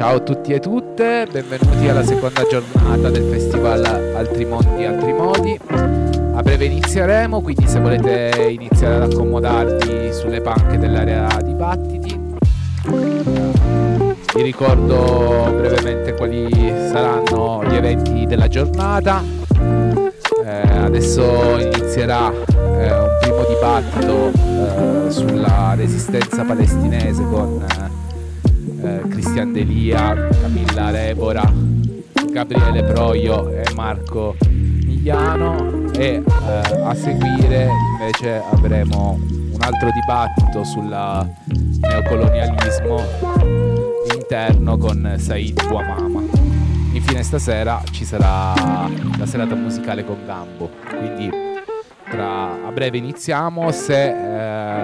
Ciao a tutti e tutte, benvenuti alla seconda giornata del festival Altri Mondi Altri Modi. A breve inizieremo, quindi se volete iniziare ad accomodarvi sulle panche dell'area dibattiti. Vi ricordo brevemente quali saranno gli eventi della giornata. Eh, adesso inizierà eh, un primo dibattito eh, sulla resistenza palestinese con eh, Cristian Delia, Camilla Rebora, Gabriele Proio e Marco Migliano e eh, a seguire invece avremo un altro dibattito sul neocolonialismo interno con Said Buamama. Infine stasera ci sarà la serata musicale con Gambo, quindi tra a breve iniziamo, se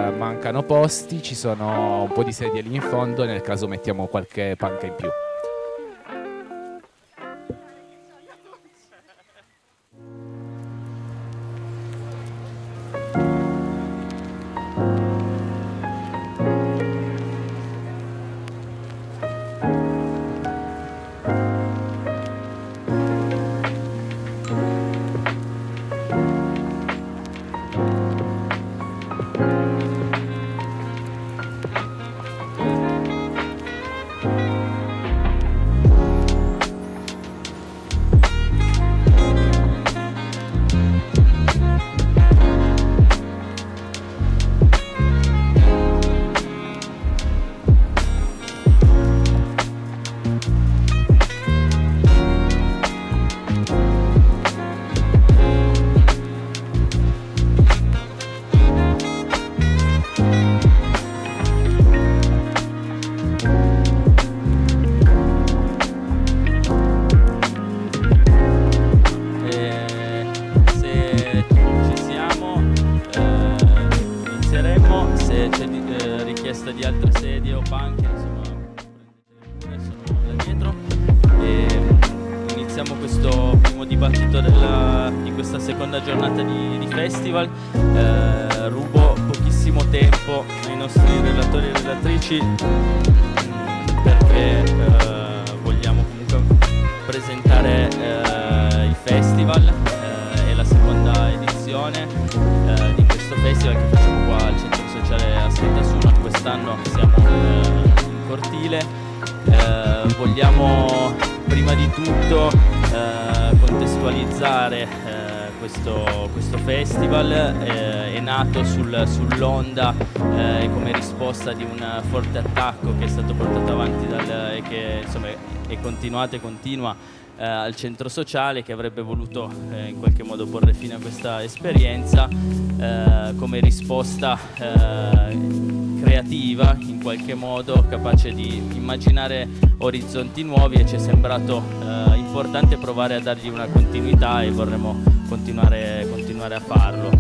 eh, mancano posti ci sono un po' di sedie lì in fondo, nel caso mettiamo qualche panca in più. giornata di, di festival, eh, rubo pochissimo tempo ai nostri relatori e relatrici mm, perché eh, vogliamo comunque presentare eh, il festival, è eh, la seconda edizione eh, di questo festival che facciamo qua al centro sociale Aspetta Suno, quest'anno siamo eh, in cortile. vogliamo prima di tutto contestualizzare questo, questo festival, eh, è nato sul, sull'onda eh, come risposta di un forte attacco che è stato portato avanti dal, e che insomma, è continuato e continua eh, al centro sociale che avrebbe voluto eh, in qualche modo porre fine a questa esperienza eh, come risposta eh, creativa in qualche modo, capace di immaginare orizzonti nuovi e ci è sembrato eh, importante provare a dargli una continuità e vorremmo continuare, continuare a farlo.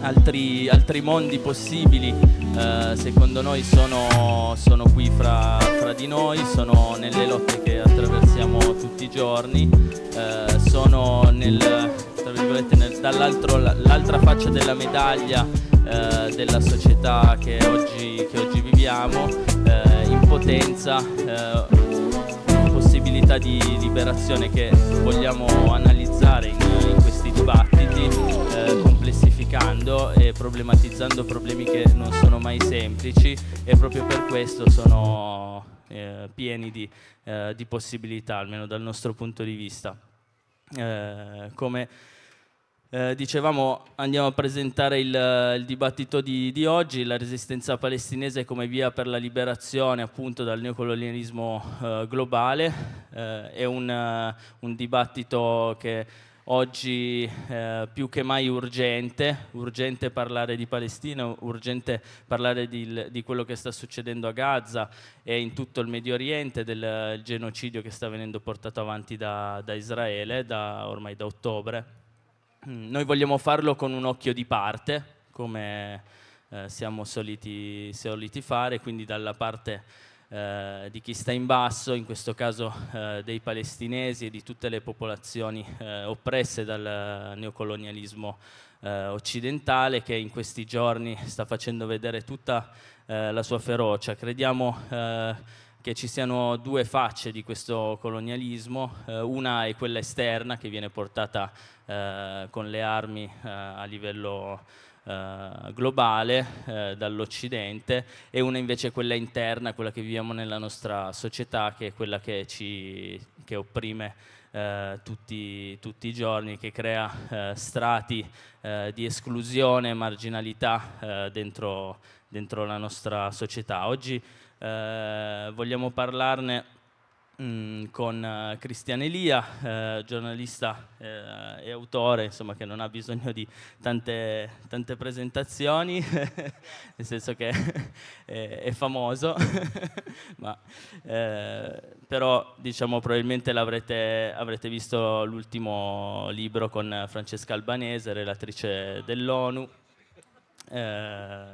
Altri, altri mondi possibili eh, secondo noi sono, sono qui fra, fra, di noi, sono nelle lotte che attraversiamo tutti i giorni, eh, sono nel, dall'altra faccia della medaglia eh, della società che oggi, che oggi viviamo, eh, impotenza, eh, possibilità di liberazione che vogliamo analizzare in, in questi dibattiti, eh, complessificando e problematizzando problemi che non sono mai semplici e proprio per questo sono eh, pieni di, di, possibilità, almeno dal nostro punto di vista. come eh, dicevamo andiamo a presentare il, il dibattito di, di, oggi, la resistenza palestinese come via per la liberazione appunto dal neocolonialismo eh, globale, eh, è un, eh, un, dibattito che oggi eh, più che mai urgente, urgente parlare di Palestina, urgente parlare di, di, quello che sta succedendo a Gaza e in tutto il Medio Oriente, del genocidio che sta venendo portato avanti da, da Israele da, ormai da ottobre Mm, noi vogliamo farlo con un occhio di parte, come eh, siamo soliti, soliti, fare, quindi dalla parte eh, di chi sta in basso, in questo caso eh, dei palestinesi e di tutte le popolazioni eh, oppresse dal neocolonialismo eh, occidentale che in questi giorni sta facendo vedere tutta eh, la sua ferocia. Crediamo che ci siano due facce di questo colonialismo, una è quella esterna che viene portata eh, con le armi eh, a livello eh, globale eh, dall'Occidente e una invece quella interna, quella che viviamo nella nostra società, che è quella che ci che opprime eh, tutti, tutti, i giorni, che crea eh, strati di esclusione e marginalità dentro, dentro, la nostra società. Oggi vogliamo parlarne Mm, con eh, Cristian Elia, eh, giornalista eh, e autore, insomma, che non ha bisogno di tante, tante presentazioni, nel senso che è, è, famoso, ma, eh, però diciamo, probabilmente avrete visto l'ultimo libro con Francesca Albanese, relatrice dell'ONU, eh,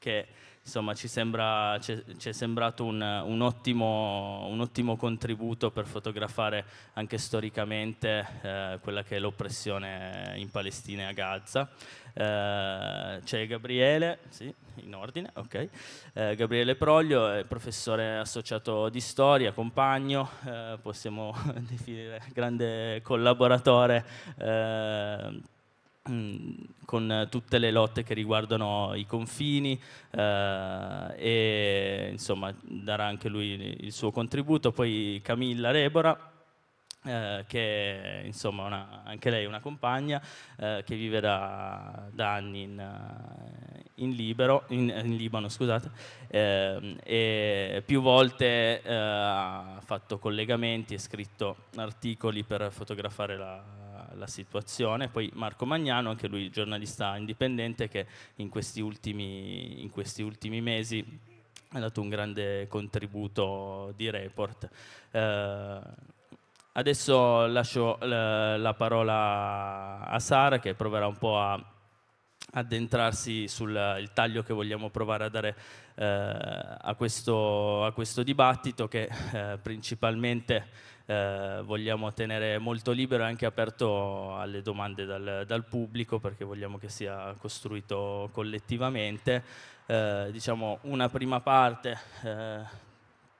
che insomma ci, sembra, ci, è, sembrato un, un, ottimo, un, ottimo, contributo per fotografare anche storicamente eh, quella che è l'oppressione in Palestina e a Gaza. Eh, c'è Gabriele, sì, in ordine, ok. Eh, Gabriele Proglio è professore associato di storia, compagno, eh, possiamo definire grande collaboratore eh, Mm, con tutte le lotte che riguardano i confini eh, e insomma darà anche lui il suo contributo. Poi Camilla Rebora, eh, che insomma una, anche lei è una compagna eh, che vive da, da anni in, eh, in, libero, in, in Libano scusate, eh, e più volte eh, ha fatto collegamenti e scritto articoli per fotografare la, la situazione. Poi Marco Magnano, anche lui giornalista indipendente, che in questi ultimi, in questi ultimi mesi ha dato un grande contributo di report. Eh, adesso lascio la, la parola a Sara che proverà un po' a addentrarsi sul taglio che vogliamo provare a dare eh, a, questo, a, questo, dibattito che eh, principalmente eh, vogliamo tenere molto libero e anche aperto alle domande dal, dal pubblico perché vogliamo che sia costruito collettivamente. Eh, diciamo una prima parte eh,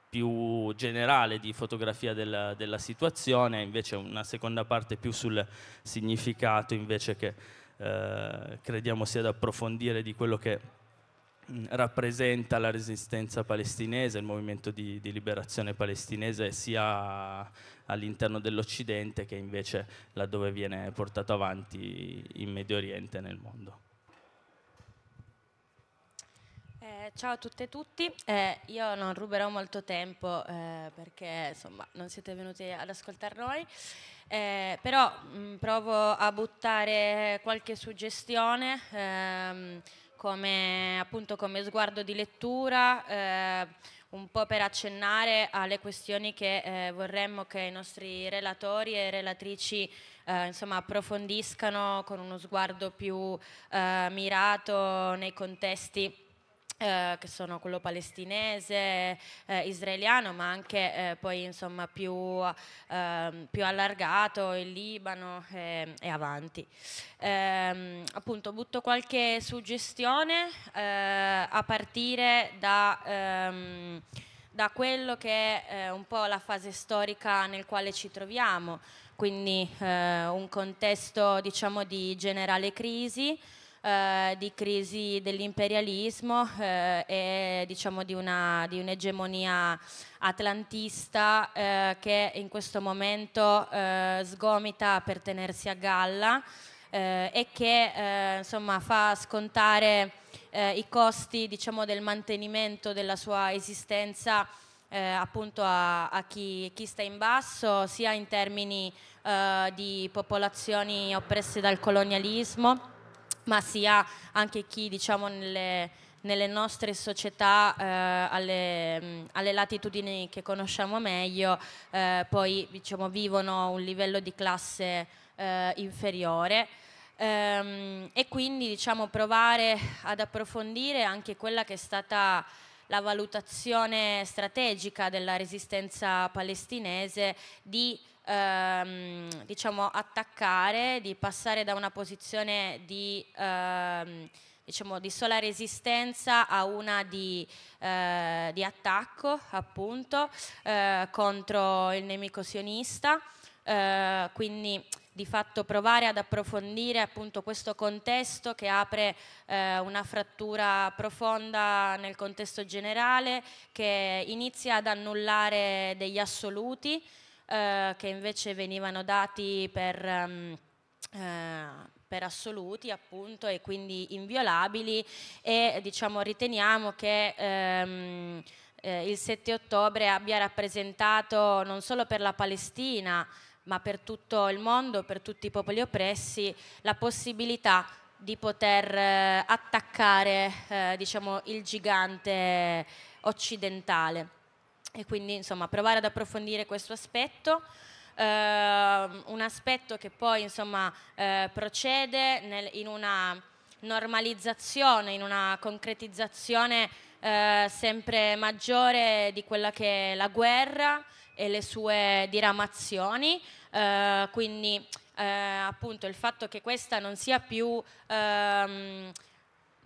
più generale di fotografia della, della, situazione, invece una seconda parte più sul significato invece che eh, crediamo sia da approfondire di quello che rappresenta la resistenza palestinese, il movimento di, di liberazione palestinese sia all'interno dell'Occidente che invece laddove viene portato avanti in Medio Oriente e nel mondo. Eh, ciao a tutte e tutti, eh, io non ruberò molto tempo eh, perché insomma, non siete venuti ad ascoltare noi, eh, però mh, mm, provo a buttare qualche suggestione. Ehm, come, appunto, come sguardo di lettura, eh, un po' per accennare alle questioni che eh, vorremmo che i nostri relatori e relatrici eh, insomma, approfondiscano con uno sguardo più eh, mirato nei contesti eh, che sono quello palestinese, eh, israeliano, ma anche eh, poi insomma più, ehm, più, allargato, il Libano eh, e avanti. Ehm, appunto butto qualche suggestione eh, a partire da, ehm, da quello che è eh, un po' la fase storica nel quale ci troviamo, quindi un contesto diciamo di generale crisi, eh, di crisi dell'imperialismo eh, e diciamo, di, una, di un'egemonia atlantista eh, che in questo momento eh, sgomita per tenersi a galla eh, e che insomma, fa scontare i costi diciamo, del mantenimento della sua esistenza eh, appunto a, a chi, chi, sta in basso, sia in termini eh, di popolazioni oppresse dal colonialismo ma sia anche chi diciamo nelle, nelle nostre società eh, alle, mh, alle, latitudini che conosciamo meglio eh, poi diciamo, vivono un livello di classe eh, inferiore ehm, e quindi diciamo, provare ad approfondire anche quella che è stata la valutazione strategica della resistenza palestinese di ehm, diciamo, attaccare, di passare da una posizione di, ehm, diciamo, di sola resistenza a una di, eh, di attacco appunto eh, contro il nemico sionista. Eh, quindi di fatto provare ad approfondire appunto questo contesto che apre eh, una frattura profonda nel contesto generale, che inizia ad annullare degli assoluti. Eh, che invece venivano dati per, um, eh, per assoluti appunto e quindi inviolabili e diciamo riteniamo che ehm, eh, il 7 ottobre abbia rappresentato non solo per la Palestina ma per tutto il mondo, per tutti i popoli oppressi, la possibilità di poter eh, attaccare eh, diciamo, il gigante occidentale e quindi insomma provare ad approfondire questo aspetto. Uh, un aspetto che poi insomma uh, procede nel, in una normalizzazione, in una concretizzazione uh, sempre maggiore di quella che è la guerra e le sue diramazioni, eh, quindi appunto il fatto che questa non sia più ehm,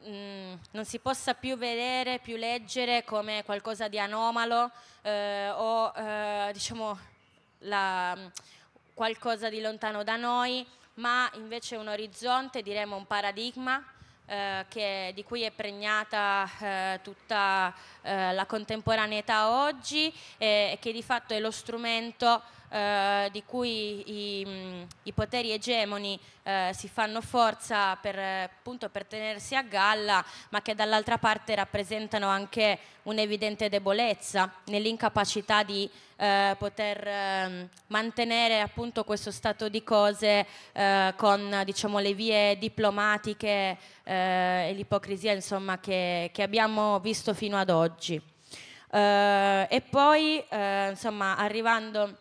Mm, non si possa più vedere, più leggere come qualcosa di anomalo eh, o eh, diciamo la, mm, qualcosa di lontano da noi, ma invece un orizzonte, diremmo un paradigma eh, che, di cui è pregnata eh, tutta eh, la contemporaneità oggi eh, e che di fatto è lo strumento eh, di cui i, mm, i poteri egemoni eh, si fanno forza per, appunto, per tenersi a galla, ma che dall'altra parte rappresentano anche un'evidente debolezza nell'incapacità di eh, poter eh, mantenere appunto questo stato di cose eh, con diciamo, le vie diplomatiche eh, e l'ipocrisia insomma, che, che, abbiamo visto fino ad oggi. Eh, e poi eh, insomma, arrivando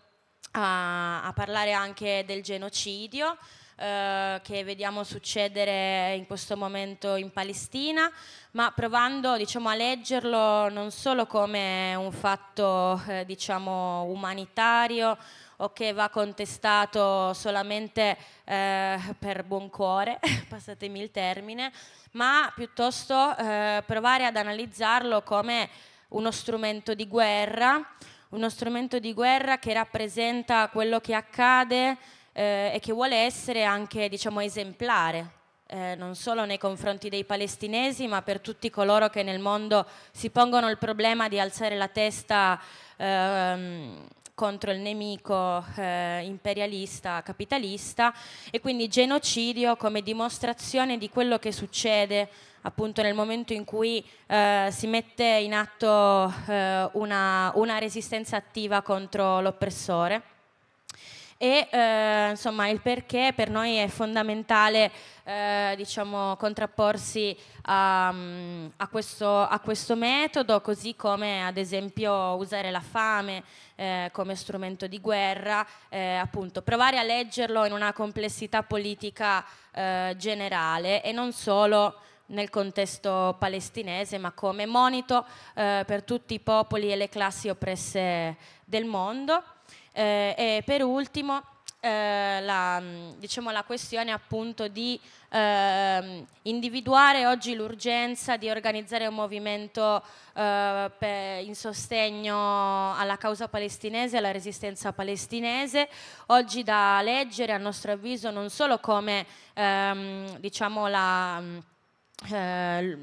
a, a parlare anche del genocidio eh, che vediamo succedere in questo momento in Palestina, ma provando diciamo, a leggerlo non solo come un fatto eh, diciamo, umanitario o che va contestato solamente eh, per buon cuore, passatemi il termine, ma piuttosto eh, provare ad analizzarlo come uno strumento di guerra, uno strumento di guerra che rappresenta quello che accade eh, e che vuole essere anche diciamo, esemplare. Eh, non solo nei confronti dei palestinesi, ma per tutti coloro che nel mondo si pongono il problema di alzare la testa ehm, contro il nemico eh, imperialista, capitalista e quindi genocidio come dimostrazione di quello che succede appunto nel momento in cui eh, si mette in atto eh, una, una resistenza attiva contro l'oppressore e eh, insomma il perché per noi è fondamentale eh, diciamo, contrapporsi a, a, questo, a, questo, metodo, così come ad esempio usare la fame eh, come strumento di guerra, eh, appunto provare a leggerlo in una complessità politica eh, generale e non solo nel contesto palestinese, ma come monito eh, per tutti i popoli e le classi oppresse del mondo. Eh, e per ultimo eh, la, mm, diciamo, la, questione appunto di ehm, individuare oggi l'urgenza di organizzare un movimento eh, per, in sostegno alla causa palestinese, alla resistenza palestinese, oggi da leggere a nostro avviso non solo come ehm, diciamo la mm, eh,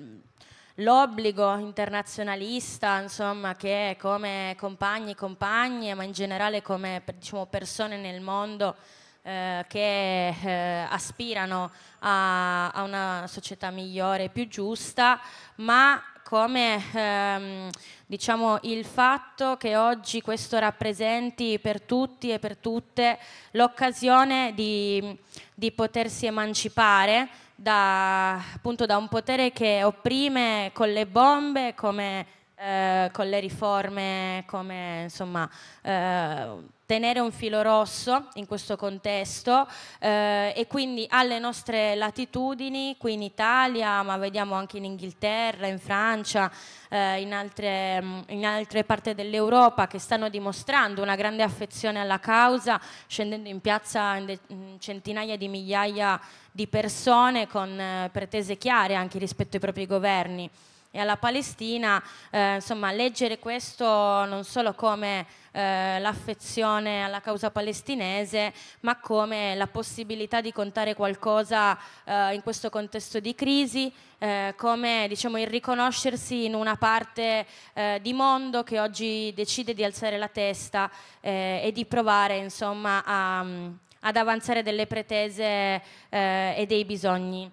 l'obbligo internazionalista, insomma, che come compagni e compagne, ma in generale come diciamo, persone nel mondo eh, che eh, aspirano a, a, una società migliore, e più giusta, ma come ehm, diciamo, il fatto che oggi questo rappresenti per tutti e per tutte l'occasione di, di, potersi emancipare da, appunto, da, un potere che opprime con le bombe, come, eh, con le riforme, come insomma... Eh, tenere un filo rosso in questo contesto eh, e quindi alle nostre latitudini, qui in Italia, ma vediamo anche in Inghilterra, in Francia, eh, in, altre, mm, in, altre, parti dell'Europa che stanno dimostrando una grande affezione alla causa, scendendo in piazza in de- mm, centinaia di migliaia di persone con eh, pretese chiare anche rispetto ai propri governi e alla Palestina, eh, insomma, leggere questo non solo come eh, l'affezione alla causa palestinese, ma come la possibilità di contare qualcosa eh, in questo contesto di crisi, eh, come diciamo, il riconoscersi in una parte eh, di mondo che oggi decide di alzare la testa eh, e di provare insomma, a, ad avanzare delle pretese e dei bisogni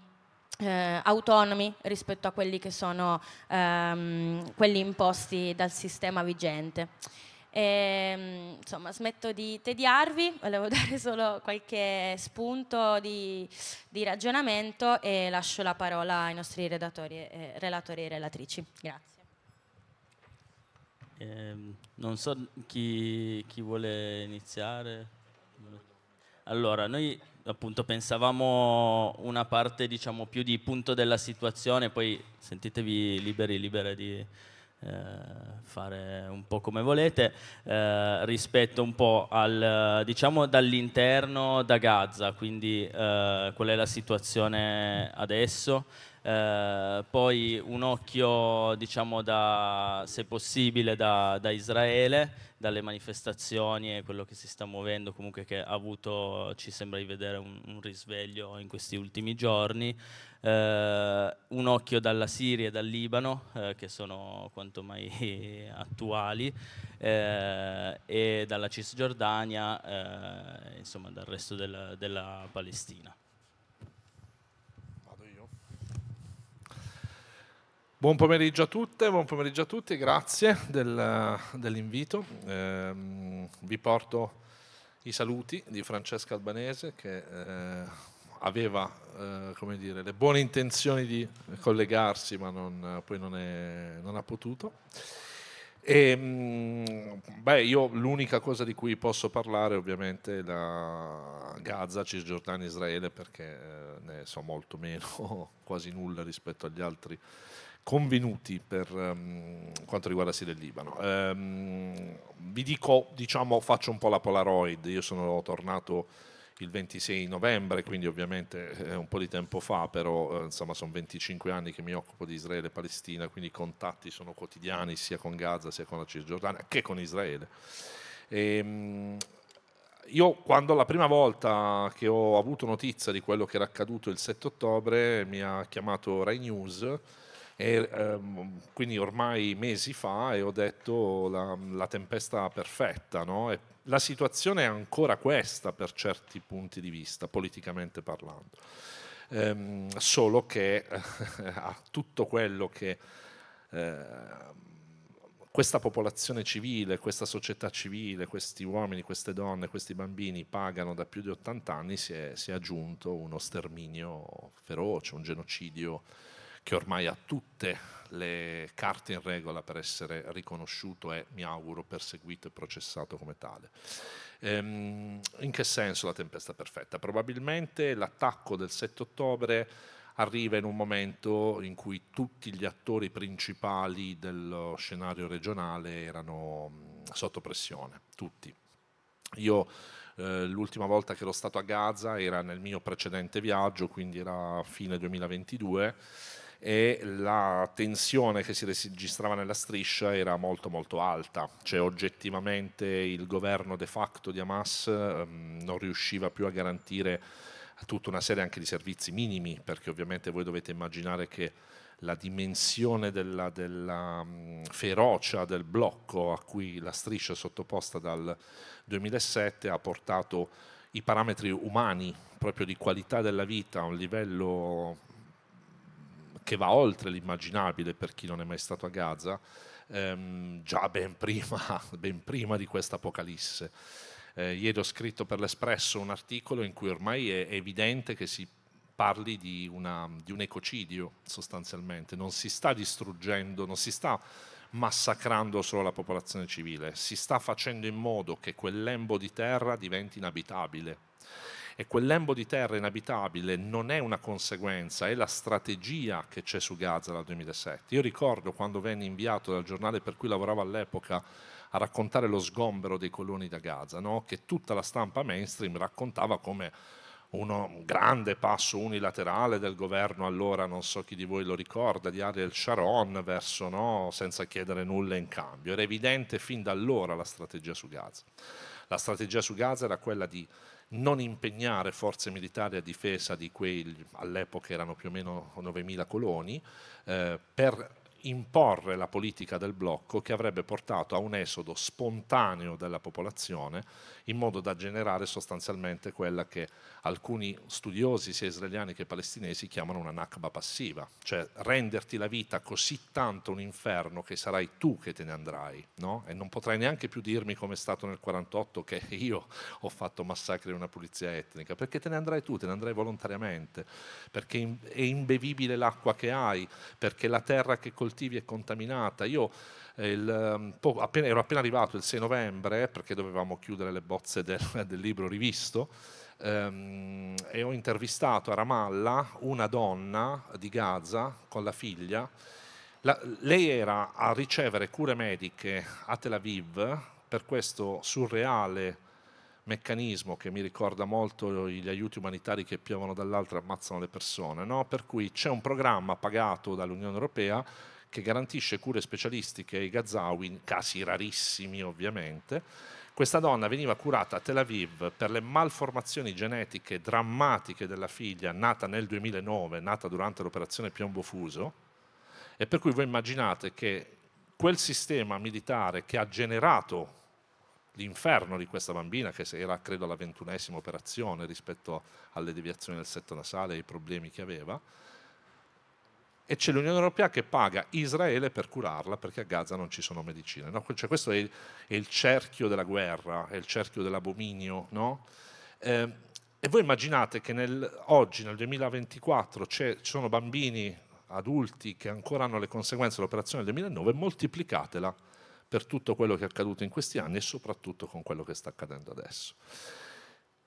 eh, autonomi rispetto a quelli che sono ehm, quelli imposti dal sistema vigente. E, ehm, insomma, smetto di tediarvi, volevo dare solo qualche spunto di, di ragionamento e lascio la parola ai nostri redatori, eh, relatori e relatrici. Grazie. Eh, non so chi, chi vuole iniziare. Allora, noi appunto pensavamo una parte diciamo più di punto della situazione, poi sentitevi liberi, libere di eh, fare un po' come volete, eh, rispetto un po' al, diciamo dall'interno da Gaza, quindi eh, qual è la situazione adesso eh, poi un occhio diciamo da, se possibile da, da, Israele, dalle manifestazioni e quello che si sta muovendo, comunque che ha avuto, ci sembra di vedere un, un risveglio in questi ultimi giorni, eh, un occhio dalla Siria e dal Libano eh, che sono quanto mai attuali eh, e dalla Cisgiordania, eh, insomma dal resto della, della Palestina. Buon pomeriggio a tutte, buon pomeriggio a tutti, grazie del, dell'invito. Eh, vi porto i saluti di Francesca Albanese che eh, aveva eh, dire, le buone intenzioni di collegarsi ma non, poi non, è, non ha potuto. E, ehm, beh, io l'unica cosa di cui posso parlare ovviamente è la Gaza, Cisgiordania, e Israele perché eh, ne so molto meno, quasi nulla rispetto agli altri convenuti per um, quanto riguarda Siria e Libano. Um, vi dico, diciamo, faccio un po' la Polaroid, io sono tornato il 26 novembre, quindi ovviamente è eh, un po' di tempo fa, però eh, insomma sono 25 anni che mi occupo di Israele e Palestina, quindi i contatti sono quotidiani sia con Gaza sia con la Cisgiordania che con Israele. E, ehm, io quando la prima volta che ho avuto notizia di quello che era accaduto il 7 ottobre mi ha chiamato Rai News e, ehm, quindi ormai mesi fa e ho detto la, la tempesta perfetta, no? E la situazione è ancora questa per certi punti di vista, politicamente parlando. Ehm, solo che a tutto quello che eh, questa popolazione civile, questa società civile, questi uomini, queste donne, questi bambini pagano da più di 80 anni, si è, si è aggiunto uno sterminio feroce, un genocidio che ormai ha tutte le carte in regola per essere riconosciuto e, mi auguro, perseguito e processato come tale. Ehm, in che senso la tempesta perfetta? Probabilmente l'attacco del 7 ottobre arriva in un momento in cui tutti gli attori principali dello scenario regionale erano sotto pressione, tutti. Io eh, l'ultima volta che ero stato a Gaza era nel mio precedente viaggio, quindi era fine 2022 e la tensione che si registrava nella striscia era molto molto alta, cioè oggettivamente il governo de facto di Hamas ehm, non riusciva più a garantire eh, tutta una serie anche di servizi minimi, perché ovviamente voi dovete immaginare che la dimensione della, della mm, ferocia del blocco a cui la striscia è sottoposta dal 2007 ha portato i parametri umani, proprio di qualità della vita, a un livello che va oltre l'immaginabile per chi non è mai stato a Gaza, ehm, già ben prima, ben prima di questa apocalisse. Eh, ieri ho scritto per l'Espresso un articolo in cui ormai è evidente che si parli di, una, di un ecocidio sostanzialmente, non si sta distruggendo, non si sta massacrando solo la popolazione civile, si sta facendo in modo che quel lembo di terra diventi inabitabile e quel lembo di terra inabitabile non è una conseguenza, è la strategia che c'è su Gaza dal 2007. Io ricordo quando venne inviato dal giornale per cui lavoravo all'epoca a raccontare lo sgombero dei coloni da Gaza, no? che tutta la stampa mainstream raccontava come uno, un grande passo unilaterale del governo allora, non so chi di voi lo ricorda, di Ariel Sharon verso no, senza chiedere nulla in cambio. Era evidente fin da allora la strategia su Gaza. La strategia su Gaza era quella di non impegnare forze militari a difesa di quei, all'epoca erano più o meno 9.000 coloni, eh, per imporre la politica del blocco che avrebbe portato a un esodo spontaneo della popolazione in modo da generare sostanzialmente quella che alcuni studiosi sia israeliani che palestinesi chiamano una nakba passiva, cioè renderti la vita così tanto un inferno che sarai tu che te ne andrai, no? E non potrai neanche più dirmi come è stato nel 48 che io ho fatto massacri di una pulizia etnica, perché te ne andrai tu, te ne andrai volontariamente, perché è imbevibile l'acqua che hai, perché la terra che coltivi motivi è contaminata. Io eh, il, ehm, appena, ero appena arrivato il 6 novembre perché dovevamo chiudere le bozze del, del libro rivisto ehm, e ho intervistato a Ramallah una donna di Gaza con la figlia. La, lei era a ricevere cure mediche a Tel Aviv per questo surreale meccanismo che mi ricorda molto gli aiuti umanitari che piovono dall'alto e ammazzano le persone, no? per cui c'è un programma pagato dall'Unione Europea che garantisce cure specialistiche ai Gazawi, casi rarissimi ovviamente. Questa donna veniva curata a Tel Aviv per le malformazioni genetiche drammatiche della figlia nata nel 2009, nata durante l'operazione Piombo Fuso, e per cui voi immaginate che quel sistema militare che ha generato l'inferno di questa bambina, che era credo la ventunesima operazione rispetto alle deviazioni del setto nasale e ai problemi che aveva, e c'è l'Unione Europea che paga Israele per curarla perché a Gaza non ci sono medicine. No? Cioè, questo è il, è il, cerchio della guerra, è il cerchio dell'abominio. No? Eh, e voi immaginate che nel, oggi, nel 2024, ci sono bambini adulti che ancora hanno le conseguenze dell'operazione del 2009, moltiplicatela per tutto quello che è accaduto in questi anni e soprattutto con quello che sta accadendo adesso.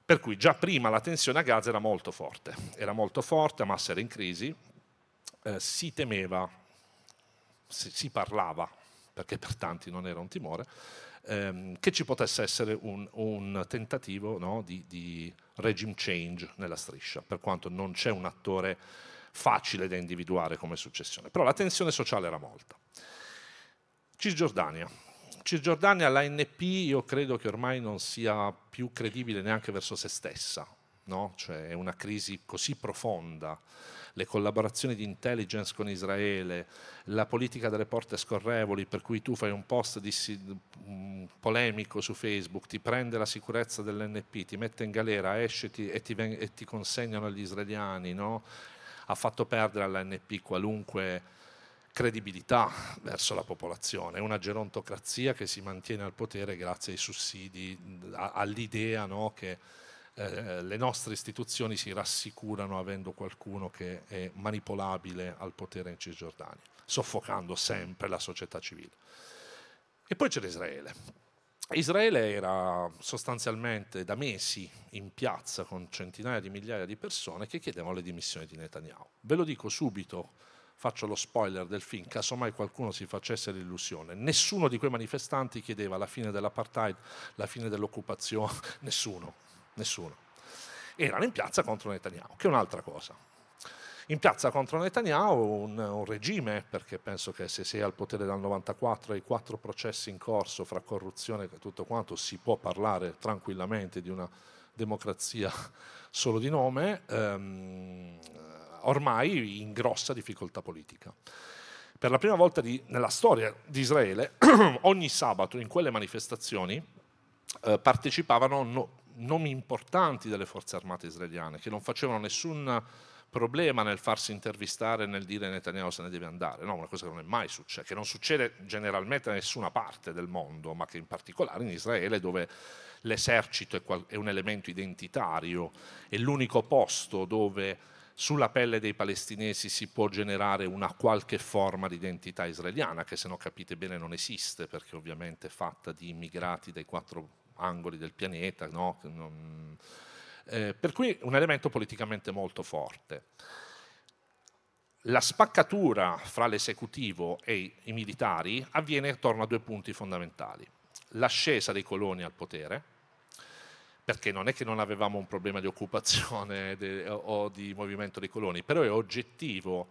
Per cui già prima la tensione a Gaza era molto forte, era molto forte, Hamas era in crisi, eh, si temeva, si, si, parlava, perché per tanti non era un timore, ehm, che ci potesse essere un, un tentativo no, di, di regime change nella striscia, per quanto non c'è un attore facile da individuare come successione. Però la tensione sociale era molta. Cisgiordania. Cisgiordania, l'ANP, io credo che ormai non sia più credibile neanche verso se stessa, no? cioè è una crisi così profonda le collaborazioni di intelligence con Israele, la politica delle porte scorrevoli per cui tu fai un post di, mm, polemico su Facebook, ti prende la sicurezza dell'NP, ti mette in galera, esce ti, e, ti, e, ti, consegnano agli israeliani, no? ha fatto perdere all'NP qualunque credibilità verso la popolazione, una gerontocrazia che si mantiene al potere grazie ai sussidi, all'idea no, che eh, le nostre istituzioni si rassicurano avendo qualcuno che è manipolabile al potere in Cisgiordania, soffocando sempre la società civile. E poi c'era Israele. Israele era sostanzialmente da mesi in piazza con centinaia di migliaia di persone che chiedevano le dimissioni di Netanyahu. Ve lo dico subito, faccio lo spoiler del film, casomai qualcuno si facesse l'illusione. Nessuno di quei manifestanti chiedeva la fine dell'apartheid, la fine dell'occupazione, nessuno. Nessuno. Erano in piazza contro Netanyahu, che è un'altra cosa. In piazza contro Netanyahu un, un regime, perché penso che se sei al potere dal 94 e i quattro processi in corso fra corruzione e tutto quanto, si può parlare tranquillamente di una democrazia solo di nome, ehm, ormai in grossa difficoltà politica. Per la prima volta di, nella storia di Israele, ogni sabato in quelle manifestazioni eh, partecipavano no, nomi importanti delle forze armate israeliane che non facevano nessun problema nel farsi intervistare e nel dire Netanyahu se ne deve andare, no, una cosa che non è mai successa, che non succede generalmente da nessuna parte del mondo, ma che in particolare in Israele dove l'esercito è un elemento identitario, è l'unico posto dove sulla pelle dei palestinesi si può generare una qualche forma di identità israeliana, che se non capite bene non esiste, perché ovviamente è fatta di immigrati dai quattro angoli del pianeta. No? Eh, per cui un elemento politicamente molto forte. La spaccatura fra l'esecutivo e i militari avviene attorno a due punti fondamentali. L'ascesa dei coloni al potere, perché non è che non avevamo un problema di occupazione de, o di movimento dei coloni, però è oggettivo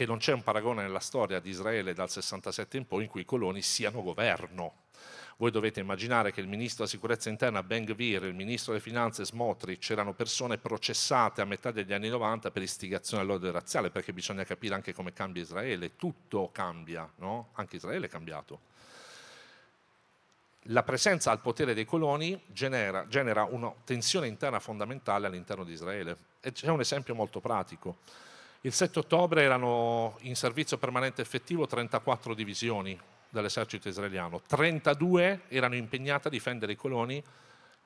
che non c'è un paragone nella storia di Israele dal 67 in poi in cui i coloni siano governo. Voi dovete immaginare che il ministro della sicurezza interna Ben Gvir, il ministro delle finanze Smotrich erano persone processate a metà degli anni 90 per istigazione all'odio razziale, perché bisogna capire anche come cambia Israele, tutto cambia, no? Anche Israele è cambiato. La presenza al potere dei coloni genera, genera una tensione interna fondamentale all'interno di Israele. E c'è un esempio molto pratico il 7 ottobre erano in servizio permanente effettivo 34 divisioni dell'esercito israeliano, 32 erano impegnate a difendere i coloni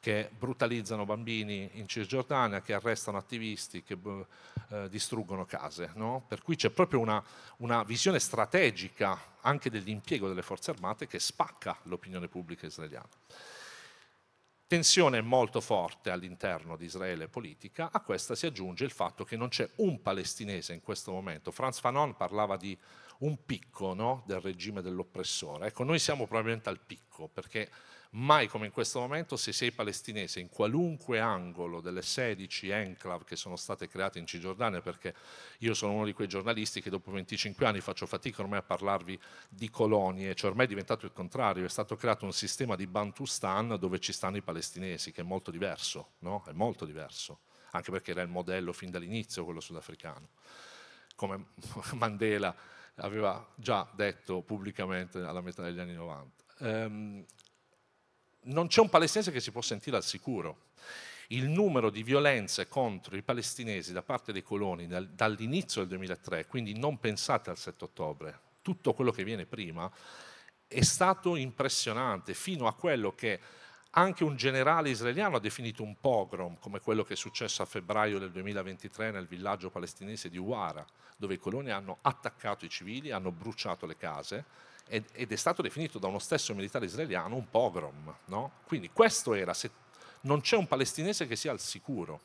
che brutalizzano bambini in Cisgiordania, che arrestano attivisti, che eh, distruggono case. No? Per cui c'è proprio una, una, visione strategica anche dell'impiego delle forze armate che spacca l'opinione pubblica israeliana tensione molto forte all'interno di Israele politica, a questa si aggiunge il fatto che non c'è un palestinese in questo momento. Franz Fanon parlava di un picco no, del regime dell'oppressore. Ecco, noi siamo probabilmente al picco perché Mai come in questo momento, se sei palestinese in qualunque angolo delle 16 enclave che sono state create in Cisgiordania, perché io sono uno di quei giornalisti che dopo 25 anni faccio fatica ormai a parlarvi di colonie, cioè ormai è diventato il contrario, è stato creato un sistema di Bantustan dove ci stanno i palestinesi, che è molto diverso, no? È molto diverso, anche perché era il modello fin dall'inizio quello sudafricano. Come Mandela aveva già detto pubblicamente alla metà degli anni 90. Um, ehm, non c'è un palestinese che si può sentire al sicuro. Il numero di violenze contro i palestinesi da parte dei coloni dall'inizio del 2003, quindi non pensate al 7 ottobre, tutto quello che viene prima, è stato impressionante fino a quello che anche un generale israeliano ha definito un pogrom, come quello che è successo a febbraio del 2023 nel villaggio palestinese di Uwara, dove i coloni hanno attaccato i civili, hanno bruciato le case ed, è stato definito da uno stesso militare israeliano un pogrom. No? Quindi questo era, se non c'è un palestinese che sia al sicuro,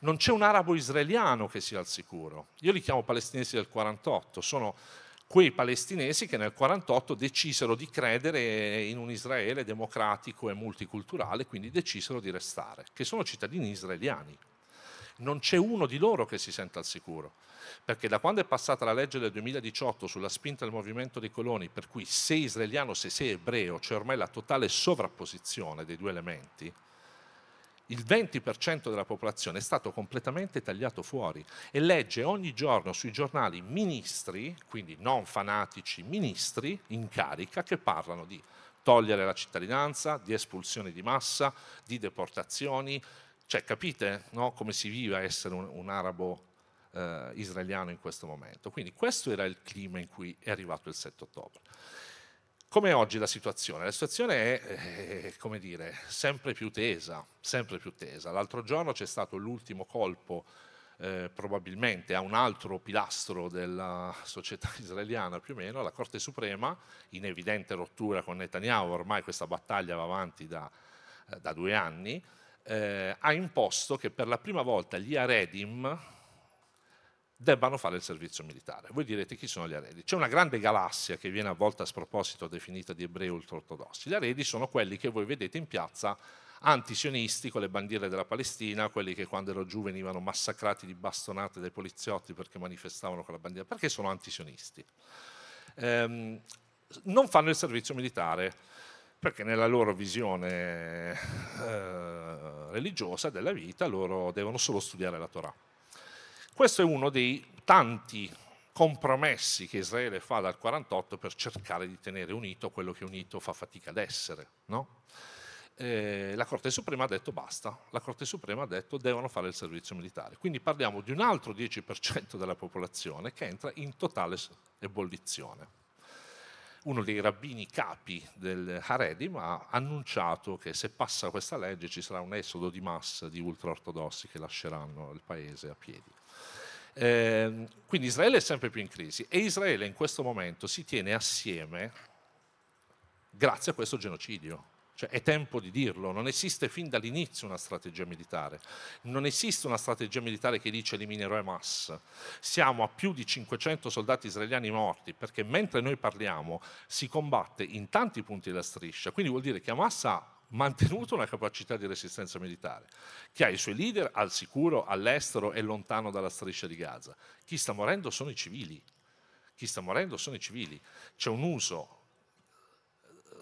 non c'è un arabo israeliano che sia al sicuro. Io li chiamo palestinesi del 48, sono quei palestinesi che nel 48 decisero di credere in un Israele democratico e multiculturale, quindi decisero di restare, che sono cittadini israeliani. Non c'è uno di loro che si senta al sicuro perché da quando è passata la legge del 2018 sulla spinta del movimento dei coloni, per cui se israeliano se sei ebreo, cioè ormai la totale sovrapposizione dei due elementi, il 20% della popolazione è stato completamente tagliato fuori e legge ogni giorno sui giornali ministri, quindi non fanatici, ministri in carica che parlano di togliere la cittadinanza, di espulsioni di massa, di deportazioni. Cioè, capite no? come si vive essere un, un arabo eh, israeliano in questo momento. Quindi questo era il clima in cui è arrivato il 7 ottobre. Come oggi la situazione? La situazione è, eh, come dire, sempre più tesa, sempre più tesa. L'altro giorno c'è stato l'ultimo colpo eh, probabilmente a un altro pilastro della società israeliana più o meno, la Corte Suprema, in evidente rottura con Netanyahu, ormai questa battaglia va avanti da, eh, da due anni, eh, ha imposto che per la prima volta gli Aredim, debbano fare il servizio militare. Voi direte chi sono gli eredi? C'è una grande galassia che viene a volte a sproposito definita di ebrei ultraortodossi. Gli eredi sono quelli che voi vedete in piazza antisionisti con le bandiere della Palestina, quelli che quando ero giù venivano massacrati di bastonate dai poliziotti perché manifestavano con la bandiera, perché sono antisionisti. Ehm, non fanno il servizio militare perché nella loro visione eh, religiosa della vita loro devono solo studiare la Torah questo è uno dei tanti compromessi che Israele fa dal 48 per cercare di tenere unito quello che unito fa fatica ad essere. No? Eh, la Corte Suprema ha detto basta, la Corte Suprema ha detto devono fare il servizio militare. Quindi parliamo di un altro 10% della popolazione che entra in totale ebollizione. Uno dei rabbini capi del Haredim ha annunciato che se passa questa legge ci sarà un esodo di massa di ultraortodossi che lasceranno il paese a piedi. Ehm, quindi Israele è sempre più in crisi e Israele in questo momento si tiene assieme grazie a questo genocidio. Cioè, è tempo di dirlo, non esiste fin dall'inizio una strategia militare, non esiste una strategia militare che dice eliminerò Hamas. Siamo a più di 500 soldati israeliani morti perché mentre noi parliamo si combatte in tanti punti della striscia, quindi vuol dire che Hamas ha mantenuto una capacità di resistenza militare, che ha i suoi leader al sicuro, all'estero e lontano dalla striscia di Gaza. Chi sta morendo sono i civili. Chi sta morendo sono i civili. C'è un uso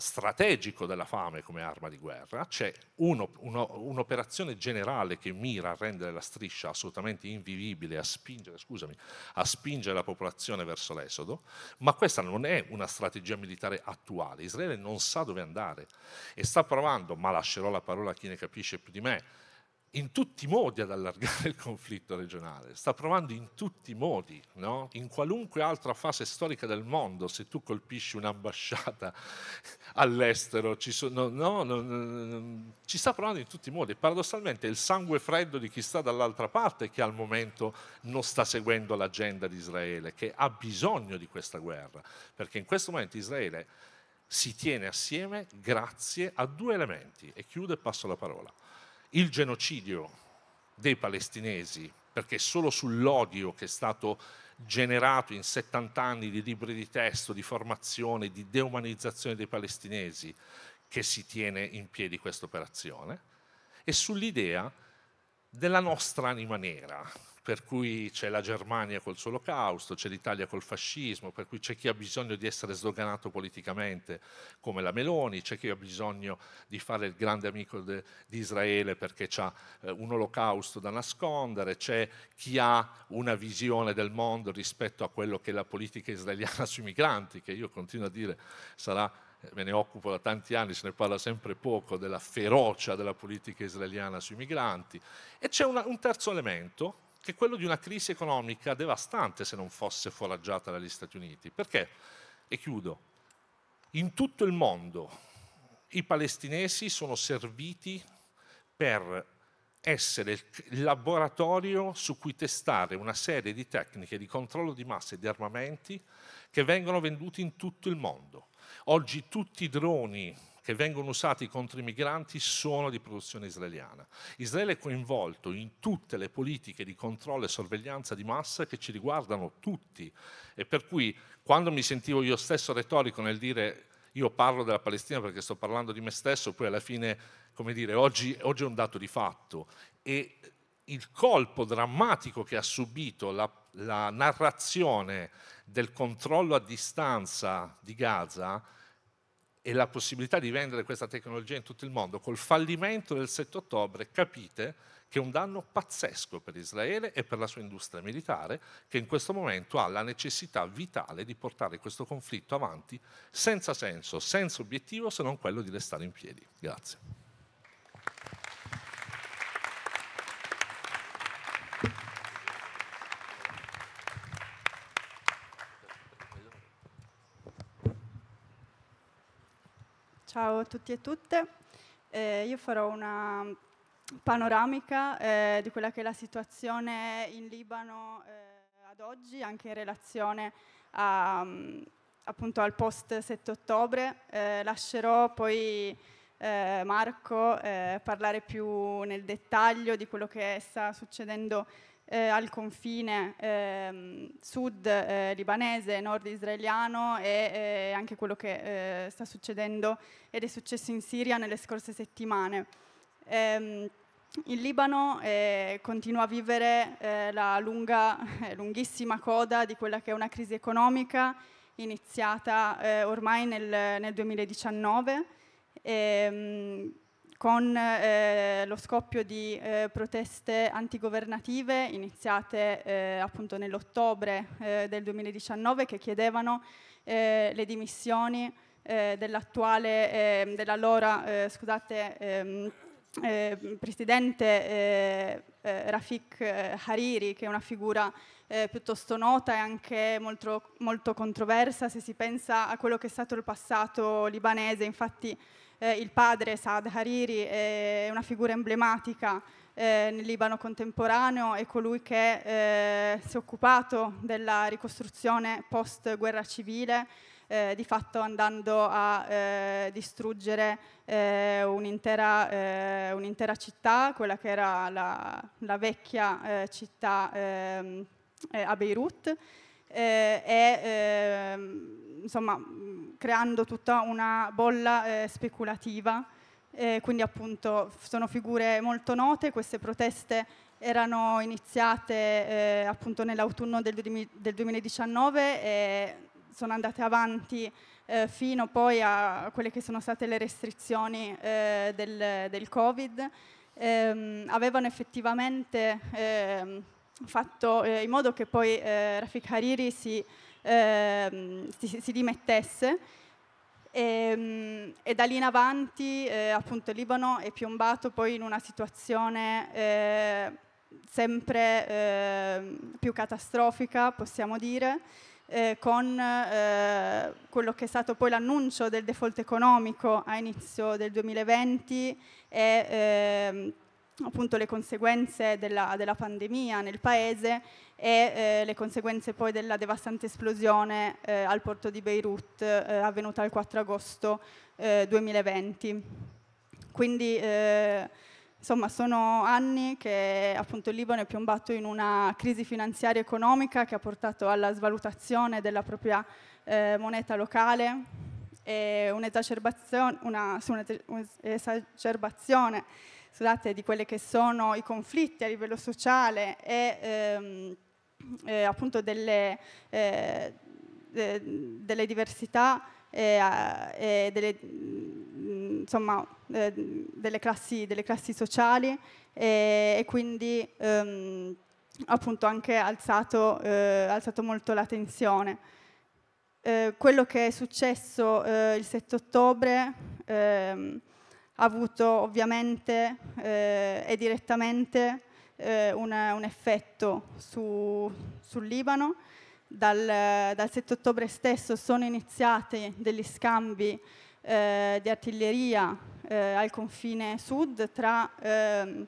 strategico della fame come arma di guerra, c'è un'operazione generale che mira a rendere la striscia assolutamente invivibile, a spingere, scusami, a spingere la popolazione verso l'esodo, ma questa non è una strategia militare attuale. Israele non sa dove andare e sta provando, ma lascerò la parola a chi ne capisce più di me, in tutti i modi ad allargare il conflitto regionale, sta provando in tutti i modi, no? in qualunque altra fase storica del mondo, se tu colpisci un'ambasciata all'estero, ci, sono, no, no, ci sta provando in tutti i modi. Paradossalmente è il sangue freddo di chi sta dall'altra parte che al momento non sta seguendo l'agenda di Israele, che ha bisogno di questa guerra, perché in questo momento Israele si tiene assieme grazie a due elementi, e chiudo e passo la parola il genocidio dei palestinesi, perché solo sull'odio che è stato generato in 70 anni di libri di testo, di formazione, di deumanizzazione dei palestinesi, che si tiene in piedi questa operazione, e sull'idea della nostra anima nera, per cui c'è la Germania col suo olocausto, c'è l'Italia col fascismo, per cui c'è chi ha bisogno di essere sdoganato politicamente come la Meloni, c'è chi ha bisogno di fare il grande amico de, di Israele perché ha eh, un olocausto da nascondere, c'è chi ha una visione del mondo rispetto a quello che è la politica israeliana sui migranti, che io continuo a dire sarà eh, me ne occupo da tanti anni, se ne parla sempre poco, della ferocia della politica israeliana sui migranti. E c'è una, un terzo elemento, che è quello di una crisi economica devastante se non fosse foraggiata dagli Stati Uniti. Perché, e chiudo, in tutto il mondo i palestinesi sono serviti per essere il laboratorio su cui testare una serie di tecniche di controllo di massa e di armamenti che vengono venduti in tutto il mondo. Oggi tutti i droni che vengono usati contro i migranti sono di produzione israeliana. Israele è coinvolto in tutte le politiche di controllo e sorveglianza di massa che ci riguardano tutti e per cui quando mi sentivo io stesso retorico nel dire io parlo della Palestina perché sto parlando di me stesso, poi alla fine, come dire, oggi, oggi è un dato di fatto e il colpo drammatico che ha subito la, la narrazione del controllo a distanza di Gaza e la possibilità di vendere questa tecnologia in tutto il mondo, col fallimento del 7 ottobre capite che è un danno pazzesco per Israele e per la sua industria militare, che in questo momento ha la necessità vitale di portare questo conflitto avanti senza senso, senza obiettivo se non quello di restare in piedi. Grazie. Ciao a tutti e tutte. Eh, io farò una panoramica eh, di quella che è la situazione in Libano eh, ad oggi, anche in relazione a, mm, appunto al post 7 ottobre. Eh, lascerò poi eh, Marco eh, parlare più nel dettaglio di quello che sta succedendo eh, al confine eh, sud eh, libanese, nord israeliano e eh, anche quello che eh, sta succedendo ed è successo in Siria nelle scorse settimane. Ehm, il Libano eh, continua a vivere la lunga, lunghissima coda di quella che è una crisi economica iniziata ormai nel, nel 2019. Ehm, con eh, lo scoppio di eh, proteste antigovernative iniziate eh, appunto nell'ottobre eh, del 2019 che chiedevano eh, le dimissioni eh, dell'attuale, ehm, dell'allora, scusate, ehm, eh, presidente eh, eh, Rafik Hariri, che è una figura piuttosto nota e anche molto, molto, controversa se si pensa a quello che è stato il passato libanese. Infatti eh, il padre Saad Hariri è una figura emblematica eh, nel Libano contemporaneo, è colui che eh, si è occupato della ricostruzione post guerra civile, eh, di fatto andando a eh, distruggere eh, un'intera, eh, un città, quella che era la, la vecchia eh, città ehm, eh, a Beirut. e ehm, insomma creando tutta una bolla eh, speculativa. Eh, quindi appunto sono figure molto note, queste proteste erano iniziate eh, appunto nell'autunno del, del, 2019 e sono andate avanti eh, fino poi a quelle che sono state le restrizioni eh, del, del, Covid. Ehm, avevano effettivamente ehm, fatto eh, in modo che poi eh, Rafik Hariri si Ehm, si, si, dimettesse. E, ehm, e, da lì in avanti, eh, appunto, Libano è piombato poi in una situazione eh, sempre eh, più catastrofica, possiamo dire, eh, con eh, quello che è stato poi l'annuncio del default economico a inizio del 2020 e ehm, appunto le conseguenze della, della pandemia nel paese e eh, le conseguenze poi della devastante esplosione eh, al porto di Beirut eh, avvenuta il 4 agosto 2020. Eh, Quindi eh, insomma sono anni che appunto il Libano è piombato in una crisi finanziaria e economica che ha portato alla svalutazione della propria eh, moneta locale e un'esacerbazione, una, un'esacerbazione scusate, di quelli che sono i conflitti a livello sociale e ehm, eh, appunto delle, eh, de, delle diversità e, eh, delle, insomma, eh, delle, classi, delle, classi, sociali e, e quindi ehm, appunto anche alzato, eh, alzato, molto la tensione. Eh, quello che è successo eh, il 7 ottobre ehm, avuto ovviamente eh, e direttamente eh, un, un, effetto su, sul Libano. Dal, dal, 7 ottobre stesso sono iniziati degli scambi eh, di artiglieria eh, al confine sud tra ehm,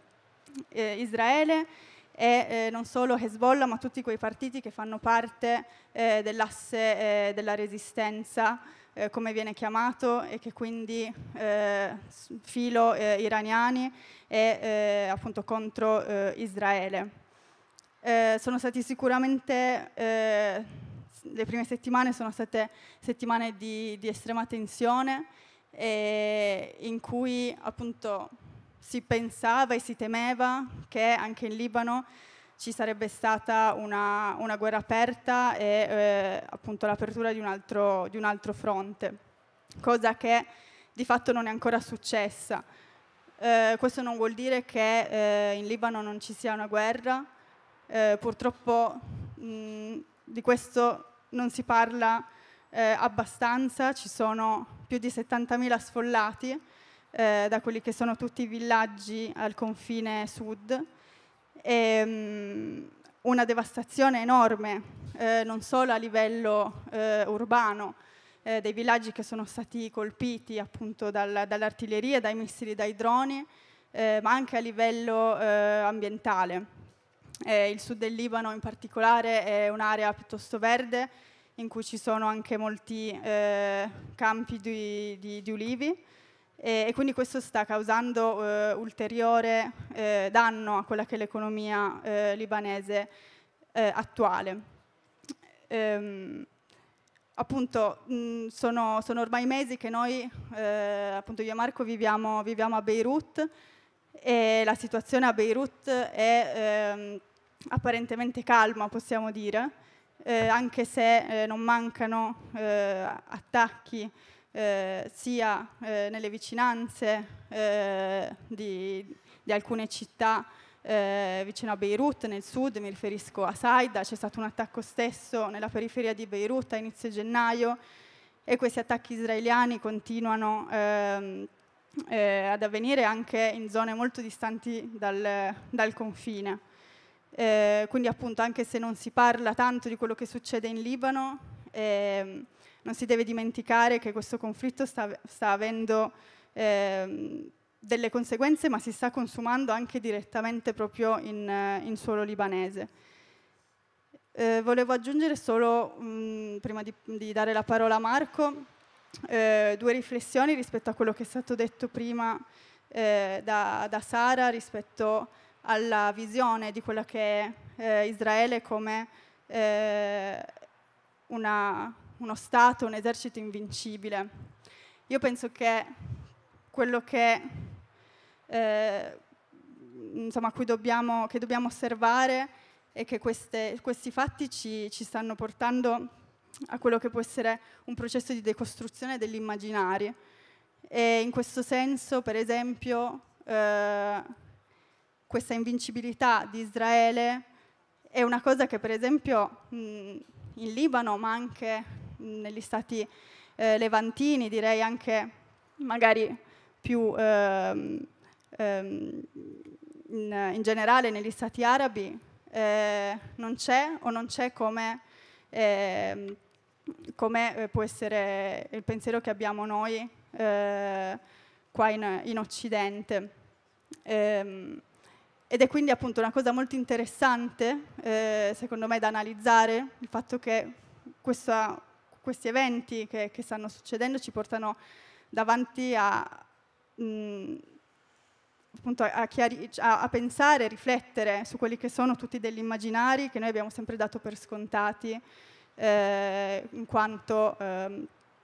eh, Israele e eh, non solo Hezbollah ma tutti quei partiti che fanno parte dell'asse della resistenza eh, come viene chiamato e che quindi eh, filo eh, iraniani e eh, appunto contro eh, Israele. Eh, sono stati sicuramente, le prime settimane sono state settimane di, di estrema tensione in cui appunto si pensava e si temeva che anche in Libano ci sarebbe stata una, una guerra aperta e eh, appunto l'apertura di, di, un altro fronte, cosa che di fatto non è ancora successa. Eh, questo non vuol dire che eh, in Libano non ci sia una guerra, eh, purtroppo mh, di questo non si parla eh, abbastanza, ci sono più di 70.000 sfollati eh, da quelli che sono tutti i villaggi al confine sud ehm, una devastazione enorme, eh, non solo a livello eh, urbano, eh, dei villaggi che sono stati colpiti appunto dal, dall'artiglieria, dai missili, dai droni, eh, ma anche a livello eh, ambientale. Eh, il sud del Libano in particolare è un'area piuttosto verde in cui ci sono anche molti campi di, di, di ulivi, e, quindi questo sta causando eh, ulteriore eh, danno a quella che è l'economia eh, libanese attuale. Ehm, appunto mh, sono, sono, ormai mesi che noi, eh, appunto io e Marco viviamo, viviamo, a Beirut e la situazione a Beirut è eh, apparentemente calma, possiamo dire, eh, anche se non mancano attacchi eh, sia eh, nelle vicinanze eh, di, di, alcune città eh, vicino a Beirut, nel sud, mi riferisco a Saida, c'è stato un attacco stesso nella periferia di Beirut a inizio gennaio e questi attacchi israeliani continuano ehm, eh, ad avvenire anche in zone molto distanti dal, dal confine. Eh, quindi appunto anche se non si parla tanto di quello che succede in Libano, ehm, non si deve dimenticare che questo conflitto sta, sta avendo eh, delle conseguenze, ma si sta consumando anche direttamente proprio in, in suolo libanese. Eh, volevo aggiungere solo, mh, prima di, di, dare la parola a Marco, eh, due riflessioni rispetto a quello che è stato detto prima eh, da, da, Sara rispetto alla visione di quella che è eh, Israele come eh, una, uno Stato, un esercito invincibile. Io penso che quello che, eh, insomma, dobbiamo, che dobbiamo, osservare è che queste, questi fatti ci, ci stanno portando a quello che può essere un processo di decostruzione degli immaginari. E in questo senso, per esempio, eh, questa invincibilità di Israele è una cosa che, per esempio, mh, in Libano, ma anche negli stati eh, levantini, direi anche magari più ehm, ehm, in, in, generale negli stati arabi, eh, non c'è o non c'è come, ehm, eh, come, può essere il pensiero che abbiamo noi eh, qua in, in Occidente. Ehm, ed è quindi appunto una cosa molto interessante, eh, secondo me, da analizzare, il fatto che questa questi eventi che, che, stanno succedendo ci portano davanti a, mh, mm, a, chiari, a, a pensare, riflettere su quelli che sono tutti degli immaginari che noi abbiamo sempre dato per scontati, eh, in quanto eh,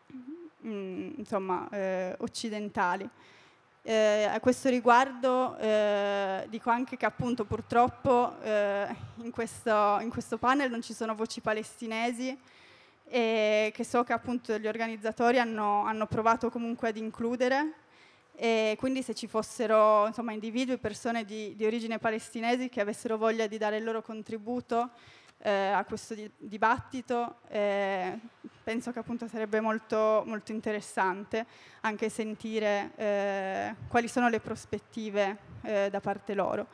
mh, mm, insomma, eh, occidentali. Eh, a questo riguardo eh, dico anche che appunto purtroppo eh, in questo, in questo panel non ci sono voci palestinesi e che so che appunto gli organizzatori hanno, hanno provato comunque ad includere e quindi se ci fossero insomma, individui, persone di, di, origine palestinesi che avessero voglia di dare il loro contributo eh, a questo di, dibattito, eh, penso che appunto sarebbe molto, molto interessante anche sentire eh, quali sono le prospettive eh, da parte loro.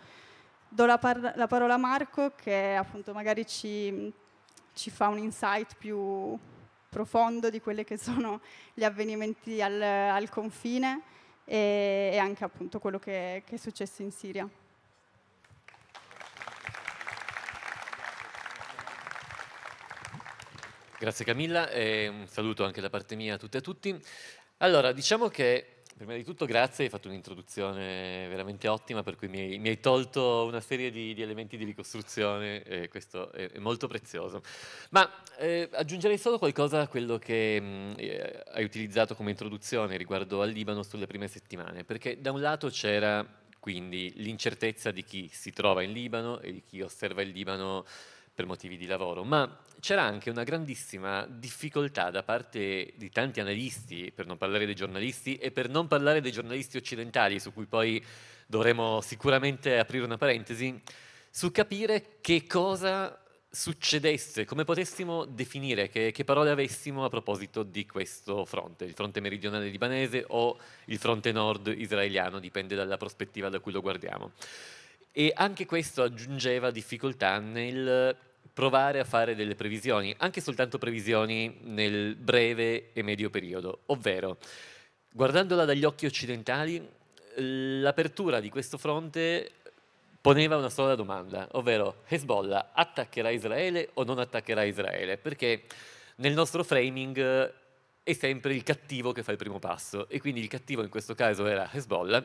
Do la, par la parola a Marco che appunto magari ci ci fa un insight più profondo di quelli che sono gli avvenimenti al, al confine e, e, anche appunto quello che, che è successo in Siria. Grazie Camilla e un saluto anche da parte mia a tutte e a tutti. Allora, diciamo che Prima di tutto grazie, hai fatto un'introduzione veramente ottima per cui mi hai, mi hai tolto una serie di, di, elementi di ricostruzione e questo è, è molto prezioso. Ma eh, aggiungerei solo qualcosa a quello che mh, mm, eh, hai utilizzato come introduzione riguardo al Libano sulle prime settimane, perché da un lato c'era quindi l'incertezza di chi si trova in Libano e di chi osserva il Libano per motivi di lavoro, ma c'era anche una grandissima difficoltà da parte di tanti analisti, per non parlare dei giornalisti e per non parlare dei giornalisti occidentali, su cui poi dovremo sicuramente aprire una parentesi, su capire che cosa succedesse, come potessimo definire, che, che, parole avessimo a proposito di questo fronte, il fronte meridionale libanese o il fronte nord israeliano, dipende dalla prospettiva da cui lo guardiamo. E anche questo aggiungeva difficoltà nel provare a fare delle previsioni, anche soltanto previsioni nel breve e medio periodo, ovvero guardandola dagli occhi occidentali, l'apertura di questo fronte poneva una sola domanda, ovvero Hezbollah attaccherà Israele o non attaccherà Israele? Perché nel nostro framing è sempre il cattivo che fa il primo passo e quindi il cattivo in questo caso era Hezbollah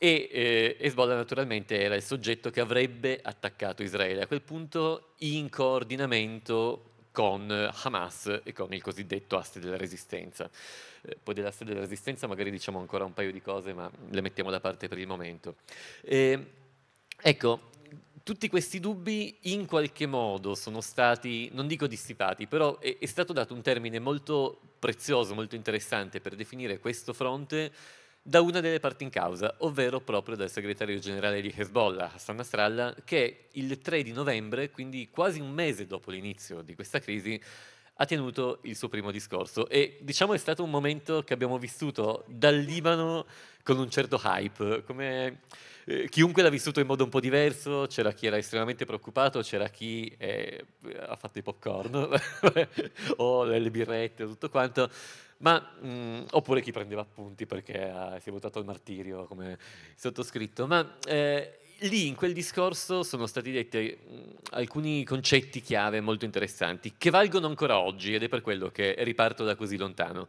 e eh, Hezbollah naturalmente era il soggetto che avrebbe attaccato Israele, a quel punto in coordinamento con Hamas e con il cosiddetto asse della resistenza. Eh, poi dell'asse della resistenza magari diciamo ancora un paio di cose, ma le mettiamo da parte per il momento. Eh, ecco, tutti questi dubbi in qualche modo sono stati, non dico dissipati, però è, è stato dato un termine molto prezioso, molto interessante per definire questo fronte da una delle parti in causa, ovvero proprio dal segretario generale di Hezbollah, Hassan Nasrallah, che il 3 di novembre, quindi quasi un mese dopo l'inizio di questa crisi, ha tenuto il suo primo discorso e diciamo è stato un momento che abbiamo vissuto dal Libano con un certo hype, come eh, chiunque l'ha vissuto in modo un po' diverso, c'era chi era estremamente preoccupato, c'era chi eh, ha fatto i popcorn o le birrette, tutto quanto, ma, mh, mm, oppure chi prendeva appunti perché ah, si è votato al martirio come sottoscritto, ma eh, lì in quel discorso sono stati detti mm, alcuni concetti chiave molto interessanti che valgono ancora oggi ed è per quello che riparto da così lontano.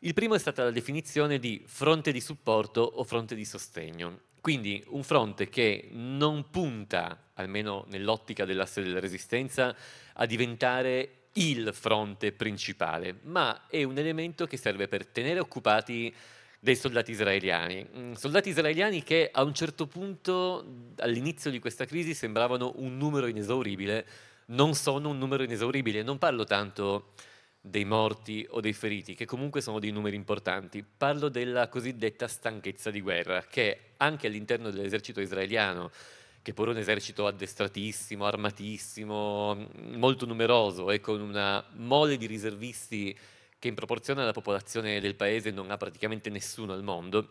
Il primo è stata la definizione di fronte di supporto o fronte di sostegno. Quindi un fronte che non punta, almeno nell'ottica dell'asse della resistenza, a diventare il fronte principale, ma è un elemento che serve per tenere occupati dei soldati israeliani. Mm, soldati israeliani che a un certo punto, all'inizio di questa crisi, sembravano un numero inesauribile, non sono un numero inesauribile. Non parlo tanto dei morti o dei feriti, che comunque sono dei numeri importanti, parlo della cosiddetta stanchezza di guerra, che anche all'interno dell'esercito israeliano che pure un esercito addestratissimo, armatissimo, molto numeroso e con una mole di riservisti che in proporzione alla popolazione del paese non ha praticamente nessuno al mondo,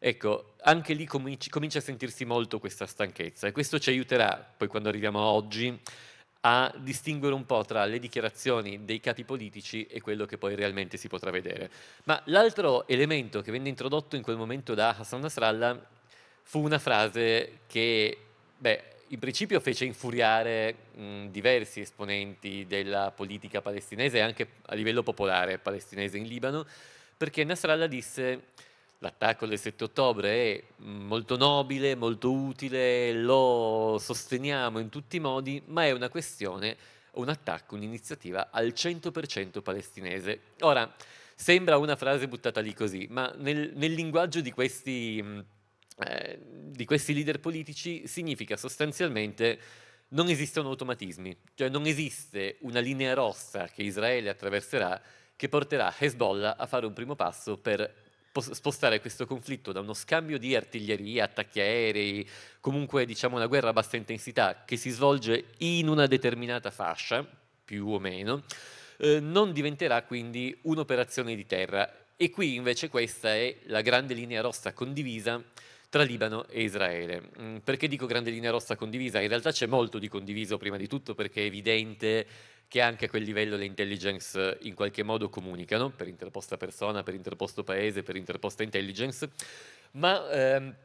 Ecco, anche lì cominci, comincia a sentirsi molto questa stanchezza e questo ci aiuterà, poi quando arriviamo a oggi, a distinguere un po' tra le dichiarazioni dei capi politici e quello che poi realmente si potrà vedere. Ma l'altro elemento che venne introdotto in quel momento da Hassan Nasrallah fu una frase che Beh, in principio fece infuriare mh, diversi esponenti della politica palestinese, anche a livello popolare palestinese in Libano, perché Nasrallah disse l'attacco del 7 ottobre è molto nobile, molto utile, lo sosteniamo in tutti i modi, ma è una questione, un attacco, un'iniziativa al 100% palestinese. Ora, sembra una frase buttata lì così, ma nel, nel linguaggio di questi... Mh, eh, di questi leader politici significa sostanzialmente non esistono automatismi, cioè non esiste una linea rossa che Israele attraverserà che porterà Hezbollah a fare un primo passo per spostare questo conflitto da uno scambio di artiglieria, attacchi aerei, comunque diciamo una guerra a bassa intensità che si svolge in una determinata fascia, più o meno, eh, non diventerà quindi un'operazione di terra. E qui invece questa è la grande linea rossa condivisa tra Libano e Israele. Mm, perché dico grande linea rossa condivisa? In realtà c'è molto di condiviso prima di tutto perché è evidente che anche a quel livello le intelligence eh, in qualche modo comunicano, per interposta persona, per interposto paese, per interposta intelligence, ma... Ehm,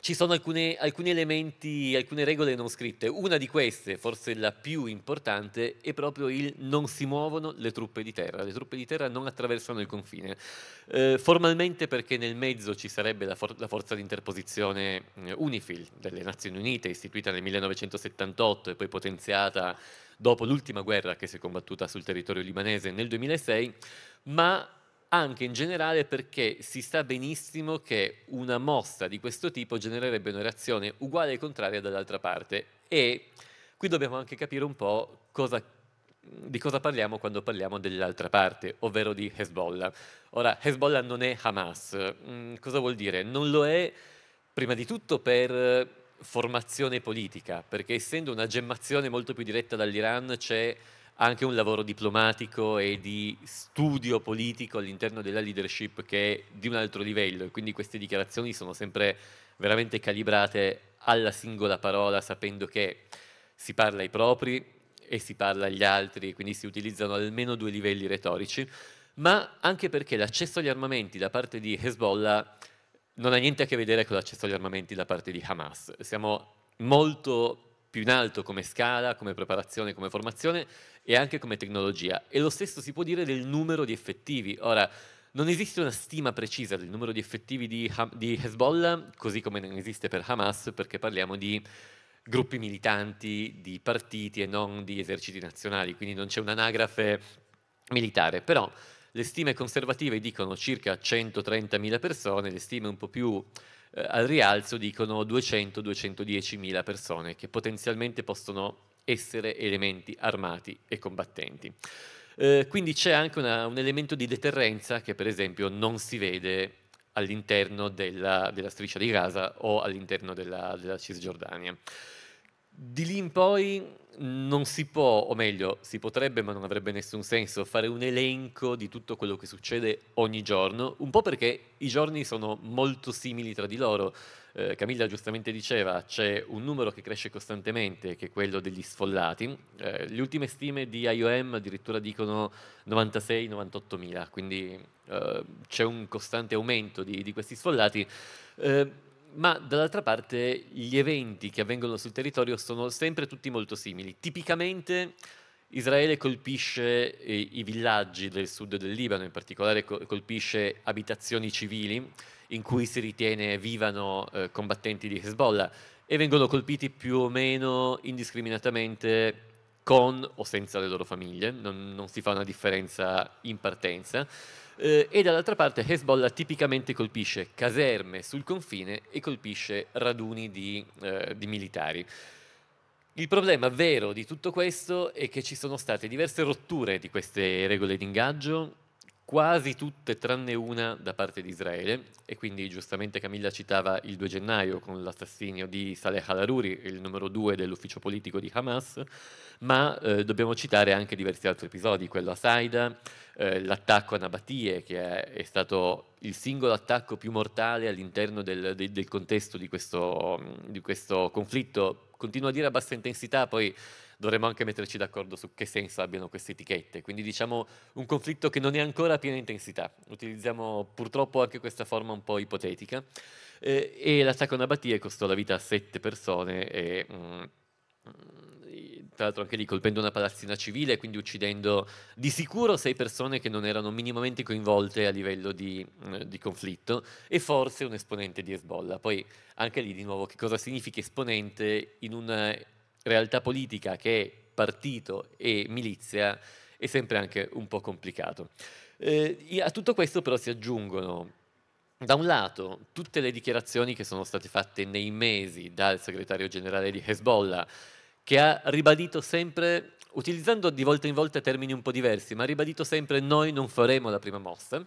ci sono alcune, alcuni elementi, alcune regole non scritte. Una di queste, forse la più importante, è proprio il non si muovono le truppe di terra. Le truppe di terra non attraversano il confine. Eh, formalmente perché nel mezzo ci sarebbe la, for- la forza di interposizione eh, UNIFIL delle Nazioni Unite, istituita nel 1978 e poi potenziata dopo l'ultima guerra che si è combattuta sul territorio libanese nel 2006, ma anche in generale perché si sa benissimo che una mossa di questo tipo genererebbe una reazione uguale e contraria dall'altra parte e qui dobbiamo anche capire un po' cosa, di cosa parliamo quando parliamo dell'altra parte, ovvero di Hezbollah. Ora, Hezbollah non è Hamas, mm, cosa vuol dire? Non lo è prima di tutto per formazione politica, perché essendo una gemmazione molto più diretta dall'Iran c'è anche un lavoro diplomatico e di studio politico all'interno della leadership che è di un altro livello e quindi queste dichiarazioni sono sempre veramente calibrate alla singola parola sapendo che si parla ai propri e si parla agli altri, quindi si utilizzano almeno due livelli retorici, ma anche perché l'accesso agli armamenti da parte di Hezbollah non ha niente a che vedere con l'accesso agli armamenti da parte di Hamas. Siamo molto più in alto come scala, come preparazione, come formazione e anche come tecnologia. E lo stesso si può dire del numero di effettivi. Ora, non esiste una stima precisa del numero di effettivi di, di Hezbollah, così come non esiste per Hamas, perché parliamo di gruppi militanti, di partiti e non di eserciti nazionali, quindi non c'è un'anagrafe militare. Però le stime conservative dicono circa 130.000 persone, le stime un po' più eh, al rialzo dicono 200-210 mila persone che potenzialmente possono essere elementi armati e combattenti. Eh, quindi c'è anche una, un elemento di deterrenza che per esempio non si vede all'interno della, della striscia di Gaza o all'interno della, della Cisgiordania. Di lì in poi non si può, o meglio, si potrebbe, ma non avrebbe nessun senso, fare un elenco di tutto quello che succede ogni giorno, un po' perché i giorni sono molto simili tra di loro. Eh, Camilla giustamente diceva, c'è un numero che cresce costantemente, che è quello degli sfollati. Eh, le ultime stime di IOM addirittura dicono 96-98 mila, quindi eh, c'è un costante aumento di, di questi sfollati. Eh, ma dall'altra parte gli eventi che avvengono sul territorio sono sempre tutti molto simili. Tipicamente Israele colpisce eh, i villaggi del sud del Libano, in particolare colpisce abitazioni civili in cui si ritiene vivano eh, combattenti di Hezbollah e vengono colpiti più o meno indiscriminatamente con o senza le loro famiglie, non, non si fa una differenza in partenza eh, e dall'altra parte Hezbollah tipicamente colpisce caserme sul confine e colpisce raduni di, eh, di militari. Il problema vero di tutto questo è che ci sono state diverse rotture di queste regole di ingaggio quasi tutte tranne una da parte di Israele e quindi giustamente Camilla citava il 2 gennaio con l'assassinio di Saleh al-Aruri, il numero 2 dell'ufficio politico di Hamas, ma eh, dobbiamo citare anche diversi altri episodi, quello a Saida, eh, l'attacco a Nabatie che è, è, stato il singolo attacco più mortale all'interno del, del, del contesto di questo, di questo conflitto, continuo a dire a bassa intensità, poi dovremmo anche metterci d'accordo su che senso abbiano queste etichette, quindi diciamo un conflitto che non è ancora a piena intensità, utilizziamo purtroppo anche questa forma un po' ipotetica eh, e l'attacco a Nabatie costò la vita a sette persone e, mm, mm tra l'altro anche lì colpendo una palazzina civile, quindi uccidendo di sicuro sei persone che non erano minimamente coinvolte a livello di, mm, di, conflitto e forse un esponente di Hezbollah. Poi anche lì di nuovo che cosa significa esponente in un realtà politica che è partito e milizia è sempre anche un po' complicato. Eh, a tutto questo però si aggiungono da un lato tutte le dichiarazioni che sono state fatte nei mesi dal segretario generale di Hezbollah, che ha ribadito sempre, utilizzando di volta in volta termini un po' diversi, ma ha ribadito sempre noi non faremo la prima mossa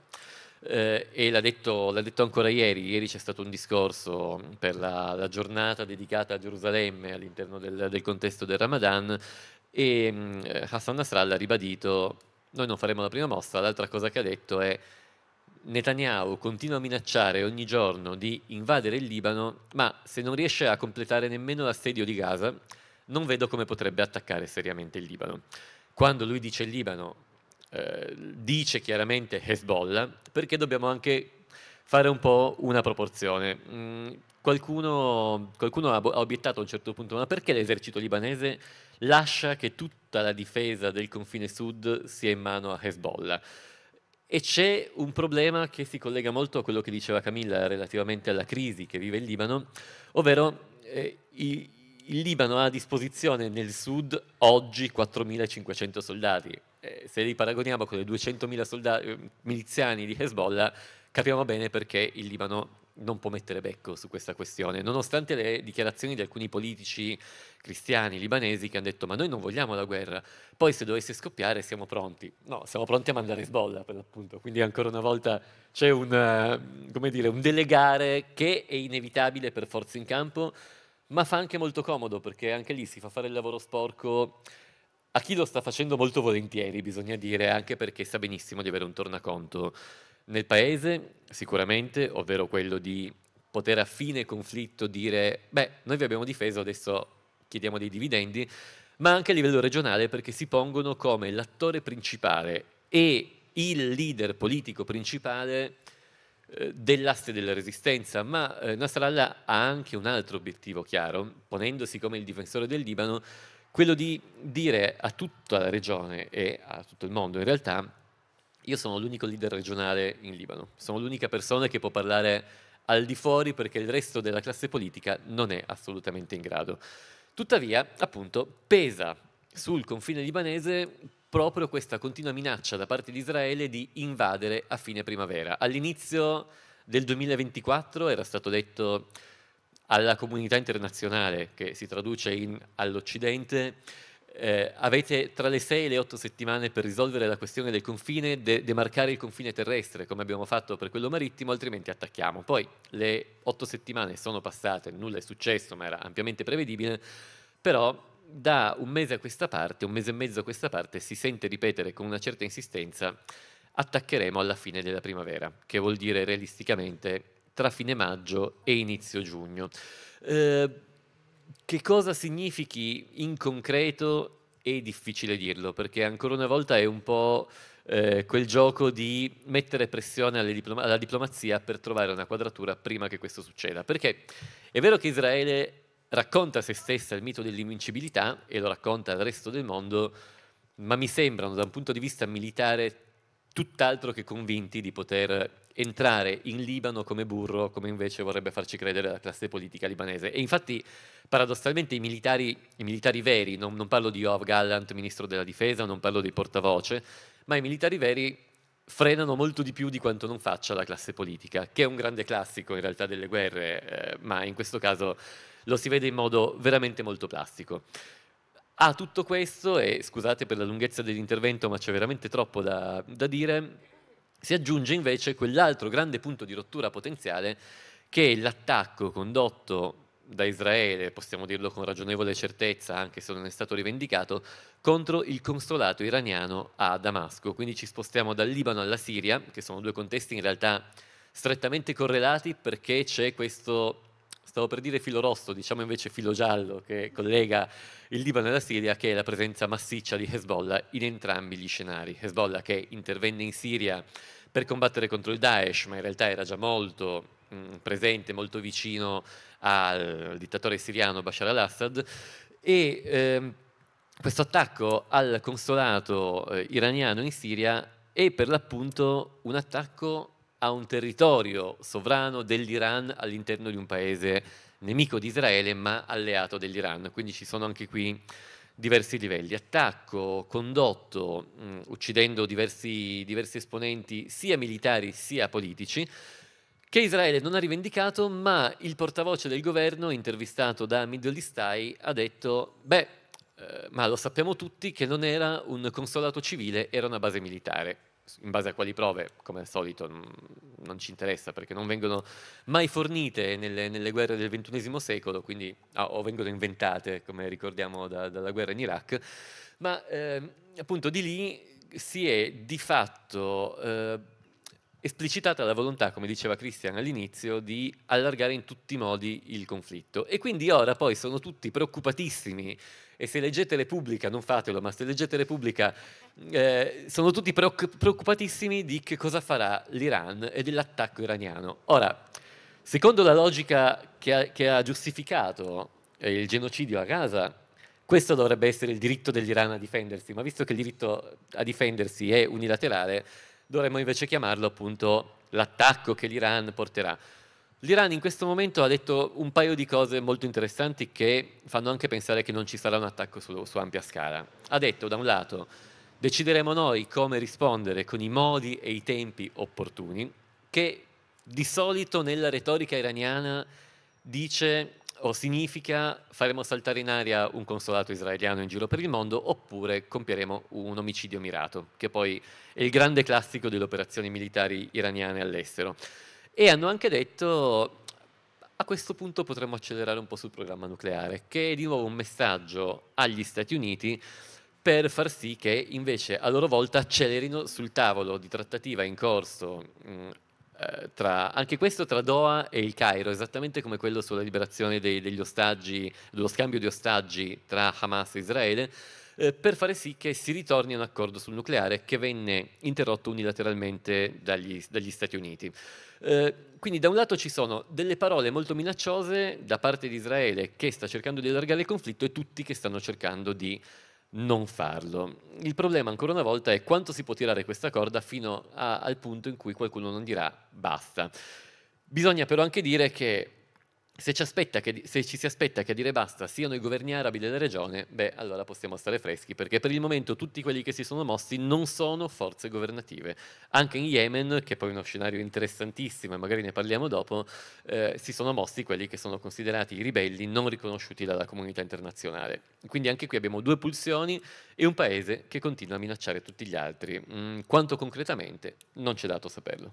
eh, e l'ha detto, l'ha detto, ancora ieri, ieri c'è stato un discorso per la, la giornata dedicata a Gerusalemme all'interno del, del contesto del Ramadan e mh, mm, Hassan Nasrallah ha ribadito noi non faremo la prima mossa, l'altra cosa che ha detto è Netanyahu continua a minacciare ogni giorno di invadere il Libano, ma se non riesce a completare nemmeno l'assedio di Gaza, non vedo come potrebbe attaccare seriamente il Libano. Quando lui dice il Libano, eh, dice chiaramente Hezbollah, perché dobbiamo anche fare un po' una proporzione. Mm, qualcuno, qualcuno, ha obiettato a un certo punto, ma perché l'esercito libanese lascia che tutta la difesa del confine sud sia in mano a Hezbollah? E c'è un problema che si collega molto a quello che diceva Camilla relativamente alla crisi che vive il Libano, ovvero eh, il Libano ha a disposizione nel sud oggi 4.500 soldati, eh, se li paragoniamo con i 200.000 soldati, miliziani di Hezbollah, capiamo bene perché il Libano non può mettere becco su questa questione, nonostante le dichiarazioni di alcuni politici cristiani libanesi che hanno detto ma noi non vogliamo la guerra, poi se dovesse scoppiare siamo pronti. No, siamo pronti a mandare Hezbollah per l'appunto, quindi ancora una volta c'è un, eh, dire, un delegare che è inevitabile per forza in campo, ma fa anche molto comodo perché anche lì si fa fare il lavoro sporco a chi lo sta facendo molto volentieri, bisogna dire, anche perché sa benissimo di avere un tornaconto nel paese, sicuramente, ovvero quello di poter a fine conflitto dire, beh, noi vi abbiamo difeso, adesso chiediamo dei dividendi, ma anche a livello regionale perché si pongono come l'attore principale e il leader politico principale eh, dell'asse della resistenza, ma eh, Nasrallah ha anche un altro obiettivo chiaro, ponendosi come il difensore del Libano, quello di dire a tutta la regione e a tutto il mondo in realtà io sono l'unico leader regionale in Libano, sono l'unica persona che può parlare al di fuori perché il resto della classe politica non è assolutamente in grado. Tuttavia, appunto, pesa sul confine libanese proprio questa continua minaccia da parte di Israele di invadere a fine primavera. All'inizio del 2024 era stato detto alla comunità internazionale, che si traduce in all'Occidente, eh, avete tra le 6 e le 8 settimane per risolvere la questione del confine, de- demarcare il confine terrestre, come abbiamo fatto per quello marittimo, altrimenti attacchiamo. Poi le 8 settimane sono passate, nulla è successo, ma era ampiamente prevedibile, però da un mese a questa parte, un mese e mezzo a questa parte, si sente ripetere con una certa insistenza attaccheremo alla fine della primavera, che vuol dire realisticamente tra fine maggio e inizio giugno. Eh, che cosa significhi in concreto è difficile dirlo perché ancora una volta è un po' eh, quel gioco di mettere pressione diploma- alla diplomazia per trovare una quadratura prima che questo succeda. Perché è vero che Israele racconta a se stessa il mito dell'invincibilità e lo racconta al resto del mondo, ma mi sembrano da un punto di vista militare tutt'altro che convinti di poter entrare in Libano come burro, come invece vorrebbe farci credere la classe politica libanese. E infatti, paradossalmente, i militari, i militari veri, non, non, parlo di Yoav Gallant, ministro della difesa, non parlo dei portavoce, ma i militari veri frenano molto di più di quanto non faccia la classe politica, che è un grande classico in realtà delle guerre, eh, ma in questo caso lo si vede in modo veramente molto plastico. A ah, tutto questo, e scusate per la lunghezza dell'intervento, ma c'è veramente troppo da, da dire, si aggiunge invece quell'altro grande punto di rottura potenziale che è l'attacco condotto da Israele, possiamo dirlo con ragionevole certezza, anche se non è stato rivendicato, contro il consolato iraniano a Damasco. Quindi ci spostiamo dal Libano alla Siria, che sono due contesti in realtà strettamente correlati perché c'è questo Stavo per dire filo rosso, diciamo invece filo giallo che collega il Libano e la Siria, che è la presenza massiccia di Hezbollah in entrambi gli scenari. Hezbollah che intervenne in Siria per combattere contro il Daesh, ma in realtà era già molto mh, mm, presente, molto vicino al dittatore siriano Bashar al-Assad, e ehm, questo attacco al consolato eh, iraniano in Siria è per l'appunto un attacco a un territorio sovrano dell'Iran all'interno di un paese nemico di Israele ma alleato dell'Iran. Quindi ci sono anche qui diversi livelli. Attacco condotto mh, mm, uccidendo diversi, diversi esponenti sia militari sia politici che Israele non ha rivendicato, ma il portavoce del governo, intervistato da Middle Eye, ha detto, beh, eh, ma lo sappiamo tutti che non era un consolato civile, era una base militare in base a quali prove, come al solito, non ci interessa perché non vengono mai fornite nelle, nelle guerre del XXI secolo, quindi, ah, o vengono inventate, come ricordiamo da, dalla guerra in Iraq, ma eh, appunto di lì si è di fatto eh, esplicitata la volontà, come diceva Christian all'inizio, di allargare in tutti i modi il conflitto. E quindi ora poi sono tutti preoccupatissimi e se leggete Repubblica, non fatelo, ma se leggete Repubblica, eh, sono tutti preoccupatissimi di che cosa farà l'Iran e dell'attacco iraniano. Ora, secondo la logica che ha, che ha giustificato eh, il genocidio a Gaza, questo dovrebbe essere il diritto dell'Iran a difendersi, ma visto che il diritto a difendersi è unilaterale, dovremmo invece chiamarlo appunto l'attacco che l'Iran porterà. L'Iran in questo momento ha detto un paio di cose molto interessanti che fanno anche pensare che non ci sarà un attacco su, su ampia scala. Ha detto da un lato decideremo noi come rispondere con i modi e i tempi opportuni, che di solito nella retorica iraniana dice o significa faremo saltare in aria un consolato israeliano in giro per il mondo oppure compieremo un omicidio mirato, che poi è il grande classico delle operazioni militari iraniane all'estero. E hanno anche detto a questo punto potremmo accelerare un po' sul programma nucleare, che è di nuovo un messaggio agli Stati Uniti per far sì che invece a loro volta accelerino sul tavolo di trattativa in corso mh, mm, eh, tra, anche questo tra Doha e il Cairo, esattamente come quello sulla liberazione dei, degli ostaggi, dello scambio di ostaggi tra Hamas e Israele, eh, per fare sì che si ritorni a un accordo sul nucleare che venne interrotto unilateralmente dagli, dagli Stati Uniti. Eh, quindi da un lato ci sono delle parole molto minacciose da parte di Israele che sta cercando di allargare il conflitto e tutti che stanno cercando di non farlo. Il problema ancora una volta è quanto si può tirare questa corda fino a, al punto in cui qualcuno non dirà basta. Bisogna però anche dire che se ci, che, se ci, si aspetta che a dire basta siano i governi arabi della regione, beh, allora possiamo stare freschi, perché per il momento tutti quelli che si sono mossi non sono forze governative. Anche in Yemen, che è poi uno scenario interessantissimo e magari ne parliamo dopo, eh, si sono mossi quelli che sono considerati i ribelli non riconosciuti dalla comunità internazionale. Quindi anche qui abbiamo due pulsioni e un paese che continua a minacciare tutti gli altri. Mm, quanto concretamente non c'è dato saperlo.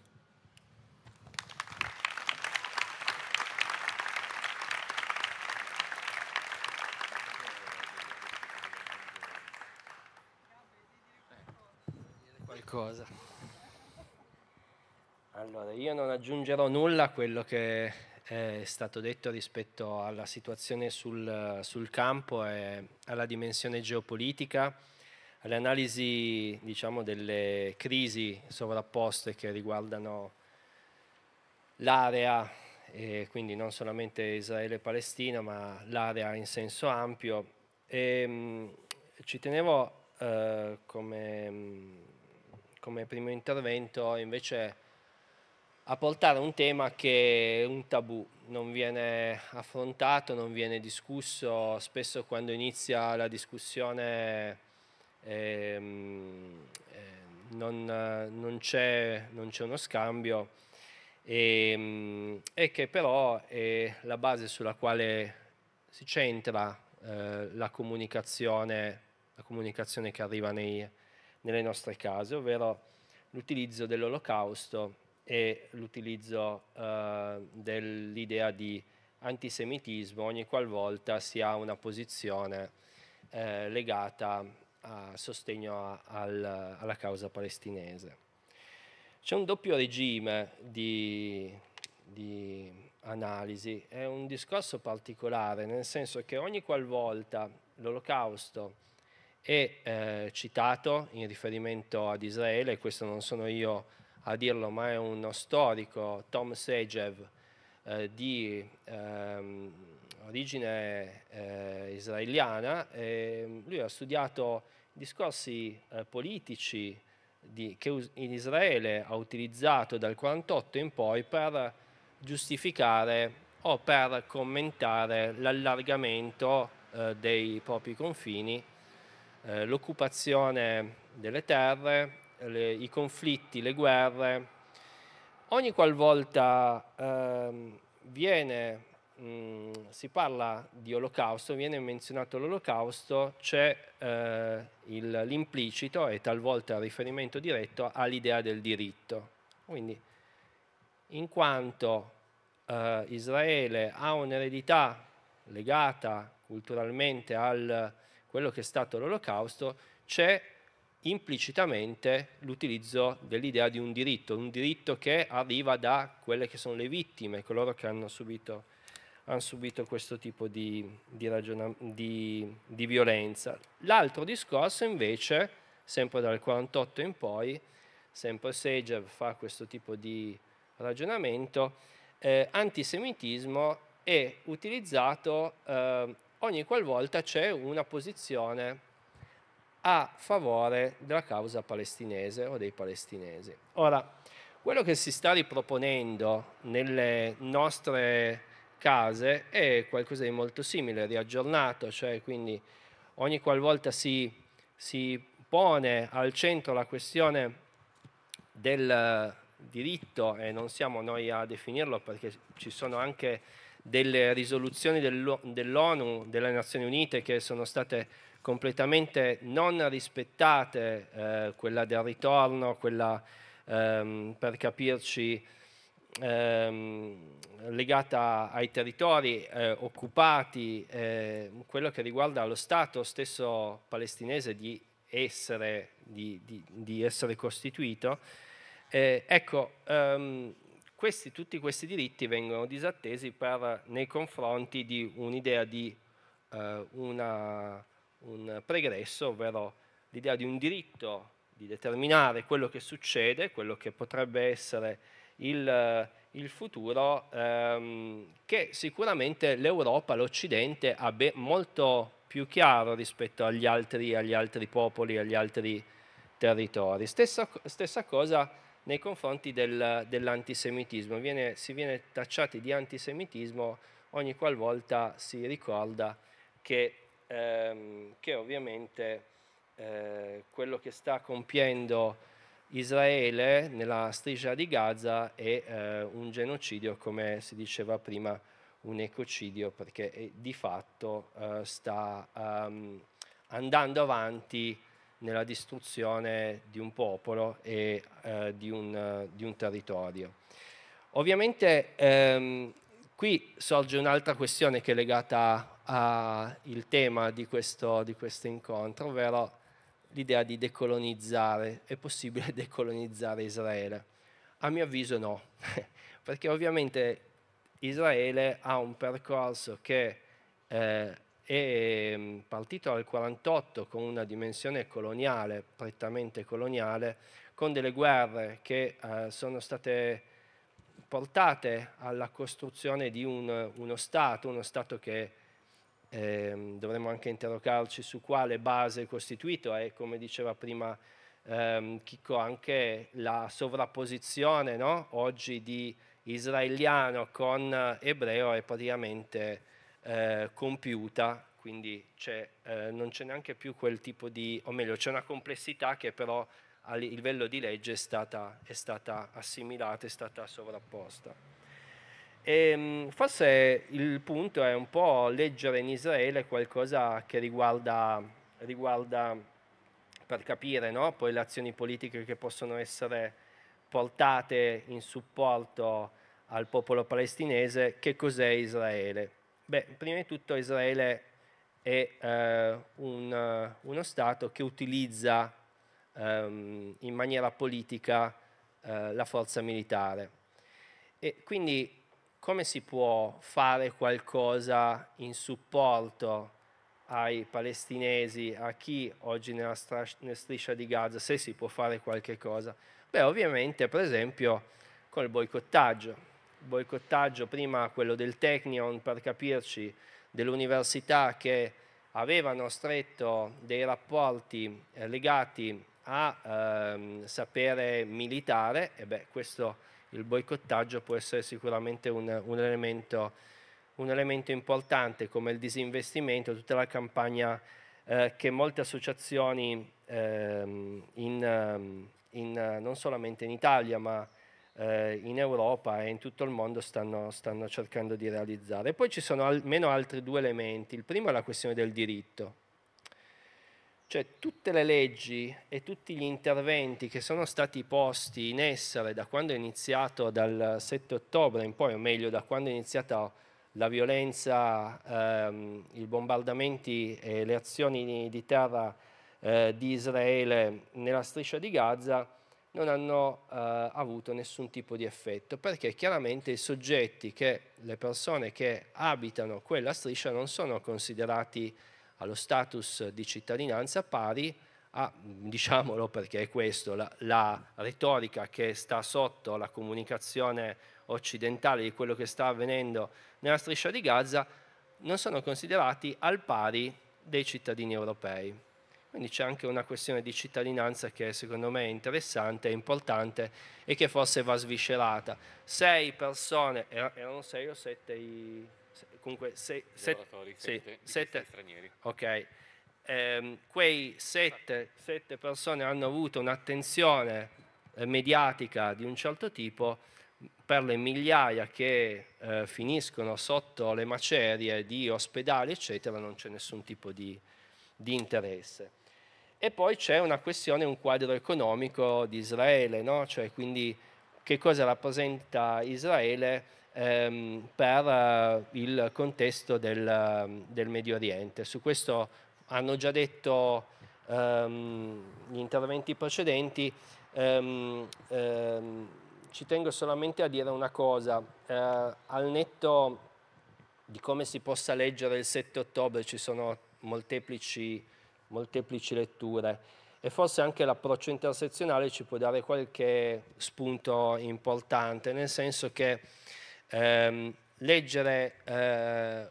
qualcosa. Allora, io non aggiungerò nulla a quello che è stato detto rispetto alla situazione sul, sul campo e alla dimensione geopolitica, alle analisi diciamo, delle crisi sovrapposte che riguardano l'area, e quindi non solamente Israele e Palestina, ma l'area in senso ampio. E, ehm, mh, ci tenevo eh, come... Mh, come primo intervento invece a portare un tema che è un tabù, non viene affrontato, non viene discusso, spesso quando inizia la discussione eh, non, non c'è uno scambio e, ehm, e, che però è la base sulla quale si centra eh, la, comunicazione, la comunicazione che arriva nei, nelle nostre case, ovvero l'utilizzo dell'olocausto e l'utilizzo eh, dell'idea di antisemitismo ogni qualvolta si ha una posizione eh, legata a sostegno a, al, alla causa palestinese. C'è un doppio regime di, di analisi, è un discorso particolare, nel senso che ogni qualvolta l'olocausto è eh, citato in riferimento ad Israele, questo non sono io a dirlo, ma è uno storico, Tom Segev, eh, di ehm, origine eh, israeliana. E lui ha studiato discorsi eh, politici di, che in Israele ha utilizzato dal 48 in poi per giustificare o per commentare l'allargamento eh, dei propri confini eh, l'occupazione delle terre, le, i conflitti, le guerre. Ogni qualvolta eh, viene, mh, si parla di olocausto, viene menzionato l'olocausto, c'è eh, l'implicito e talvolta il riferimento diretto all'idea del diritto. Quindi, in quanto eh, Israele ha un'eredità legata culturalmente al quello che è stato l'olocausto, c'è implicitamente l'utilizzo dell'idea di un diritto, un diritto che arriva da quelle che sono le vittime, coloro che hanno subito, hanno subito questo tipo di, di, ragion- di, di violenza. L'altro discorso invece, sempre dal 48 in poi, sempre Seger fa questo tipo di ragionamento, eh, antisemitismo è utilizzato eh, ogni qualvolta c'è una posizione a favore della causa palestinese o dei palestinesi. Ora, quello che si sta riproponendo nelle nostre case è qualcosa di molto simile, riaggiornato, cioè quindi ogni qualvolta si, si pone al centro la questione del diritto, e non siamo noi a definirlo perché ci sono anche delle risoluzioni dell'ONU, delle Nazioni Unite che sono state completamente non rispettate, eh, quella del ritorno, quella ehm, per capirci ehm, legata ai territori eh, occupati, eh, quello che riguarda lo Stato stesso palestinese di essere, di, di, di essere costituito. Eh, ecco, ehm, questi, tutti questi diritti vengono disattesi per, nei confronti di un'idea di eh, una, un pregresso, ovvero l'idea di un diritto di determinare quello che succede, quello che potrebbe essere il, il futuro, ehm, che sicuramente l'Europa, l'Occidente ha ben, molto più chiaro rispetto agli altri, agli altri popoli, agli altri territori. Stessa, stessa cosa nei confronti del, dell'antisemitismo. Viene, si viene tacciati di antisemitismo ogni qualvolta si ricorda che, ehm, che ovviamente eh, quello che sta compiendo Israele nella striscia di Gaza è eh, un genocidio, come si diceva prima, un ecocidio, perché eh, di fatto eh, sta um, andando avanti nella distruzione di un popolo e eh, di, un, di, un, territorio. Ovviamente ehm, qui sorge un'altra questione che è legata al tema di questo, di questo incontro, ovvero l'idea di decolonizzare. È possibile decolonizzare Israele? A mio avviso no, perché ovviamente Israele ha un percorso che eh, è ehm, partito dal 48 con una dimensione coloniale, prettamente coloniale, con delle guerre che eh, sono state portate alla costruzione di un, uno Stato, uno Stato che eh, dovremmo anche interrogarci su quale base è costituito e come diceva prima ehm, Chicco anche la sovrapposizione no? oggi di israeliano con eh, ebreo è praticamente eh, compiuta, quindi c'è, eh, non c'è neanche più quel tipo di, o meglio, c'è una complessità che però a livello di legge è stata, è stata assimilata, è stata sovrapposta. E, ehm, forse il punto è un po' leggere in Israele qualcosa che riguarda, riguarda per capire no? poi le azioni politiche che possono essere portate in supporto al popolo palestinese, che cos'è Israele. Beh, prima di tutto Israele è eh, un, eh, uno Stato che utilizza ehm, in maniera politica eh, la forza militare. E quindi come si può fare qualcosa in supporto ai palestinesi, a chi oggi nella striscia di Gaza, se si può fare qualche cosa? Beh, ovviamente, per esempio, col boicottaggio boicottaggio, prima quello del Technion per capirci, dell'università che avevano stretto dei rapporti eh, legati a ehm, sapere militare, e beh, questo, il boicottaggio può essere sicuramente un, un, elemento, un, elemento, importante, come il disinvestimento, tutta la campagna eh, che molte associazioni, ehm, in, ehm, in, eh, non solamente in Italia, ma eh, in Europa e in tutto il mondo stanno, stanno cercando di realizzare. poi ci sono almeno altri due elementi. Il primo è la questione del diritto. Cioè tutte le leggi e tutti gli interventi che sono stati posti in essere da quando è iniziato dal 7 ottobre in poi, o meglio da quando è iniziata la violenza, ehm, i bombardamenti e le azioni di terra eh, di Israele nella striscia di Gaza, non hanno eh, avuto nessun tipo di effetto, perché chiaramente i soggetti, che, le persone che abitano quella striscia non sono considerati allo status di cittadinanza pari a, diciamolo perché è questo, la, la retorica che sta sotto la comunicazione occidentale di quello che sta avvenendo nella striscia di Gaza, non sono considerati al pari dei cittadini europei. Quindi c'è anche una questione di cittadinanza che secondo me è interessante, è importante e che forse va sviscerata. Sei persone, erano sei o sette i... comunque sei, set, sì, sette, stranieri. Ok. Ehm, quei sette, sette persone hanno avuto un'attenzione eh, mediatica di un certo tipo per le migliaia che eh, finiscono sotto le macerie di ospedali, eccetera, non c'è nessun tipo di, di interesse. E poi c'è una questione, un quadro economico di Israele, no? cioè quindi che cosa rappresenta Israele ehm, per eh, il contesto del, ehm, del, Medio Oriente. Su questo hanno già detto ehm, gli interventi precedenti, ehm, ehm, ci tengo solamente a dire una cosa, eh, al netto di come si possa leggere il 7 ottobre ci sono molteplici molteplici letture e forse anche l'approccio intersezionale ci può dare qualche spunto importante, nel senso che ehm, leggere eh,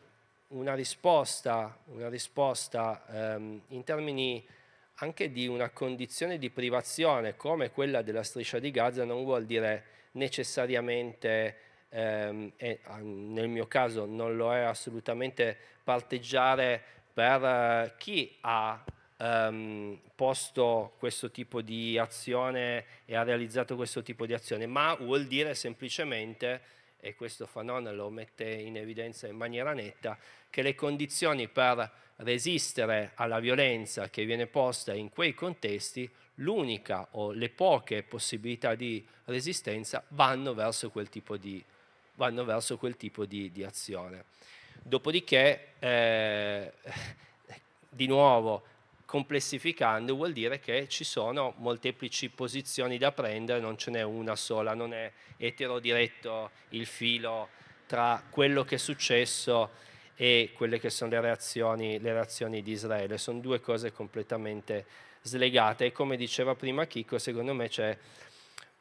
una risposta, una risposta ehm, in termini anche di una condizione di privazione come quella della striscia di Gaza non vuol dire necessariamente, ehm, e ah, nel mio caso non lo è assolutamente, parteggiare per eh, chi ha ehm, posto questo tipo di azione e ha realizzato questo tipo di azione, ma vuol dire semplicemente e questo Fanon lo mette in evidenza in maniera netta, che le condizioni per resistere alla violenza che viene posta in quei contesti, l'unica o le poche possibilità di resistenza vanno verso quel tipo di, verso quel tipo di, di azione. Dopodiché, eh, di nuovo, complessificando vuol dire che ci sono molteplici posizioni da prendere, non ce n'è una sola, non è etero diretto il filo tra quello che è successo e quelle che sono le reazioni, le reazioni di Israele. Sono due cose completamente slegate e come diceva prima Chico, secondo me c'è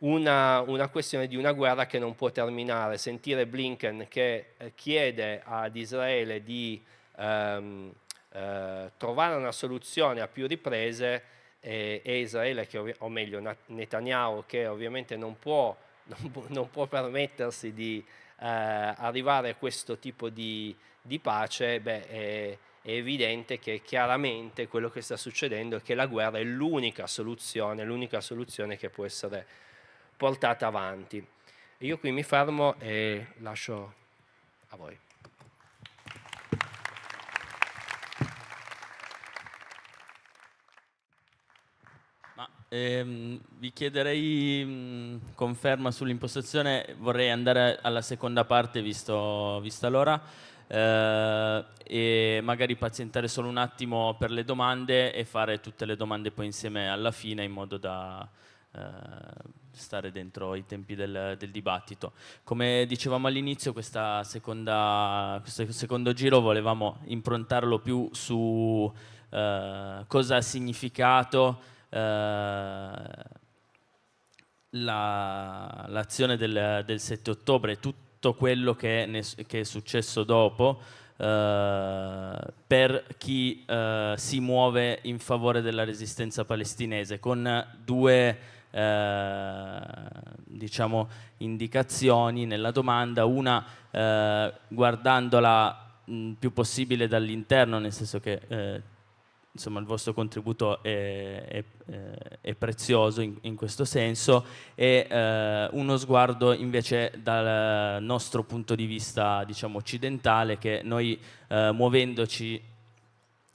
una, una, questione di una guerra che non può terminare. Sentire Blinken che eh, chiede ad Israele di ehm, eh, trovare una soluzione a più riprese e, e Israele, che, o meglio Netanyahu, che ovviamente non può, non non può permettersi di eh, arrivare a questo tipo di, di pace, beh, è, è evidente che chiaramente quello che sta succedendo è che la guerra è l'unica soluzione, l'unica soluzione che può essere portata avanti. Io qui mi fermo e lascio a voi. Ma, ehm, vi chiederei mh, conferma sull'impostazione, vorrei andare alla seconda parte visto, vista l'ora eh, e magari pazientare solo un attimo per le domande e fare tutte le domande poi insieme alla fine in modo da... Eh, stare dentro i tempi del, del dibattito. Come dicevamo all'inizio, seconda, questo secondo giro volevamo improntarlo più su eh, cosa ha significato eh, l'azione del, del, 7 ottobre, e tutto quello che, ne, che è successo dopo. Uh, per chi uh, si muove in favore della resistenza palestinese, con due eh, diciamo, indicazioni nella domanda, una eh, guardandola mh, più possibile dall'interno, nel senso che eh, insomma, il vostro contributo è, è, eh, è prezioso in, in, questo senso, e eh, uno sguardo invece dal nostro punto di vista diciamo, occidentale, che noi muovendoci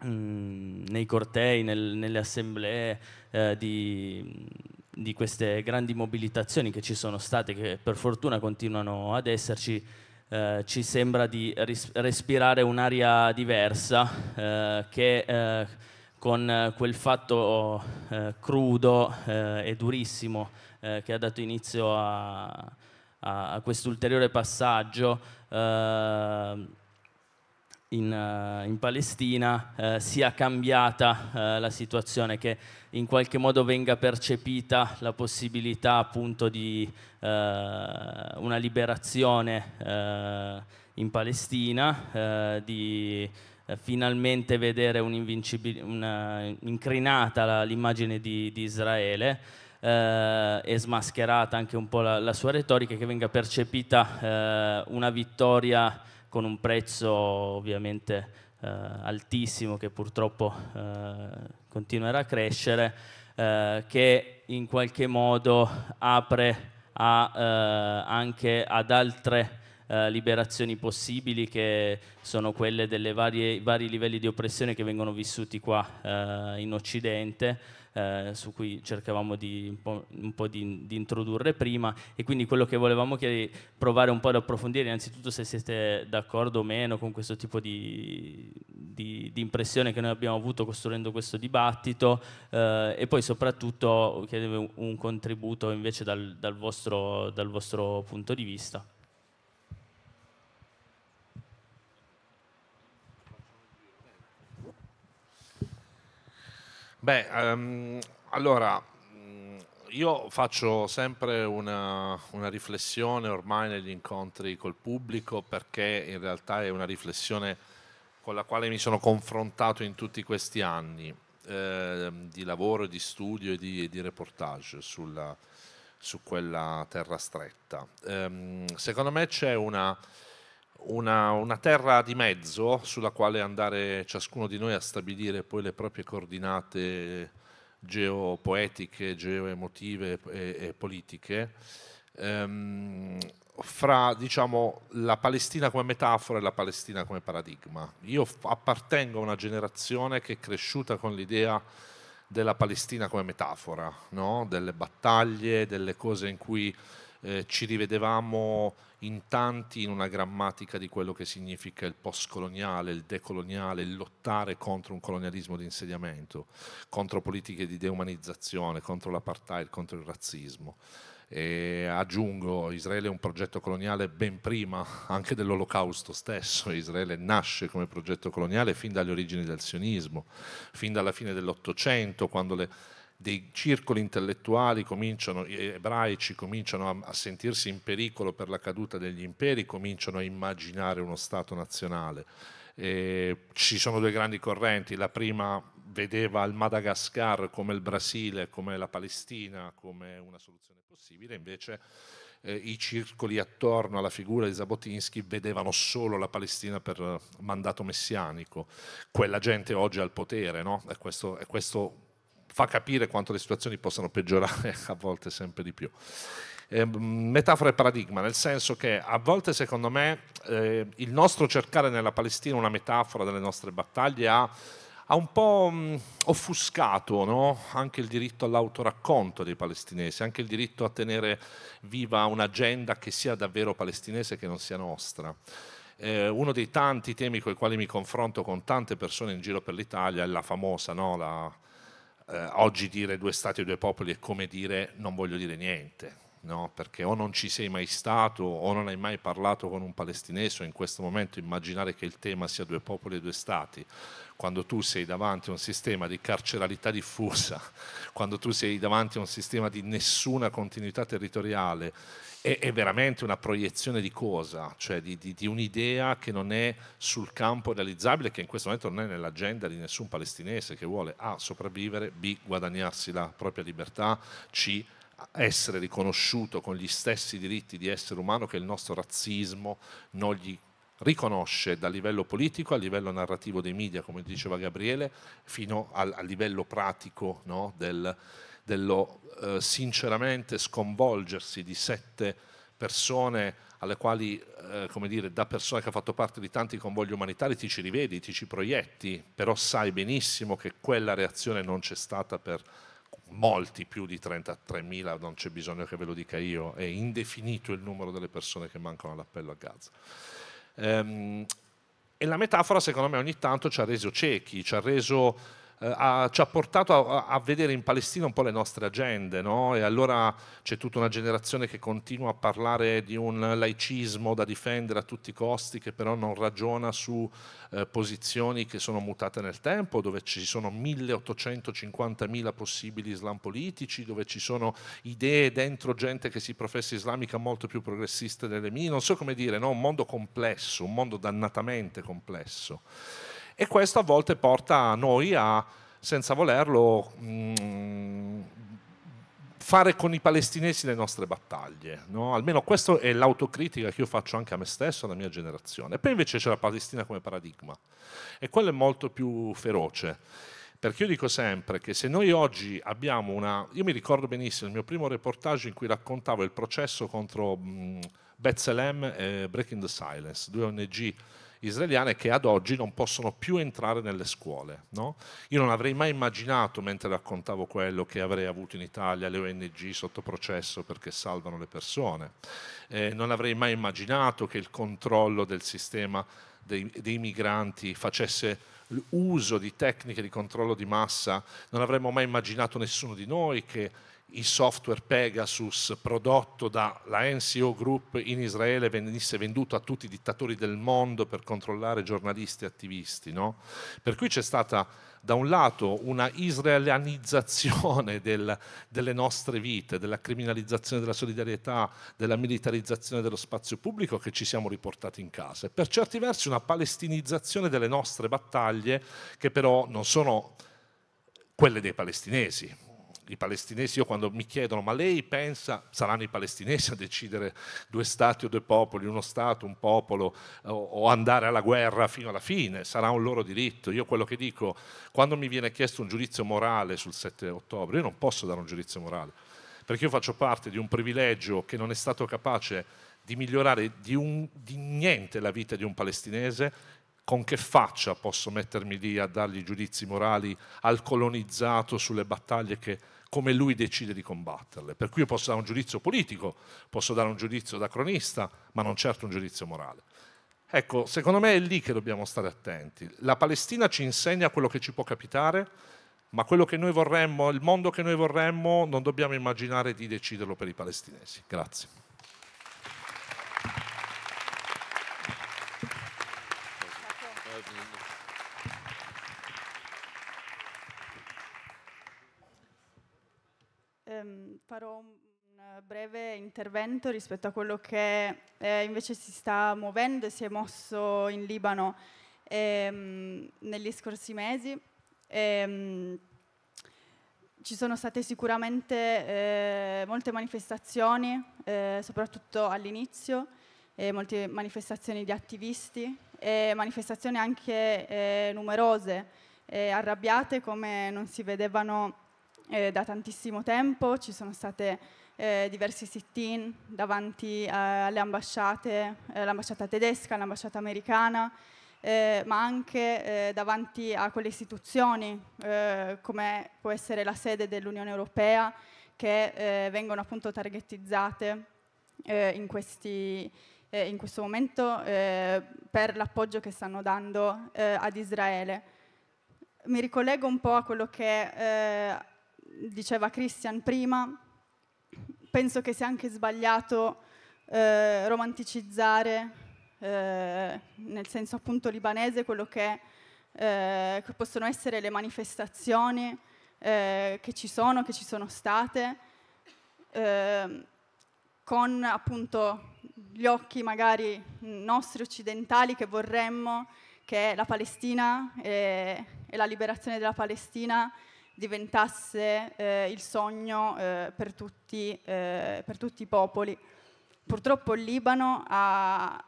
nei cortei, nel, nelle assemblee eh, di, di queste grandi mobilitazioni che ci sono state, che per fortuna continuano ad esserci, eh, ci sembra di ris- respirare un'aria diversa eh, che eh, con quel fatto eh, crudo eh, e durissimo eh, che ha dato inizio a, a, a quest'ulteriore passaggio ehm, in, eh, in Palestina eh, sia cambiata eh, la situazione, che in qualche modo venga percepita la possibilità appunto di eh, una liberazione eh, in Palestina, di finalmente vedere un'incrinata l'immagine di, di Israele eh, e smascherata anche un po' la, la sua retorica, che venga percepita eh, una vittoria con un prezzo ovviamente eh, altissimo che purtroppo eh, continuerà a crescere, eh, che in qualche modo apre a, anche ad altre liberazioni possibili che sono quelle dei vari livelli di oppressione che vengono vissuti qua in Occidente eh, su cui cercavamo di, un po', un po di, di, introdurre prima e quindi quello che volevamo chiedere, provare un po' ad approfondire innanzitutto se siete d'accordo o meno con questo tipo di, di, impressione che noi abbiamo avuto costruendo questo dibattito eh, e poi soprattutto chiedevo un contributo invece dal, dal, vostro, dal vostro punto di vista. Beh, ehm, allora, mm, io faccio sempre una, una riflessione ormai negli incontri col pubblico perché in realtà è una riflessione con la quale mi sono confrontato in tutti questi anni eh, di lavoro, di studio e di, di reportage sulla, su quella terra stretta. Ehm, secondo me c'è una una, una, terra di mezzo sulla quale andare ciascuno di noi a stabilire poi le proprie coordinate geopoetiche, geoemotive e, e politiche, ehm, fra diciamo, la Palestina come metafora e la Palestina come paradigma. Io appartengo a una generazione che è cresciuta con l'idea della Palestina come metafora, no? delle battaglie, delle cose in cui eh, ci rivedevamo in tanti in una grammatica di quello che significa il postcoloniale, il decoloniale, il lottare contro un colonialismo di insediamento, contro politiche di deumanizzazione, contro l'apartheid, contro il razzismo. E aggiungo, Israele è un progetto coloniale ben prima anche dell'olocausto stesso, Israele nasce come progetto coloniale fin dalle origini del sionismo, fin dalla fine dell'Ottocento, quando le dei circoli intellettuali cominciano, ebraici cominciano a, a, sentirsi in pericolo per la caduta degli imperi, cominciano a immaginare uno Stato nazionale. E ci sono due grandi correnti, la prima vedeva il Madagascar come il Brasile, come la Palestina, come una soluzione possibile, invece eh, i circoli attorno alla figura di Zabotinsky vedevano solo la Palestina per mandato messianico. Quella gente oggi al potere, no? e questo, e questo fa capire quanto le situazioni possano peggiorare a volte sempre di più. Ehm, metafora e paradigma, nel senso che a volte secondo me eh, il nostro cercare nella Palestina una metafora delle nostre battaglie ha, ha un po' mh, mm, offuscato no? anche il diritto all'autoracconto dei palestinesi, anche il diritto a tenere viva un'agenda che sia davvero palestinese e che non sia nostra eh, uno dei tanti temi con i quali mi confronto con tante persone in giro per l'Italia è la famosa, no? la, eh, oggi dire due stati e due popoli è come dire non voglio dire niente. No? perché o non ci sei mai stato o non hai mai parlato con un palestinese o in questo momento immaginare che il tema sia due popoli e due stati quando tu sei davanti a un sistema di carceralità diffusa, quando tu sei davanti a un sistema di nessuna continuità territoriale, è, è veramente una proiezione di cosa, cioè di, di, di un'idea che non è sul campo realizzabile, che in questo momento non è nell'agenda di nessun palestinese che vuole A sopravvivere, B guadagnarsi la propria libertà, C essere riconosciuto con gli stessi diritti di essere umano che il nostro razzismo non gli riconosce dal livello politico, a livello narrativo dei media, come diceva Gabriele, fino al, al livello pratico no? Del, dello eh, sinceramente sconvolgersi di sette persone alle quali, eh, come dire, da persona che ha fatto parte di tanti convogli umanitari ti ci rivedi, ti ci proietti, però sai benissimo che quella reazione non c'è stata per molti più di 33.000, non c'è bisogno che ve lo dica io, è indefinito il numero delle persone che mancano all'appello a Gaza. Ehm, e la metafora secondo me ogni tanto ci ha reso ciechi, ci ha reso eh, ha, ci ha portato a, a, vedere in Palestina un po' le nostre agende, no? e allora c'è tutta una generazione che continua a parlare di un laicismo da difendere a tutti i costi, che però non ragiona su eh, posizioni che sono mutate nel tempo, dove ci sono 1850.000 possibili islam politici, dove ci sono idee dentro gente che si professa islamica molto più progressiste delle mie, non so come dire, no? un mondo complesso, un mondo dannatamente complesso e questo a volte porta noi a, senza volerlo, mh, mm, fare con i palestinesi le nostre battaglie. No? Almeno questa è l'autocritica che io faccio anche a me stesso, alla mia generazione. poi invece c'è la Palestina come paradigma e quello è molto più feroce. Perché io dico sempre che se noi oggi abbiamo una... Io mi ricordo benissimo il mio primo reportage in cui raccontavo il processo contro mh, mm, B'Tselem e Breaking the Silence, due ONG israeliane che ad oggi non possono più entrare nelle scuole. No? Io non avrei mai immaginato, mentre raccontavo quello, che avrei avuto in Italia le ONG sotto processo perché salvano le persone. Eh, non avrei mai immaginato che il controllo del sistema dei, dei migranti facesse uso di tecniche di controllo di massa, non avremmo mai immaginato nessuno di noi che il software Pegasus prodotto dalla NCO Group in Israele venisse venduto a tutti i dittatori del mondo per controllare giornalisti e attivisti. No? Per cui c'è stata da un lato una israelianizzazione del, delle nostre vite, della criminalizzazione della solidarietà, della militarizzazione dello spazio pubblico che ci siamo riportati in casa e per certi versi una palestinizzazione delle nostre battaglie che però non sono quelle dei palestinesi i palestinesi, io quando mi chiedono ma lei pensa, saranno i palestinesi a decidere due stati o due popoli, uno stato, un popolo o, andare alla guerra fino alla fine, sarà un loro diritto. Io quello che dico, quando mi viene chiesto un giudizio morale sul 7 ottobre, io non posso dare un giudizio morale, perché io faccio parte di un privilegio che non è stato capace di migliorare di, un, di niente la vita di un palestinese con che faccia posso mettermi lì a dargli giudizi morali al colonizzato sulle battaglie che come lui decide di combatterle. Per cui io posso dare un giudizio politico, posso dare un giudizio da cronista, ma non certo un giudizio morale. Ecco, secondo me è lì che dobbiamo stare attenti. La Palestina ci insegna quello che ci può capitare, ma quello che noi vorremmo, il mondo che noi vorremmo, non dobbiamo immaginare di deciderlo per i palestinesi. Grazie. breve intervento rispetto a quello che eh, invece si sta muovendo e si è mosso in Libano ehm, negli scorsi mesi. Ehm, ci sono state sicuramente eh, molte manifestazioni, eh, soprattutto all'inizio, molte manifestazioni di attivisti, manifestazioni anche eh, numerose, eh, arrabbiate come non si vedevano eh, da tantissimo tempo, ci sono state eh, diversi sit-in davanti eh, alle ambasciate, eh, l'ambasciata tedesca, l'ambasciata americana, eh, ma anche davanti a quelle istituzioni come può essere la sede dell'Unione Europea che vengono appunto targetizzate in questi, in questo momento eh, per l'appoggio che stanno dando eh, ad Israele. Mi ricollego un po' a quello che eh, diceva Christian prima penso che sia anche sbagliato eh, romanticizzare eh, nel senso appunto libanese quello che, eh, che possono essere le manifestazioni eh, che ci sono, che ci sono state, ehm, con appunto gli occhi magari nostri occidentali che vorremmo che la Palestina e, eh, e la liberazione della Palestina diventasse eh, il sogno eh, per, tutti, eh, per, tutti, i popoli. Purtroppo il Libano ha,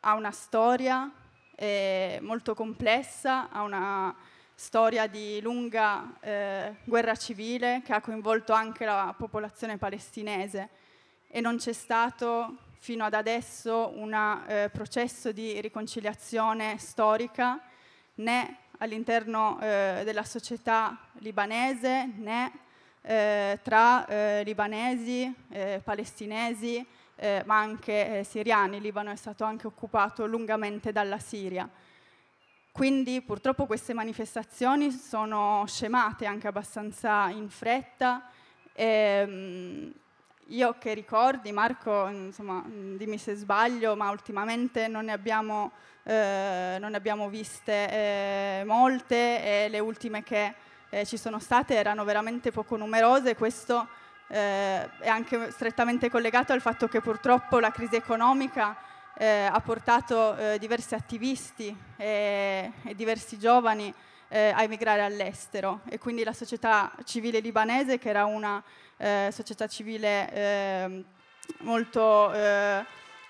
ha una storia eh, molto complessa, ha una storia di lunga eh, guerra civile che ha coinvolto anche la popolazione palestinese e non c'è stato fino ad adesso un eh, processo di riconciliazione storica né all'interno eh, della società libanese né eh, tra eh, libanesi, eh, palestinesi, eh, ma anche eh, siriani. Il Libano è stato anche occupato lungamente dalla Siria. Quindi purtroppo queste manifestazioni sono scemate anche abbastanza in fretta. Ehm, io che ricordi, Marco, insomma, dimmi se sbaglio, ma ultimamente non ne abbiamo eh, non ne abbiamo viste eh, molte e le ultime che eh, ci sono state erano veramente poco numerose. Questo eh, è anche strettamente collegato al fatto che purtroppo la crisi economica eh, ha portato diversi attivisti e, e diversi giovani a emigrare all'estero e quindi la società civile libanese che era una società civile ehm, molto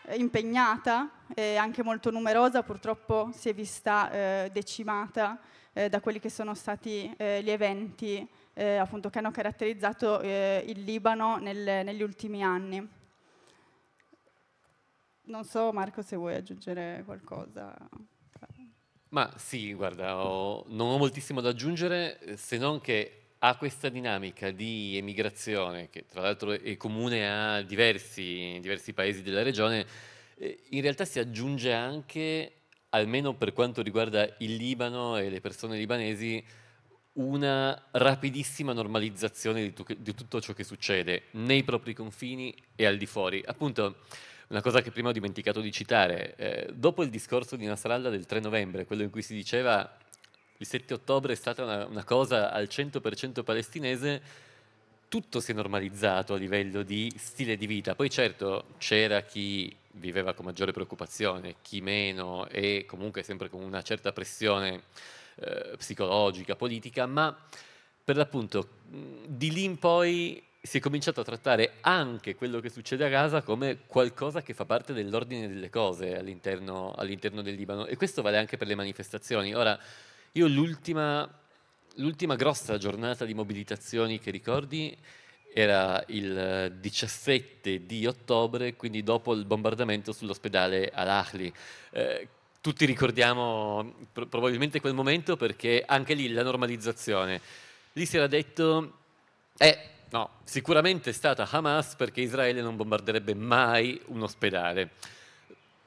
eh, impegnata e anche molto numerosa, purtroppo si è vista eh, decimata eh, da quelli che sono stati eh, gli eventi eh, appunto, che hanno caratterizzato eh, il Libano nel, negli ultimi anni. Non so Marco se vuoi aggiungere qualcosa. Ma sì, guarda, ho, non ho moltissimo da aggiungere se non che ha questa dinamica di emigrazione, che tra l'altro è comune a diversi, diversi paesi della regione, eh, in realtà si aggiunge anche, almeno per quanto riguarda il Libano e le persone libanesi, una rapidissima normalizzazione di, tu, di, tutto ciò che succede nei propri confini e al di fuori. Appunto, una cosa che prima ho dimenticato di citare, eh, dopo il discorso di Nasrallah del 3 novembre, quello in cui si diceva il 7 ottobre è stata una, una cosa al 100% palestinese, tutto si è normalizzato a livello di stile di vita. Poi certo c'era chi viveva con maggiore preoccupazione, chi meno e comunque sempre con una certa pressione eh, psicologica, politica, ma per l'appunto di lì in poi si è cominciato a trattare anche quello che succede a Gaza come qualcosa che fa parte dell'ordine delle cose all'interno, all'interno del Libano e questo vale anche per le manifestazioni. Ora, io l'ultima, l'ultima grossa giornata di mobilitazioni che ricordi era il 17 di ottobre, quindi dopo il bombardamento sull'ospedale Al-Ahli. Eh, tutti ricordiamo pro- probabilmente quel momento perché anche lì la normalizzazione. Lì si era detto, eh, no, sicuramente è stata Hamas perché Israele non bombarderebbe mai un ospedale.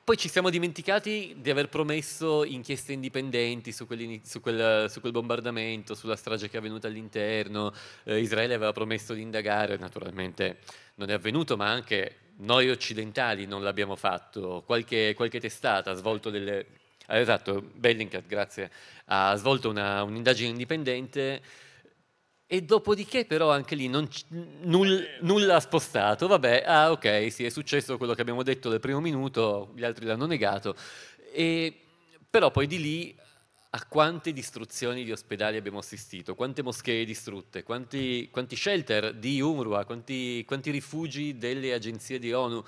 Poi ci siamo dimenticati di aver promesso inchieste indipendenti su, su, quel, su quel, bombardamento, sulla strage che è avvenuta all'interno. Eh, Israele aveva promesso di indagare, naturalmente non è avvenuto, ma anche noi occidentali non l'abbiamo fatto. Qualche, qualche testata ha svolto delle... Ah, esatto, Bellingcat, grazie, ha svolto un'indagine un indipendente e dopodiché però anche lì c- nul- nulla ha spostato, vabbè, ah ok, sì, è successo quello che abbiamo detto nel primo minuto, gli altri l'hanno negato, e, però poi di lì a quante distruzioni di ospedali abbiamo assistito, quante moschee distrutte, quanti, quanti shelter di UNRWA, quanti, quanti rifugi delle agenzie di ONU,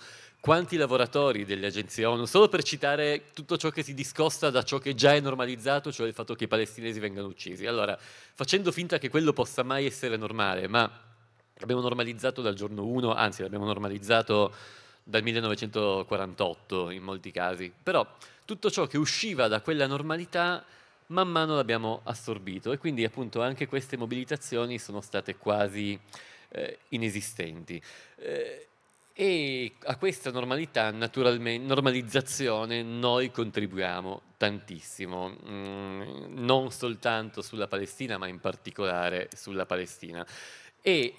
quanti lavoratori delle agenzie ONU, solo per citare tutto ciò che si discosta da ciò che già è normalizzato, cioè il fatto che i palestinesi vengano uccisi. Allora, facendo finta che quello possa mai essere normale, ma l'abbiamo normalizzato dal giorno 1, anzi l'abbiamo normalizzato dal 1948 in molti casi, però tutto ciò che usciva da quella normalità man mano l'abbiamo assorbito e quindi appunto anche queste mobilitazioni sono state quasi eh, inesistenti. Eh, e a questa normalità, normalizzazione, noi contribuiamo tantissimo, mm, non soltanto sulla Palestina, ma in particolare sulla Palestina. E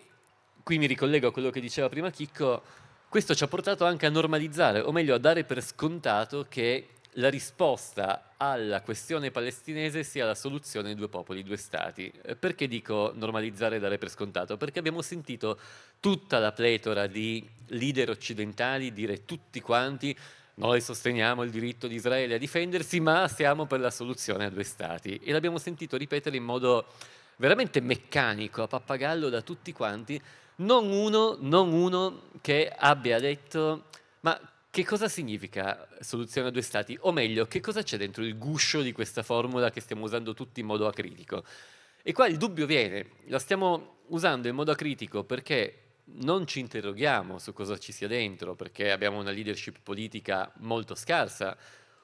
qui mi ricollego a quello che diceva prima Chicco, questo ci ha portato anche a normalizzare, o meglio a dare per scontato che la risposta alla questione palestinese sia la soluzione due popoli, due stati. Eh, perché dico normalizzare e dare per scontato? Perché abbiamo sentito tutta la pletora di leader occidentali dire tutti quanti noi sosteniamo il diritto di Israele a difendersi, ma siamo per la soluzione a due stati. E l'abbiamo sentito ripetere in modo veramente meccanico, a pappagallo da tutti quanti, non uno, non uno che abbia detto ma che cosa significa soluzione a due stati? O meglio, che cosa c'è dentro il guscio di questa formula che stiamo usando tutti in modo acritico? E qua il dubbio viene, la stiamo usando in modo acritico perché non ci interroghiamo su cosa ci sia dentro, perché abbiamo una leadership politica molto scarsa,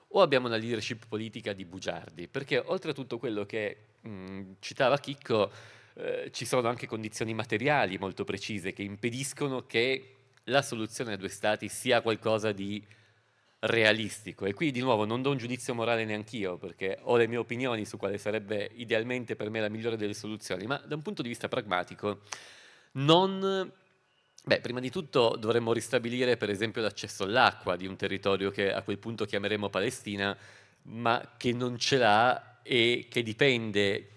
o abbiamo una leadership politica di bugiardi, perché oltre a tutto quello che mh, mm, citava Chicco, eh, ci sono anche condizioni materiali molto precise che impediscono che la soluzione a due stati sia qualcosa di realistico. E qui di nuovo non do un giudizio morale neanch'io, perché ho le mie opinioni su quale sarebbe idealmente per me la migliore delle soluzioni, ma da un punto di vista pragmatico non... Beh, prima di tutto dovremmo ristabilire per esempio l'accesso all'acqua di un territorio che a quel punto chiameremo Palestina, ma che non ce l'ha e che dipende,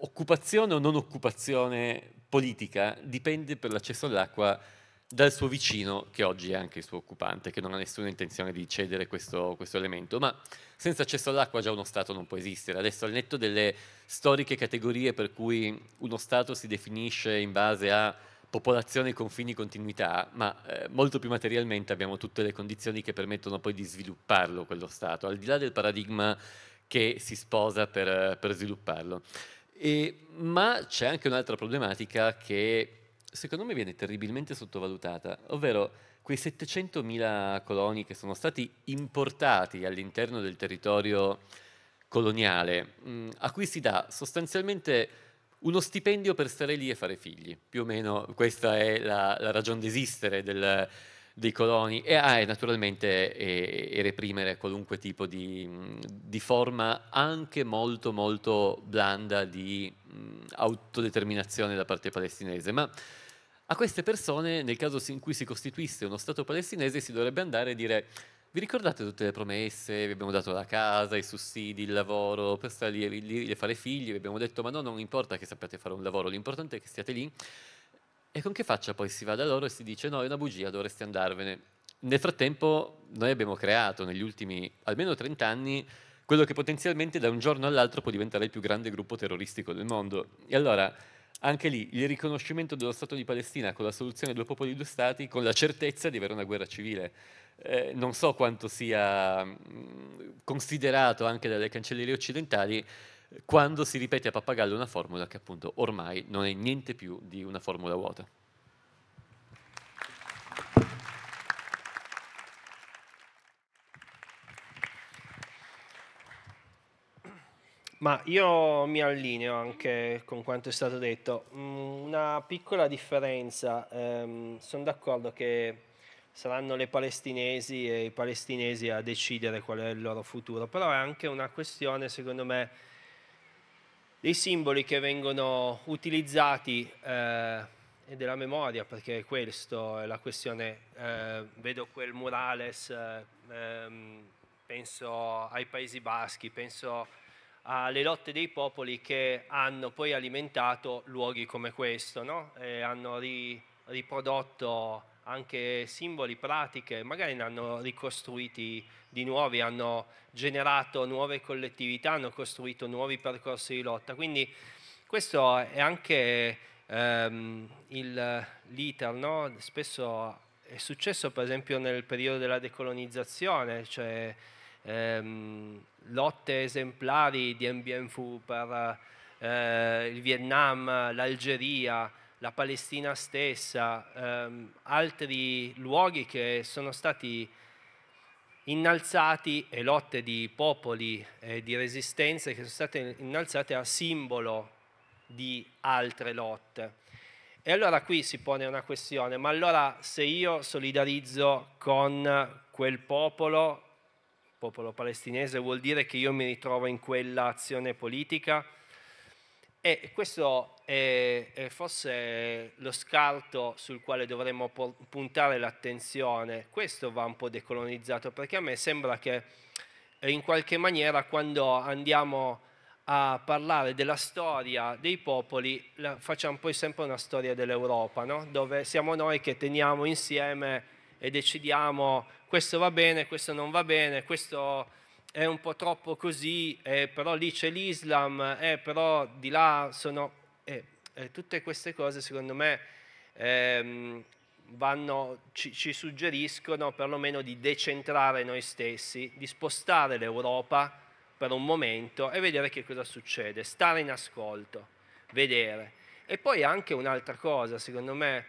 occupazione o non occupazione politica, dipende per l'accesso all'acqua dal suo vicino, che oggi è anche il suo occupante, che non ha nessuna intenzione di cedere questo, questo elemento. Ma senza accesso all'acqua già uno Stato non può esistere. Adesso al netto delle storiche categorie per cui uno Stato si definisce in base a popolazione, confini, continuità, ma eh, molto più materialmente abbiamo tutte le condizioni che permettono poi di svilupparlo quello Stato, al di là del paradigma che si sposa per, per svilupparlo. E, ma c'è anche un'altra problematica che secondo me viene terribilmente sottovalutata, ovvero quei 700.000 coloni che sono stati importati all'interno del territorio coloniale, mh, mm, a cui si dà sostanzialmente uno stipendio per stare lì e fare figli. Più o meno questa è la, la ragione d'esistere del, dei coloni e, ah, e naturalmente e, e reprimere qualunque tipo di, mm, di, forma anche molto molto blanda di mh, mm, autodeterminazione da parte palestinese. Ma a queste persone, nel caso in cui si costituisse uno Stato palestinese, si dovrebbe andare e dire vi ricordate tutte le promesse? Vi abbiamo dato la casa, i sussidi, il lavoro per stare lì, lì e fare figli. Vi abbiamo detto: ma no, non importa che sappiate fare un lavoro, l'importante è che stiate lì. E con che faccia poi si va da loro e si dice: no, è una bugia, dovreste andarvene. Nel frattempo, noi abbiamo creato negli ultimi almeno 30 anni quello che potenzialmente da un giorno all'altro può diventare il più grande gruppo terroristico del mondo. E allora anche lì il riconoscimento dello Stato di Palestina con la soluzione due popoli, due stati, con la certezza di avere una guerra civile. Eh, non so quanto sia considerato anche dalle cancellerie occidentali eh, quando si ripete a pappagallo una formula che appunto ormai non è niente più di una formula vuota. Ma io mi allineo anche con quanto è stato detto. Mm, una piccola differenza, ehm, sono d'accordo che saranno le palestinesi e i palestinesi a decidere qual è il loro futuro, però è anche una questione, secondo me, dei simboli che vengono utilizzati eh, e della memoria, perché questo è la questione. Eh, vedo quel murales, eh, ehm, penso ai Paesi Baschi, penso alle lotte dei popoli che hanno poi alimentato luoghi come questo, no? hanno ri, riprodotto anche simboli, pratiche, magari ne hanno ricostruiti di nuovi, hanno generato nuove collettività, hanno costruito nuovi percorsi di lotta. Quindi questo è anche ehm, il, l'iter, no? spesso è successo per esempio nel periodo della decolonizzazione, cioè ehm, lotte esemplari di Mbien Phu per eh, il Vietnam, l'Algeria, la Palestina stessa, ehm, altri luoghi che sono stati innalzati e lotte di popoli e di resistenze che sono state innalzate a simbolo di altre lotte. E allora qui si pone una questione, ma allora se io solidarizzo con quel popolo popolo palestinese, vuol dire che io mi ritrovo in quella azione politica. E questo è, è forse lo scarto sul quale dovremmo puntare l'attenzione. Questo va un po' decolonizzato perché a me sembra che eh, in qualche maniera quando andiamo a parlare della storia dei popoli facciamo poi sempre una storia dell'Europa, no? dove siamo noi che teniamo insieme e decidiamo questo va bene, questo non va bene, questo è un po' troppo così, eh, però lì c'è l'Islam, eh, però di là sono... Eh, tutte queste cose secondo me ehm, vanno, ci, ci suggeriscono perlomeno di decentrare noi stessi, di spostare l'Europa per un momento e vedere che cosa succede, stare in ascolto, vedere. E poi anche un'altra cosa, secondo me,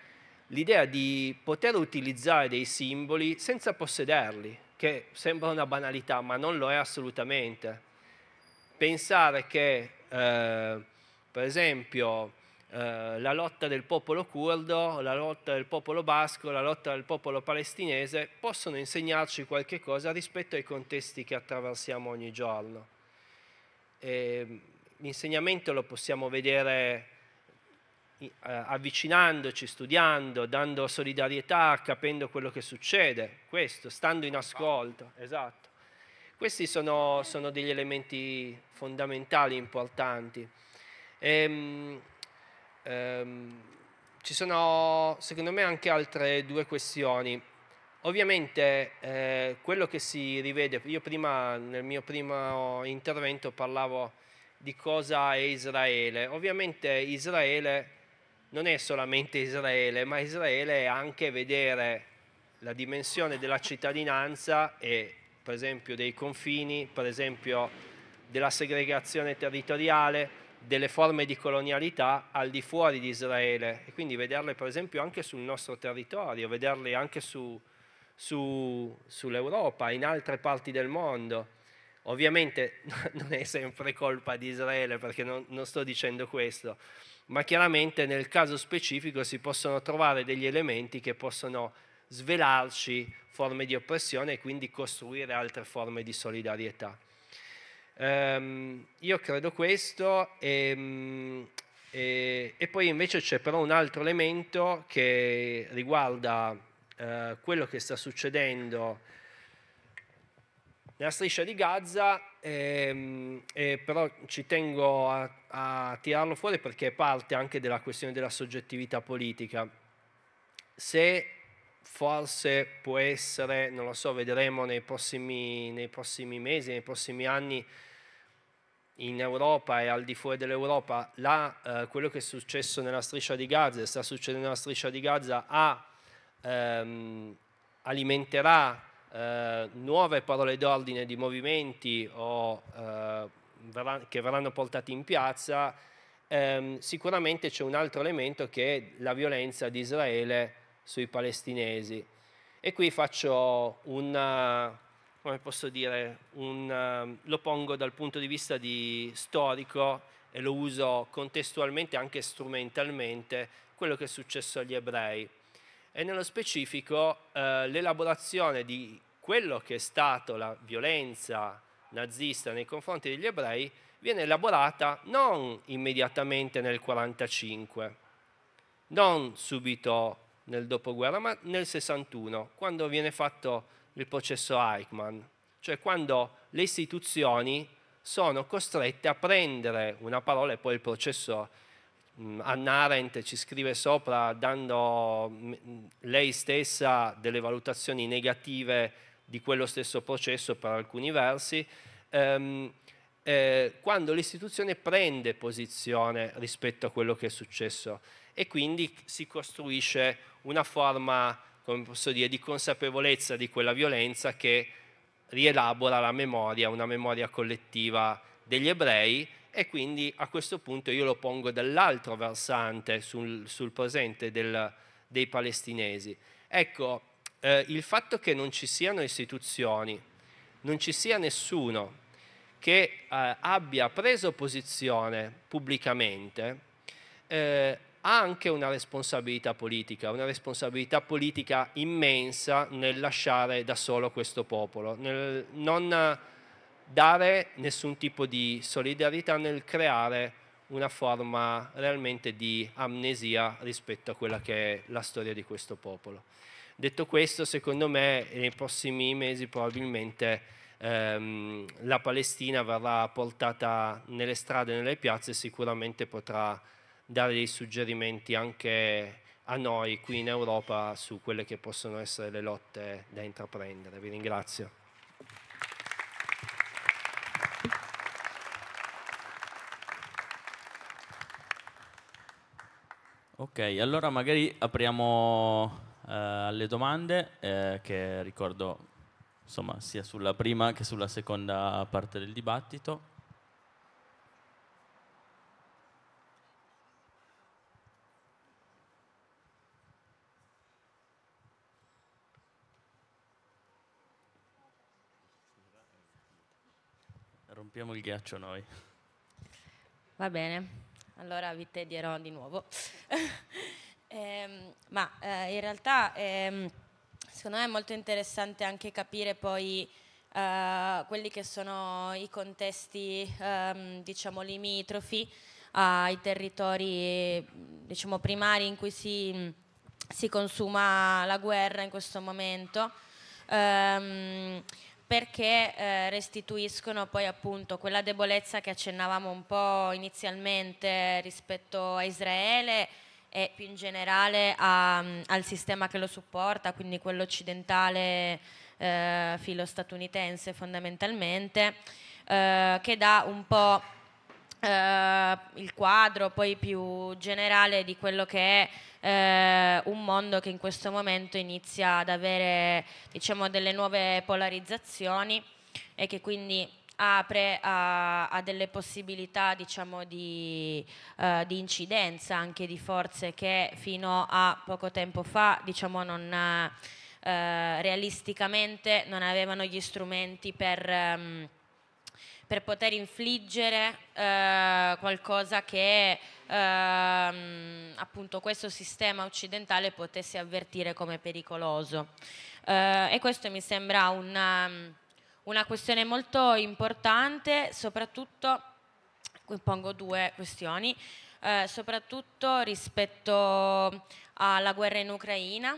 l'idea di poter utilizzare dei simboli senza possederli, che sembra una banalità, ma non lo è assolutamente. Pensare che, eh, per esempio, eh, la lotta del popolo curdo, la lotta del popolo basco, la lotta del popolo palestinese possono insegnarci qualche cosa rispetto ai contesti che attraversiamo ogni giorno. E, ehm, l'insegnamento lo possiamo vedere eh, avvicinandoci, studiando, dando solidarietà, capendo quello che succede, questo, stando in ascolto, esatto. esatto. Questi sono, sono degli elementi fondamentali, importanti. E, um, ehm, ci sono, secondo me, anche altre due questioni. Ovviamente eh, quello che si rivede, io prima nel mio primo intervento parlavo di cosa è Israele. Ovviamente Israele non è solamente Israele, ma Israele è anche vedere la dimensione della cittadinanza e per esempio dei confini, per esempio della segregazione territoriale, delle forme di colonialità al di fuori di Israele e quindi vederle per esempio anche sul nostro territorio, vederle anche su, su, sull'Europa, in altre parti del mondo. Ovviamente non è sempre colpa di Israele perché non, non sto dicendo questo, ma chiaramente nel caso specifico si possono trovare degli elementi che possono svelarci forme di oppressione e quindi costruire altre forme di solidarietà. Um, io credo questo e, ehm, e, e, poi invece c'è però un altro elemento che riguarda uh, quello che sta succedendo nella striscia di Gaza, ehm, eh, però ci tengo a, a, tirarlo fuori perché è parte anche della questione della soggettività politica. Se forse può essere, non lo so, vedremo nei prossimi, nei prossimi mesi, nei prossimi anni, in Europa e al di fuori dell'Europa, là, eh, quello che è successo nella striscia di Gaza e sta succedendo nella striscia di Gaza ha, ehm, alimenterà eh, nuove parole d'ordine di movimenti o, eh, che verranno portati in piazza, ehm, sicuramente c'è un altro elemento che è la violenza di Israele sui palestinesi. E qui faccio un, come posso dire, un, lo pongo dal punto di vista di storico e lo uso contestualmente anche strumentalmente quello che è successo agli ebrei e nello specifico eh, l'elaborazione di quello che è stato la violenza nazista nei confronti degli ebrei viene elaborata non immediatamente nel 1945, non subito nel dopoguerra, ma nel 61, quando viene fatto il processo Eichmann, cioè quando le istituzioni sono costrette a prendere una parola e poi il processo Mm, Anna Arendt ci scrive sopra dando mm, lei stessa delle valutazioni negative di quello stesso processo per alcuni versi, ehm, eh, quando l'istituzione prende posizione rispetto a quello che è successo e quindi si costruisce una forma, come posso dire, di consapevolezza di quella violenza che rielabora la memoria, una memoria collettiva degli ebrei e quindi a questo punto io lo pongo dall'altro versante sul, sul presente del, dei palestinesi. Ecco, eh, il fatto che non ci siano istituzioni, non ci sia nessuno che eh, abbia preso posizione pubblicamente, eh, ha anche una responsabilità politica, una responsabilità politica immensa nel lasciare da solo questo popolo, nel non dare nessun tipo di solidarietà nel creare una forma realmente di amnesia rispetto a quella che è la storia di questo popolo. Detto questo, secondo me nei prossimi mesi probabilmente ehm, la Palestina verrà portata nelle strade, nelle piazze e sicuramente potrà dare dei suggerimenti anche a noi qui in Europa su quelle che possono essere le lotte da intraprendere. Vi ringrazio. Ok, allora magari apriamo eh, alle domande eh, che ricordo insomma, sia sulla prima che sulla seconda parte del dibattito. Rompiamo il ghiaccio noi. Va bene allora vi tedierò di nuovo. eh, ma eh, in realtà eh, secondo me è molto interessante anche capire poi eh, quelli che sono i contesti ehm, diciamo limitrofi ai territori diciamo, primari in cui si, si, consuma la guerra in questo momento. Um, perché eh, restituiscono poi appunto quella debolezza che accennavamo un po' inizialmente rispetto a Israele e più in generale a, al sistema che lo supporta, quindi quello occidentale eh, filo statunitense fondamentalmente, eh, che dà un po' Uh, il quadro poi più generale di quello che è uh, un mondo che in questo momento inizia ad avere diciamo, delle nuove polarizzazioni e che quindi apre a, a delle possibilità diciamo, di, uh, di, incidenza anche di forze che fino a poco tempo fa diciamo, non, realisticamente non avevano gli strumenti per um, per poter infliggere eh, qualcosa che ehm, appunto questo sistema occidentale potesse avvertire come pericoloso. Eh, e questo mi sembra una, ehm, una questione molto importante, soprattutto, qui pongo due questioni, eh, soprattutto rispetto alla guerra in Ucraina,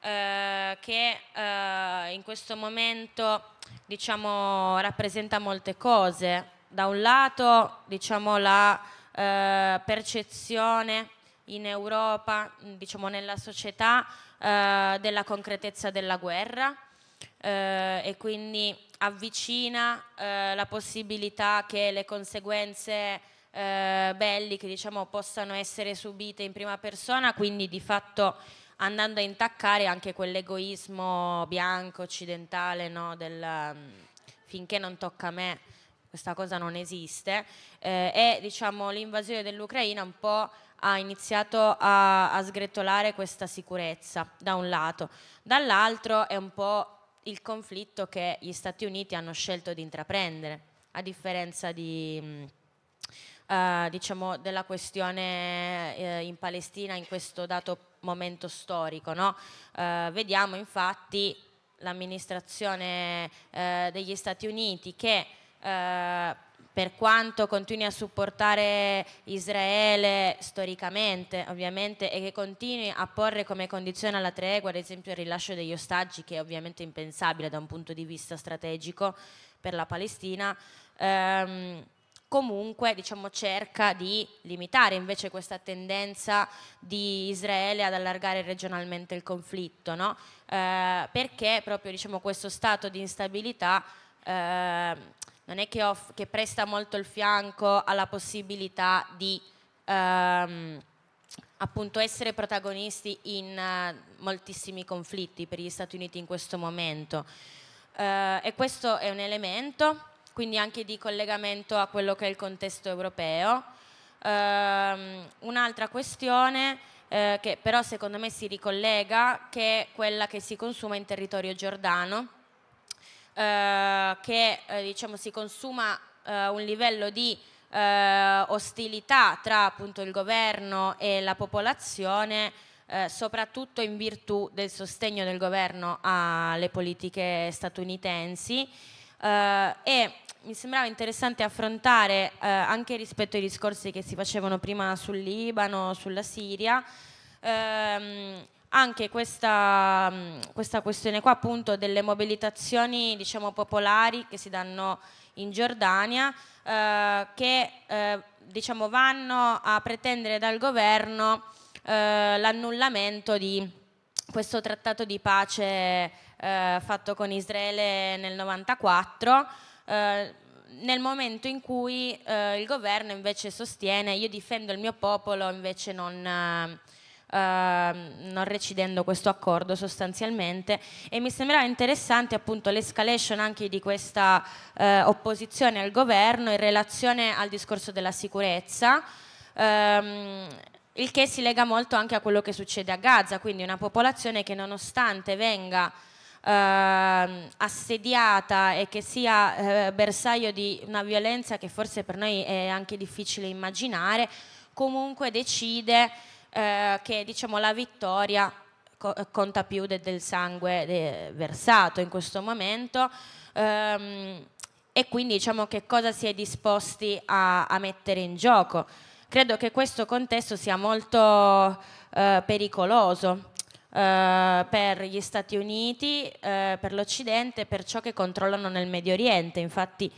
eh, che eh, in questo momento diciamo, rappresenta molte cose. Da un lato diciamo, la eh, percezione in Europa, diciamo, nella società, eh, della concretezza della guerra eh, e quindi avvicina la possibilità che le conseguenze eh, belliche diciamo, possano essere subite in prima persona, quindi di fatto andando a intaccare anche quell'egoismo bianco, occidentale, no? del mm, finché non tocca a me questa cosa non esiste eh, e diciamo, l'invasione dell'Ucraina un po' ha iniziato a, a sgretolare questa sicurezza da un lato, dall'altro è un po' il conflitto che gli Stati Uniti hanno scelto di intraprendere, a differenza di mm, eh, diciamo, della questione eh, in Palestina in questo dato momento storico. No? Eh, vediamo infatti l'amministrazione eh, degli Stati Uniti che per quanto continui a supportare Israele storicamente, ovviamente, e che continui a porre come condizione alla tregua, ad esempio, il rilascio degli ostaggi, che è ovviamente impensabile da un punto di vista strategico per la Palestina, ehm, comunque diciamo, cerca di limitare invece questa tendenza di Israele ad allargare regionalmente il conflitto, no? eh, perché proprio diciamo, questo stato di instabilità eh, non è che, off- che, presta molto il fianco alla possibilità di ehm, appunto essere protagonisti in eh, moltissimi conflitti per gli Stati Uniti in questo momento. Eh, e questo è un elemento quindi anche di collegamento a quello che è il contesto europeo. Ehm, un'altra questione eh, che però secondo me si ricollega, che è quella che si consuma in territorio giordano, eh, che eh, diciamo, si consuma eh, un livello di eh, ostilità tra appunto, il governo e la popolazione, eh, soprattutto in virtù del sostegno del governo alle politiche statunitensi. e mi sembrava interessante affrontare eh, anche rispetto ai discorsi che si facevano prima sul Libano, sulla Siria, ehm, anche questa, mm, questa, questione qua appunto delle mobilitazioni diciamo popolari che si danno in Giordania eh, che eh, diciamo vanno a pretendere dal governo eh, l'annullamento di questo trattato di pace eh, fatto con Israele nel 1994 eh, nel momento in cui eh, il governo invece sostiene io difendo il mio popolo invece non... Uh, non recidendo questo accordo sostanzialmente e mi sembrava interessante appunto l'escalation anche di questa uh, opposizione al governo in relazione al discorso della sicurezza um, il che si lega molto anche a quello che succede a Gaza, quindi una popolazione che nonostante venga Ehm, assediata e che sia eh, bersaglio di una violenza che forse per noi è anche difficile immaginare, comunque decide eh, che diciamo, la vittoria conta più de del sangue de versato in questo momento ehm, e quindi diciamo che cosa si è disposti a, a, mettere in gioco. Credo che questo contesto sia molto eh, pericoloso eh, per gli Stati Uniti, eh, per l'Occidente, per ciò che controllano nel Medio Oriente. Infatti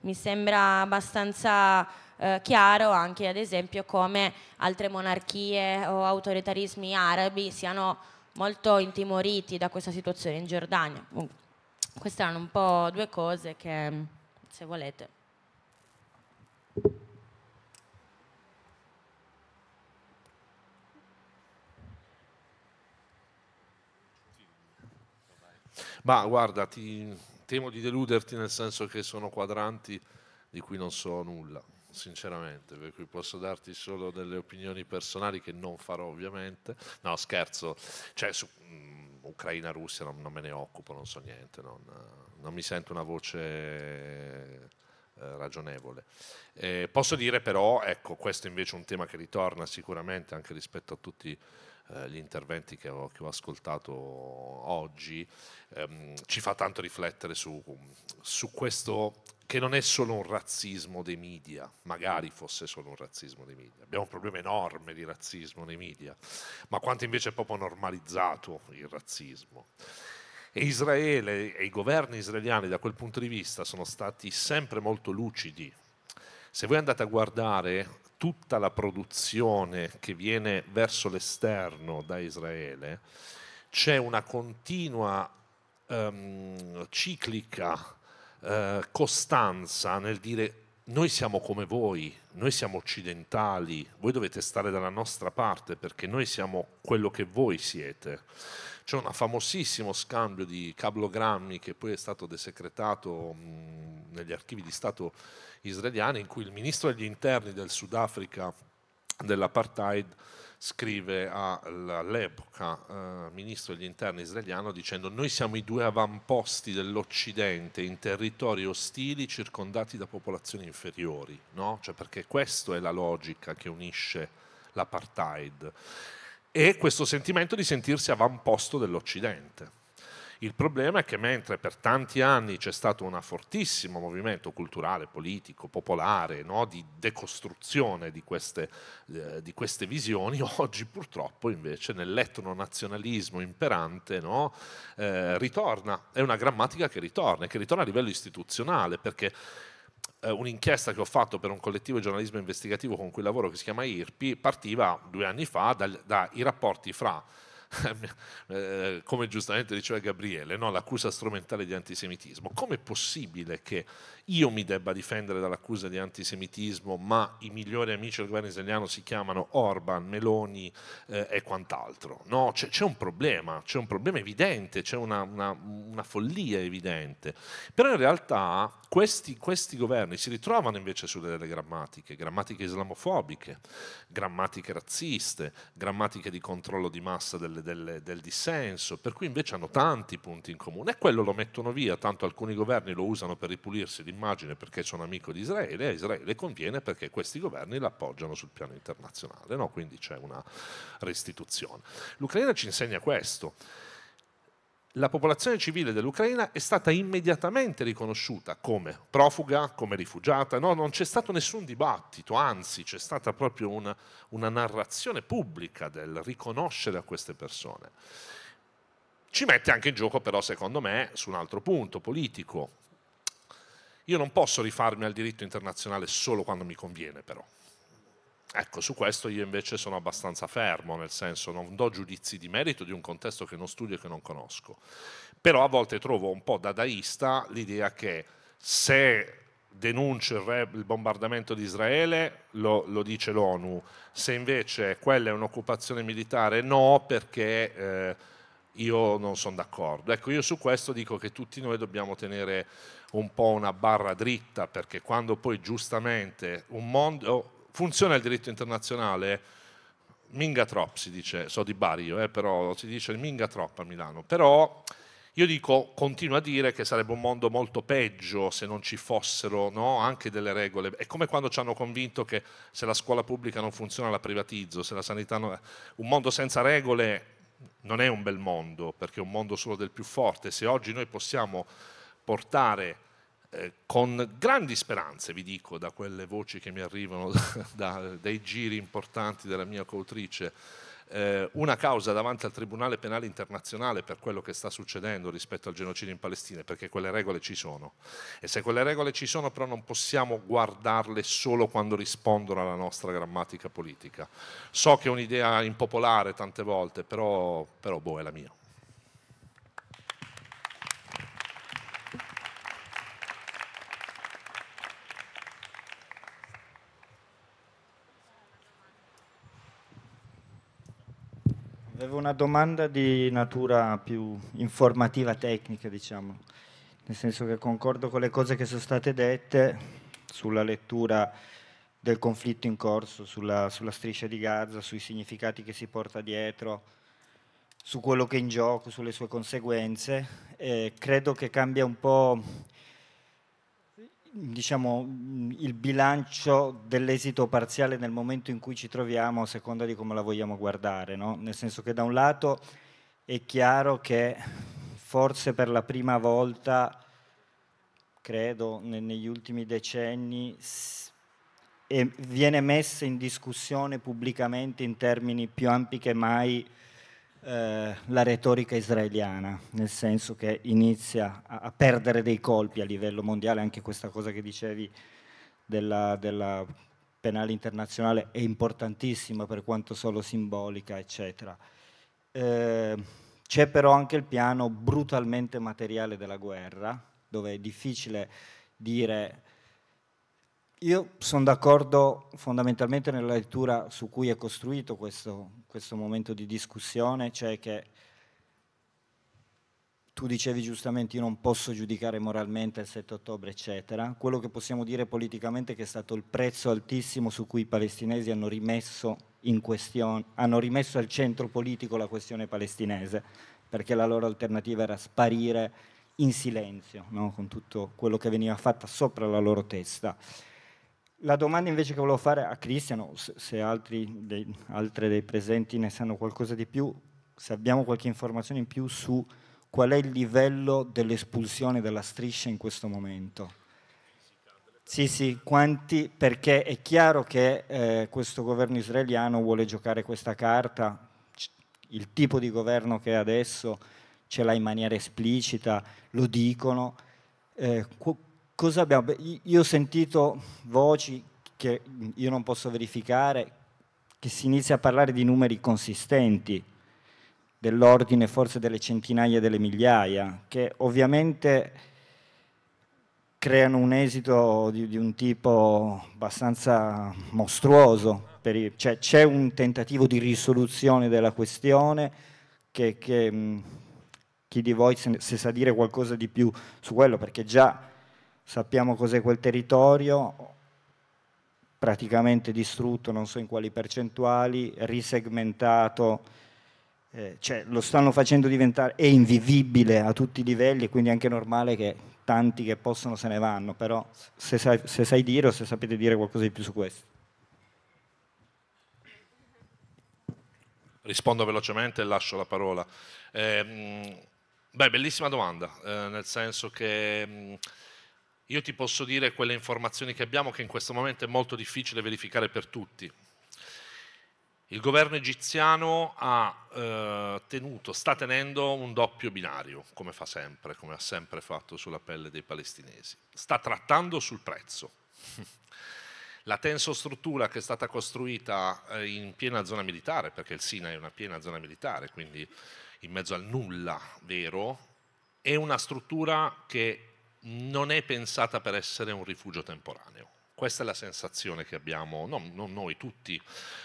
mi sembra abbastanza eh, chiaro anche ad esempio come altre monarchie o autoritarismi arabi siano molto intimoriti da questa situazione in Giordania. queste erano un po' due cose che se volete. Ma guarda, ti, temo di deluderti nel senso che sono quadranti di cui non so nulla, sinceramente, per cui posso darti solo delle opinioni personali che non farò ovviamente. No, scherzo, cioè su um, Ucraina, Russia non, non, me ne occupo, non so niente, non, non mi sento una voce eh, ragionevole. Eh, posso dire però, ecco, questo invece è un tema che ritorna sicuramente anche rispetto a tutti eh, gli interventi che ho, che ho ascoltato oggi, ehm, ci fa tanto riflettere su, su questo che non è solo un razzismo dei media, magari fosse solo un razzismo dei media. Abbiamo un problema enorme di razzismo nei media, ma quanto invece è proprio normalizzato il razzismo. E Israele e i governi israeliani da quel punto di vista sono stati sempre molto lucidi. Se voi andate a guardare tutta la produzione che viene verso l'esterno da Israele, c'è una continua um, ciclica uh, costanza nel dire noi siamo come voi, noi siamo occidentali, voi dovete stare dalla nostra parte perché noi siamo quello che voi siete. C'è un famosissimo scambio di cablogrammi che poi è stato desecretato mm, negli archivi di Stato israeliani in cui il ministro degli interni del Sudafrica dell'apartheid scrive all'epoca eh, ministro degli interni israeliano dicendo noi siamo i due avamposti dell'Occidente in territori ostili circondati da popolazioni inferiori, no? cioè perché questa è la logica che unisce l'apartheid e questo sentimento di sentirsi avamposto dell'Occidente. Il problema è che mentre per tanti anni c'è stato un fortissimo movimento culturale, politico, popolare, no, di decostruzione di queste, eh, di queste, visioni, oggi purtroppo invece nell'etnonazionalismo imperante no, eh, ritorna, è una grammatica che ritorna, e che ritorna a livello istituzionale, perché eh, un'inchiesta che ho fatto per un collettivo di giornalismo investigativo con cui lavoro che si chiama IRPI partiva due anni fa dai da rapporti fra eh, come giustamente diceva Gabriele, no? l'accusa strumentale di antisemitismo. Com'è possibile che io mi debba difendere dall'accusa di antisemitismo, ma i migliori amici del governo israeliano si chiamano Orban, Meloni eh, e quant'altro? No? C'è, c'è, un problema, c'è un problema evidente, c'è una, una, una follia evidente. Però in realtà questi, questi, governi si ritrovano invece su delle grammatiche, grammatiche islamofobiche, grammatiche razziste, grammatiche di controllo di massa delle, delle, del dissenso, per cui invece hanno tanti punti in comune e quello lo mettono via, tanto alcuni governi lo usano per ripulirsi l'immagine perché sono amico di Israele, a Israele conviene perché questi governi l'appoggiano sul piano internazionale, no? quindi c'è una restituzione. L'Ucraina ci insegna questo la popolazione civile dell'Ucraina è stata immediatamente riconosciuta come profuga, come rifugiata, no, non c'è stato nessun dibattito, anzi c'è stata proprio una, una narrazione pubblica del riconoscere a queste persone. Ci mette anche in gioco però, secondo me, su un altro punto politico. Io non posso rifarmi al diritto internazionale solo quando mi conviene però Ecco, su questo io invece sono abbastanza fermo, nel senso non do giudizi di merito di un contesto che non studio e che non conosco. Però a volte trovo un po' dadaista l'idea che se denuncio il, re, il bombardamento di Israele, lo, lo dice l'ONU, se invece quella è un'occupazione militare no perché... Eh, io non sono d'accordo. Ecco, io su questo dico che tutti noi dobbiamo tenere un po' una barra dritta, perché quando poi giustamente un mondo funziona il diritto internazionale? Minga troppo si dice, so di Bari eh, però si dice minga troppo a Milano, però io dico, continuo a dire che sarebbe un mondo molto peggio se non ci fossero no, anche delle regole. È come quando ci hanno convinto che se la scuola pubblica non funziona la privatizzo, se la sanità non... Un mondo senza regole non è un bel mondo, perché è un mondo solo del più forte. Se oggi noi possiamo portare eh, con grandi speranze, vi dico, da quelle voci che mi arrivano da, dai giri importanti della mia coautrice, eh, una causa davanti al Tribunale Penale Internazionale per quello che sta succedendo rispetto al genocidio in Palestina, perché quelle regole ci sono. E se quelle regole ci sono, però non possiamo guardarle solo quando rispondono alla nostra grammatica politica. So che è un'idea impopolare tante volte, però, però boh, è la mia. Avevo una domanda di natura più informativa, tecnica, diciamo, nel senso che concordo con le cose che sono state dette sulla lettura del conflitto in corso, sulla, sulla striscia di Gaza, sui significati che si porta dietro, su quello che è in gioco, sulle sue conseguenze. E credo che cambia un po' diciamo, mm, il bilancio dell'esito parziale nel momento in cui ci troviamo a seconda di come la vogliamo guardare, no? nel senso che da un lato è chiaro che forse per la prima volta, credo negli ultimi decenni, viene messa in discussione pubblicamente in termini più ampi che mai eh, la retorica israeliana, nel senso che inizia a, a, perdere dei colpi a livello mondiale, anche questa cosa che dicevi della, della penale internazionale è importantissima per quanto solo simbolica, eccetera. Eh, c'è però anche il piano brutalmente materiale della guerra, dove è difficile dire io sono d'accordo fondamentalmente nella lettura su cui è costruito questo, questo momento di discussione, cioè che tu dicevi giustamente io non posso giudicare moralmente il 7 ottobre, eccetera. Quello che possiamo dire politicamente è che è stato il prezzo altissimo su cui i palestinesi hanno rimesso, question, hanno rimesso al centro politico la questione palestinese, perché la loro alternativa era sparire in silenzio, no? con tutto quello che veniva fatto sopra la loro testa. La domanda invece che volevo fare a Cristiano, se altri dei, altre dei presenti ne sanno qualcosa di più, se abbiamo qualche informazione in più su qual è il livello dell'espulsione della striscia in questo momento. Sì, sì, quanti, perché è chiaro che eh, questo governo israeliano vuole giocare questa carta, il tipo di governo che è adesso ce l'ha in maniera esplicita, lo dicono. Eh, cosa abbiamo? Io ho sentito voci che io non posso verificare, che si inizia a parlare di numeri consistenti, dell'ordine forse delle centinaia e delle migliaia, che ovviamente creano un esito di, di un tipo abbastanza mostruoso, i, cioè c'è un tentativo di risoluzione della questione che, che chi di voi se, se sa dire qualcosa di più su quello, perché già sappiamo cos'è quel territorio, praticamente distrutto, non so in quali percentuali, risegmentato, eh, cioè, lo stanno facendo diventare, è invivibile a tutti i livelli, quindi è anche normale che tanti che possono se ne vanno, però se sai, se sai dire o se sapete dire qualcosa di più su questo. Rispondo velocemente e lascio la parola. Eh, beh, bellissima domanda, eh, nel senso che mm, io ti posso dire quelle informazioni che abbiamo che in questo momento è molto difficile verificare per tutti. Il governo egiziano ha eh, tenuto, sta tenendo un doppio binario, come fa sempre, come ha sempre fatto sulla pelle dei palestinesi. Sta trattando sul prezzo. La tensostruttura che è stata costruita eh, in piena zona militare, perché il Sina è una piena zona militare, quindi in mezzo al nulla vero, è una struttura che non è pensata per essere un rifugio temporaneo. Questa è la sensazione che abbiamo, no, non noi tutti.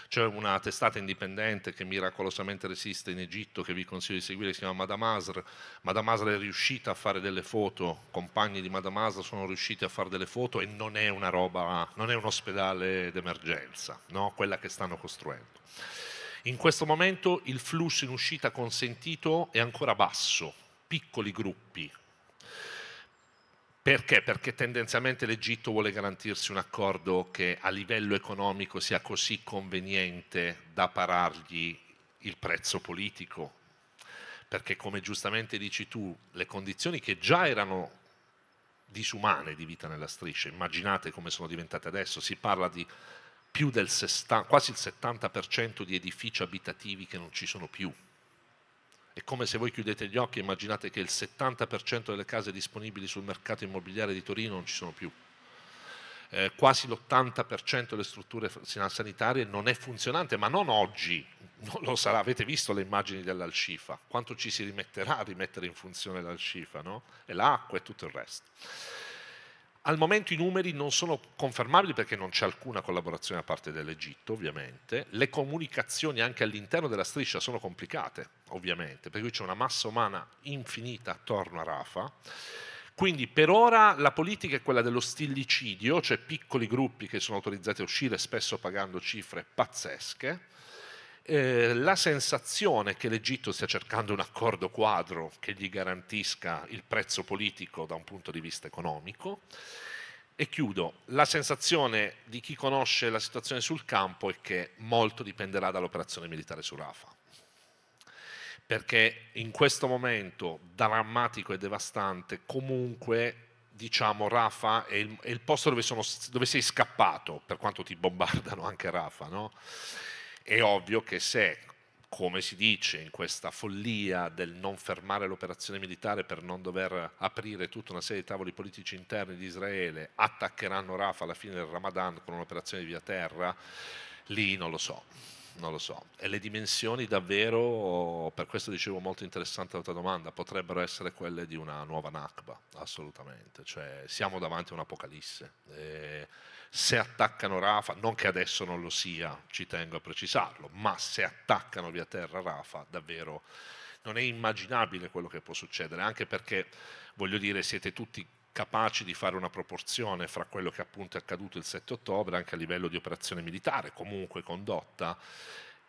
C'è una testata indipendente che miracolosamente resiste in Egitto, che vi consiglio di seguire, si chiama Madamasr. Madamasr è riuscita a fare delle foto, compagni di Madamasr sono riusciti a fare delle foto e non è una roba, non è un ospedale d'emergenza, no? quella che stanno costruendo. In questo momento il flusso in uscita consentito è ancora basso, piccoli gruppi, perché? Perché tendenzialmente l'Egitto vuole garantirsi un accordo che a livello economico sia così conveniente da parargli il prezzo politico, perché come giustamente dici tu, le condizioni che già erano disumane di vita nella striscia, immaginate come sono diventate adesso, si parla di più del 60, quasi il 70% di edifici abitativi che non ci sono più è come se voi chiudete gli occhi e immaginate che il 70% delle case disponibili sul mercato immobiliare di Torino non ci sono più. Eh, quasi l'80% delle strutture sanitarie non è funzionante, ma non oggi, non lo sarà. Avete visto le immagini dell'Alcifa, quanto ci si rimetterà a rimettere in funzione l'Alcifa, no? E l'acqua e tutto il resto. Al momento i numeri non sono confermabili perché non c'è alcuna collaborazione da parte dell'Egitto, ovviamente. Le comunicazioni anche all'interno della striscia sono complicate, ovviamente, perché c'è una massa umana infinita attorno a Rafa. Quindi per ora la politica è quella dello stillicidio, cioè piccoli gruppi che sono autorizzati a uscire spesso pagando cifre pazzesche eh, la sensazione che l'Egitto stia cercando un accordo quadro che gli garantisca il prezzo politico da un punto di vista economico. E chiudo, la sensazione di chi conosce la situazione sul campo è che molto dipenderà dall'operazione militare su Rafa, perché in questo momento drammatico e devastante comunque diciamo Rafa è il, è il posto dove, sono, dove, sei scappato, per quanto ti bombardano anche Rafa, no? È ovvio che se, come si dice in questa follia del non fermare l'operazione militare per non dover aprire tutta una serie di tavoli politici interni di Israele, attaccheranno Rafa alla fine del Ramadan con un'operazione di via terra, lì non lo so non lo so. E le dimensioni davvero, per questo dicevo molto interessante la tua domanda, potrebbero essere quelle di una nuova Nakba, assolutamente. Cioè siamo davanti a un'apocalisse se attaccano Rafa, non che adesso non lo sia, ci tengo a precisarlo, ma se attaccano via terra Rafa, davvero non è immaginabile quello che può succedere, anche perché, voglio dire, siete tutti capaci di fare una proporzione fra quello che appunto è accaduto il 7 ottobre anche a livello di operazione militare, comunque condotta.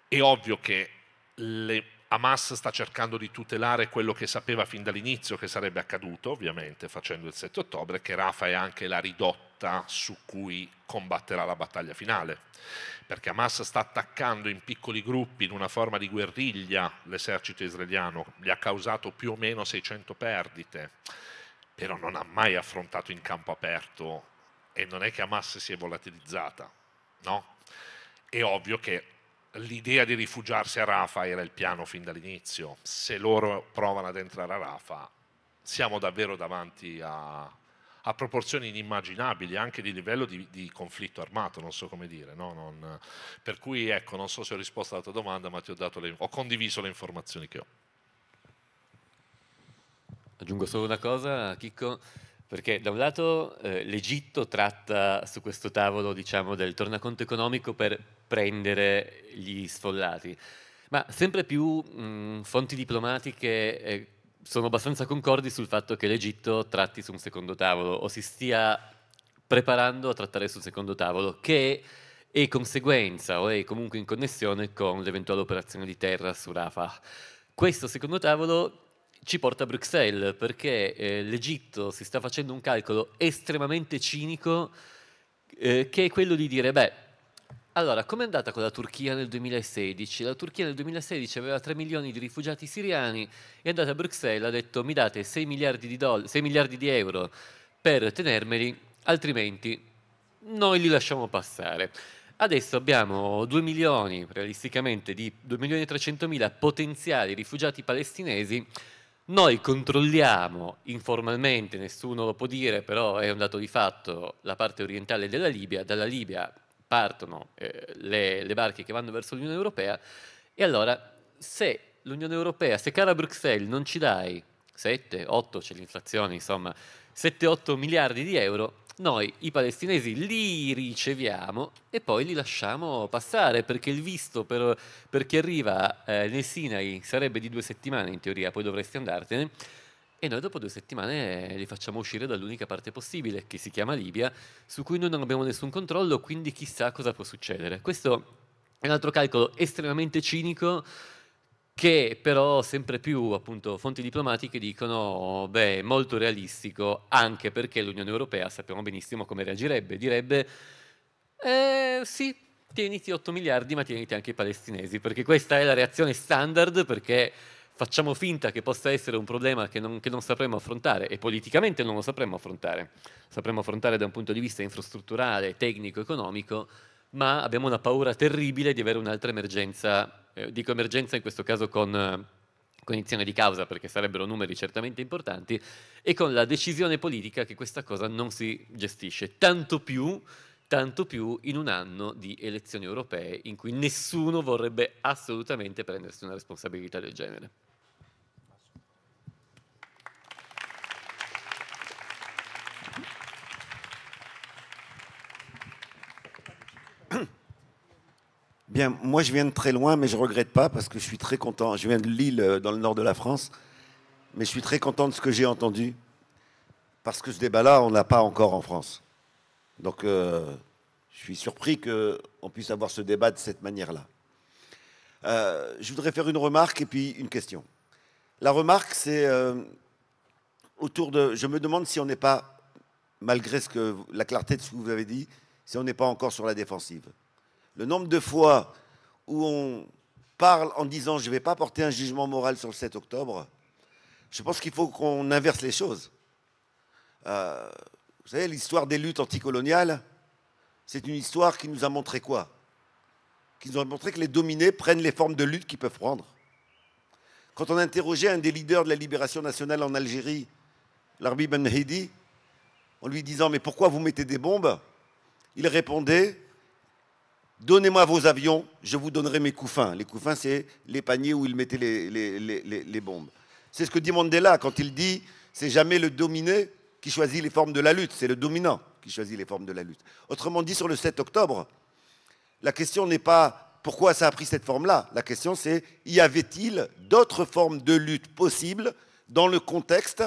È ovvio che le, Hamas sta cercando di tutelare quello che sapeva fin dall'inizio che sarebbe accaduto, ovviamente facendo il 7 ottobre, che Rafa è anche la ridotta volta su cui combatterà la battaglia finale, perché Hamas sta attaccando in piccoli gruppi, in una forma di guerriglia, l'esercito israeliano, gli ha causato più o meno 600 perdite, però non ha mai affrontato in campo aperto e non è che Hamas si è volatilizzata, no? È ovvio che l'idea di rifugiarsi a Rafa era il piano fin dall'inizio, se loro provano ad entrare a Rafa siamo davvero davanti a a proporzioni inimmaginabili, anche di livello di, di conflitto armato, non so come dire. No? Non, per cui ecco, non so se ho risposto alla tua domanda, ma ho, le, ho condiviso le informazioni che ho. Aggiungo solo una cosa, Chicco, perché da un lato eh, l'Egitto tratta su questo tavolo diciamo, del tornaconto economico per prendere gli sfollati, ma sempre più mh, fonti diplomatiche eh, sono abbastanza concordi sul fatto che l'Egitto tratti su un secondo tavolo o si stia preparando a trattare sul secondo tavolo che è conseguenza o è comunque in connessione con l'eventuale operazione di terra su Rafah. Questo secondo tavolo ci porta a Bruxelles perché eh, l'Egitto si sta facendo un calcolo estremamente cinico eh, che è quello di dire beh allora, com'è andata con la Turchia nel 2016? La Turchia nel 2016 aveva 3 milioni di rifugiati siriani, è andata a Bruxelles, ha detto mi date 6 miliardi di, 6 miliardi di euro per tenermeli, altrimenti noi li lasciamo passare. Adesso abbiamo 2 milioni, realisticamente, di 2 milioni e 300 mila potenziali rifugiati palestinesi. Noi controlliamo informalmente, nessuno lo può dire, però è un dato di fatto, la parte orientale della Libia. Dalla Libia partono eh, le, le barche che vanno verso l'Unione Europea e allora se l'Unione Europea, se cara Bruxelles non ci dai 7, 8, c'è l'inflazione, insomma, 7-8 miliardi di euro, noi i palestinesi li riceviamo e poi li lasciamo passare perché il visto per, per chi arriva eh, nel Sinai sarebbe di due settimane in teoria, poi dovresti andartene e noi dopo due settimane li facciamo uscire dall'unica parte possibile, che si chiama Libia, su cui noi non abbiamo nessun controllo, quindi chissà cosa può succedere. Questo è un altro calcolo estremamente cinico che però sempre più appunto, fonti diplomatiche dicono beh, molto realistico, anche perché l'Unione Europea sappiamo benissimo come reagirebbe, direbbe eh, sì, tieniti 8 miliardi, ma tieniti anche i palestinesi, perché questa è la reazione standard perché facciamo finta che possa essere un problema che non, che non, sapremo affrontare e politicamente non lo sapremo affrontare, sapremo affrontare da un punto di vista infrastrutturale, tecnico, economico, ma abbiamo una paura terribile di avere un'altra emergenza, eh, dico emergenza in questo caso con... Eh, cognizione di causa, perché sarebbero numeri certamente importanti, e con la decisione politica che questa cosa non si gestisce, tanto più, tanto più in un anno di elezioni europee in cui nessuno vorrebbe assolutamente prendersi una responsabilità del genere. Bien, moi je viens de très loin, mais je ne regrette pas parce que je suis très content. Je viens de Lille, euh, dans le nord de la France, mais je suis très content de ce que j'ai entendu parce que ce débat-là, on n'a pas encore en France. Donc euh, je suis surpris qu'on puisse avoir ce débat de cette manière-là. Euh, je voudrais faire une remarque et puis une question. La remarque, c'est autour de... Je me demande si on n'est pas, malgré ce que, la clarté de ce que vous avez dit, si on n'est pas encore sur la défensive. Le nombre de fois où on parle en disant je ne vais pas porter un jugement moral sur le 7 octobre, je pense qu'il faut qu'on inverse les choses. Euh, vous savez, l'histoire des luttes anticoloniales, c'est une histoire qui nous a montré quoi Qui nous a montré que les dominés prennent les formes de lutte qu'ils peuvent prendre. Quand on interrogeait un des leaders de la libération nationale en Algérie, l'Arbi Ben Hedi, en lui disant Mais pourquoi vous mettez des bombes il répondait Donnez-moi vos avions, je vous donnerai mes couffins. Les couffins, c'est les paniers où ils mettaient les, bombes. C'est ce que dit Mandela quand il dit c'est jamais le dominé qui choisit les formes de la lutte, c'est le dominant qui choisit les formes de la lutte. Autrement dit, sur le 7 octobre, la question n'est pas pourquoi ça a pris cette forme-là. La question, c'est y avait-il d'autres formes de lutte possibles dans le contexte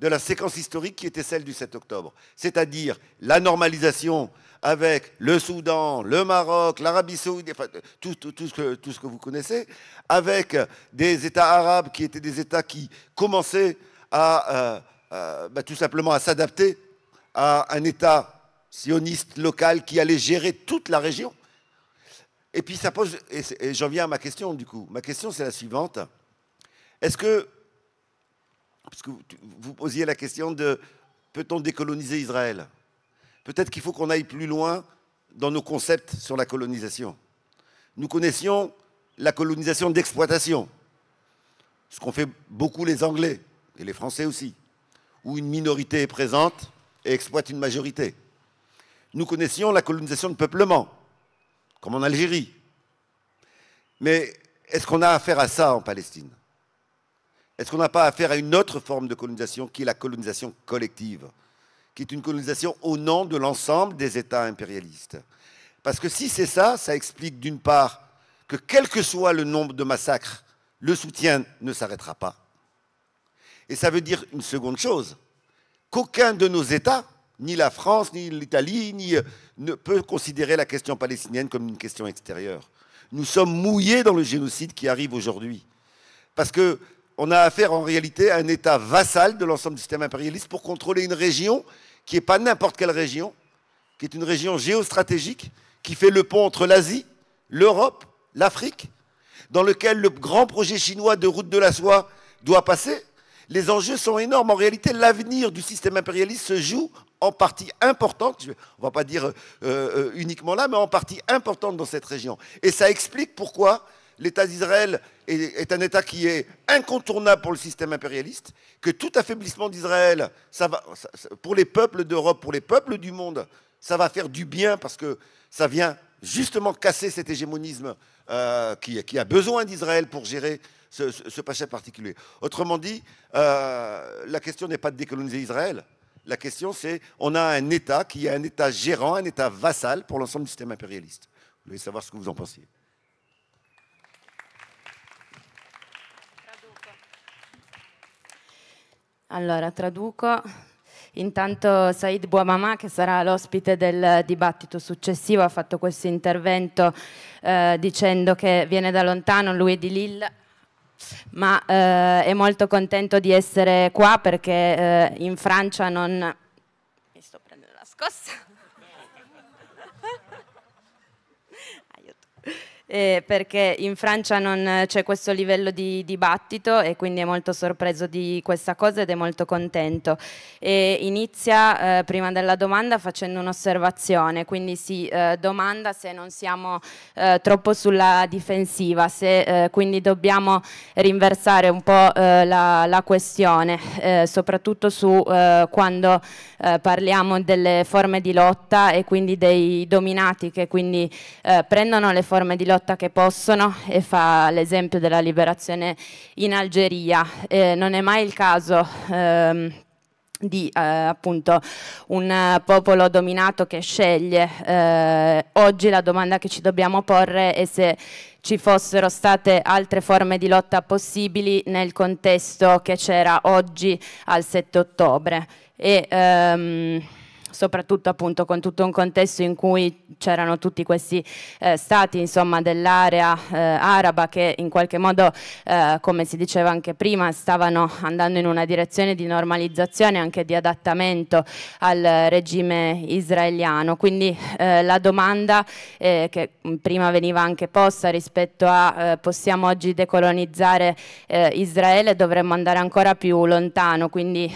de la séquence historique qui était celle du 7 octobre C'est-à-dire la normalisation avec le Soudan, le Maroc, l'Arabie saoudite, tout, ce que, vous connaissez, avec des États arabes qui étaient des États qui commençaient à, euh, euh, bah, tout simplement à s'adapter à un État sioniste local qui allait gérer toute la région. Et puis ça pose, et, j'en viens à ma question du coup. Ma question c'est la suivante. Est-ce que, parce que vous posiez la question de peut-on décoloniser Israël Peut-être qu'il faut qu'on aille plus loin dans nos concepts sur la colonisation. Nous connaissions la colonisation d'exploitation, ce qu'ont fait beaucoup les Anglais et les Français aussi, où une minorité est présente et exploite une majorité. Nous connaissions la colonisation de peuplement, comme en Algérie. Mais est-ce qu'on a affaire à ça en Palestine Est-ce qu'on n'a pas affaire à une autre forme de colonisation qui est la colonisation collective qui est une colonisation au nom de l'ensemble des États impérialistes. Parce que si c'est ça, ça explique d'une part que quel que soit le nombre de massacres, le soutien ne s'arrêtera pas. Et ça veut dire une seconde chose, qu'aucun de nos États, ni la France, ni l'Italie, euh, ne peut considérer la question palestinienne comme une question extérieure. Nous sommes mouillés dans le génocide qui arrive aujourd'hui. Parce qu'on a affaire en réalité à un État vassal de l'ensemble du système impérialiste pour contrôler une région qui n'est pas n'importe quelle région, qui est une région géostratégique, qui fait le pont entre l'Asie, l'Europe, l'Afrique, dans lequel le grand projet chinois de route de la soie doit passer. Les enjeux sont énormes. En réalité, l'avenir du système impérialiste se joue en partie importante, on ne va pas dire euh, euh, uniquement là, mais en partie importante dans cette région. Et ça explique pourquoi l'État d'Israël est, un État qui est incontournable pour le système impérialiste, que tout affaiblissement d'Israël, ça va, pour les peuples d'Europe, pour les peuples du monde, ça va faire du bien parce que ça vient justement casser cet hégémonisme euh, qui, a besoin d'Israël pour gérer ce, ce, pachet particulier. Autrement dit, euh, la question n'est pas de décoloniser Israël. La question, c'est on a un État qui est un État gérant, un État vassal pour l'ensemble du système impérialiste. Vous voulez savoir ce que vous en pensiez. Allora, traduco. Intanto Said Bouamama, che sarà l'ospite del dibattito successivo, ha fatto questo intervento eh, dicendo che viene da lontano, lui è di Lille, ma eh, è molto contento di essere qua perché eh, in Francia non... Mi sto prendendo la scossa eh, perché in Francia non c'è questo livello di dibattito e quindi è molto sorpreso di questa cosa ed è molto contento. E inizia eh, prima della domanda facendo un'osservazione, quindi si eh, domanda se non siamo eh, troppo sulla difensiva, se eh, quindi dobbiamo rinversare un po' eh, la, la, questione, soprattutto su quando parliamo delle forme di lotta e quindi dei dominati che quindi prendono le forme di lotta lotta che possono e fa l'esempio della liberazione in Algeria. Eh, non è mai il caso ehm, di eh, appunto un popolo dominato che sceglie. Eh, oggi la domanda che ci dobbiamo porre è se ci fossero state altre forme di lotta possibili nel contesto che c'era oggi al 7 ottobre. E, ehm, soprattutto appunto con tutto un contesto in cui c'erano tutti questi eh, stati insomma dell'area eh, araba che in qualche modo eh, come si diceva anche prima stavano andando in una direzione di normalizzazione anche di adattamento al regime israeliano quindi eh, la domanda eh, che prima veniva anche posta rispetto a eh, possiamo oggi decolonizzare Israele dovremmo andare ancora più lontano quindi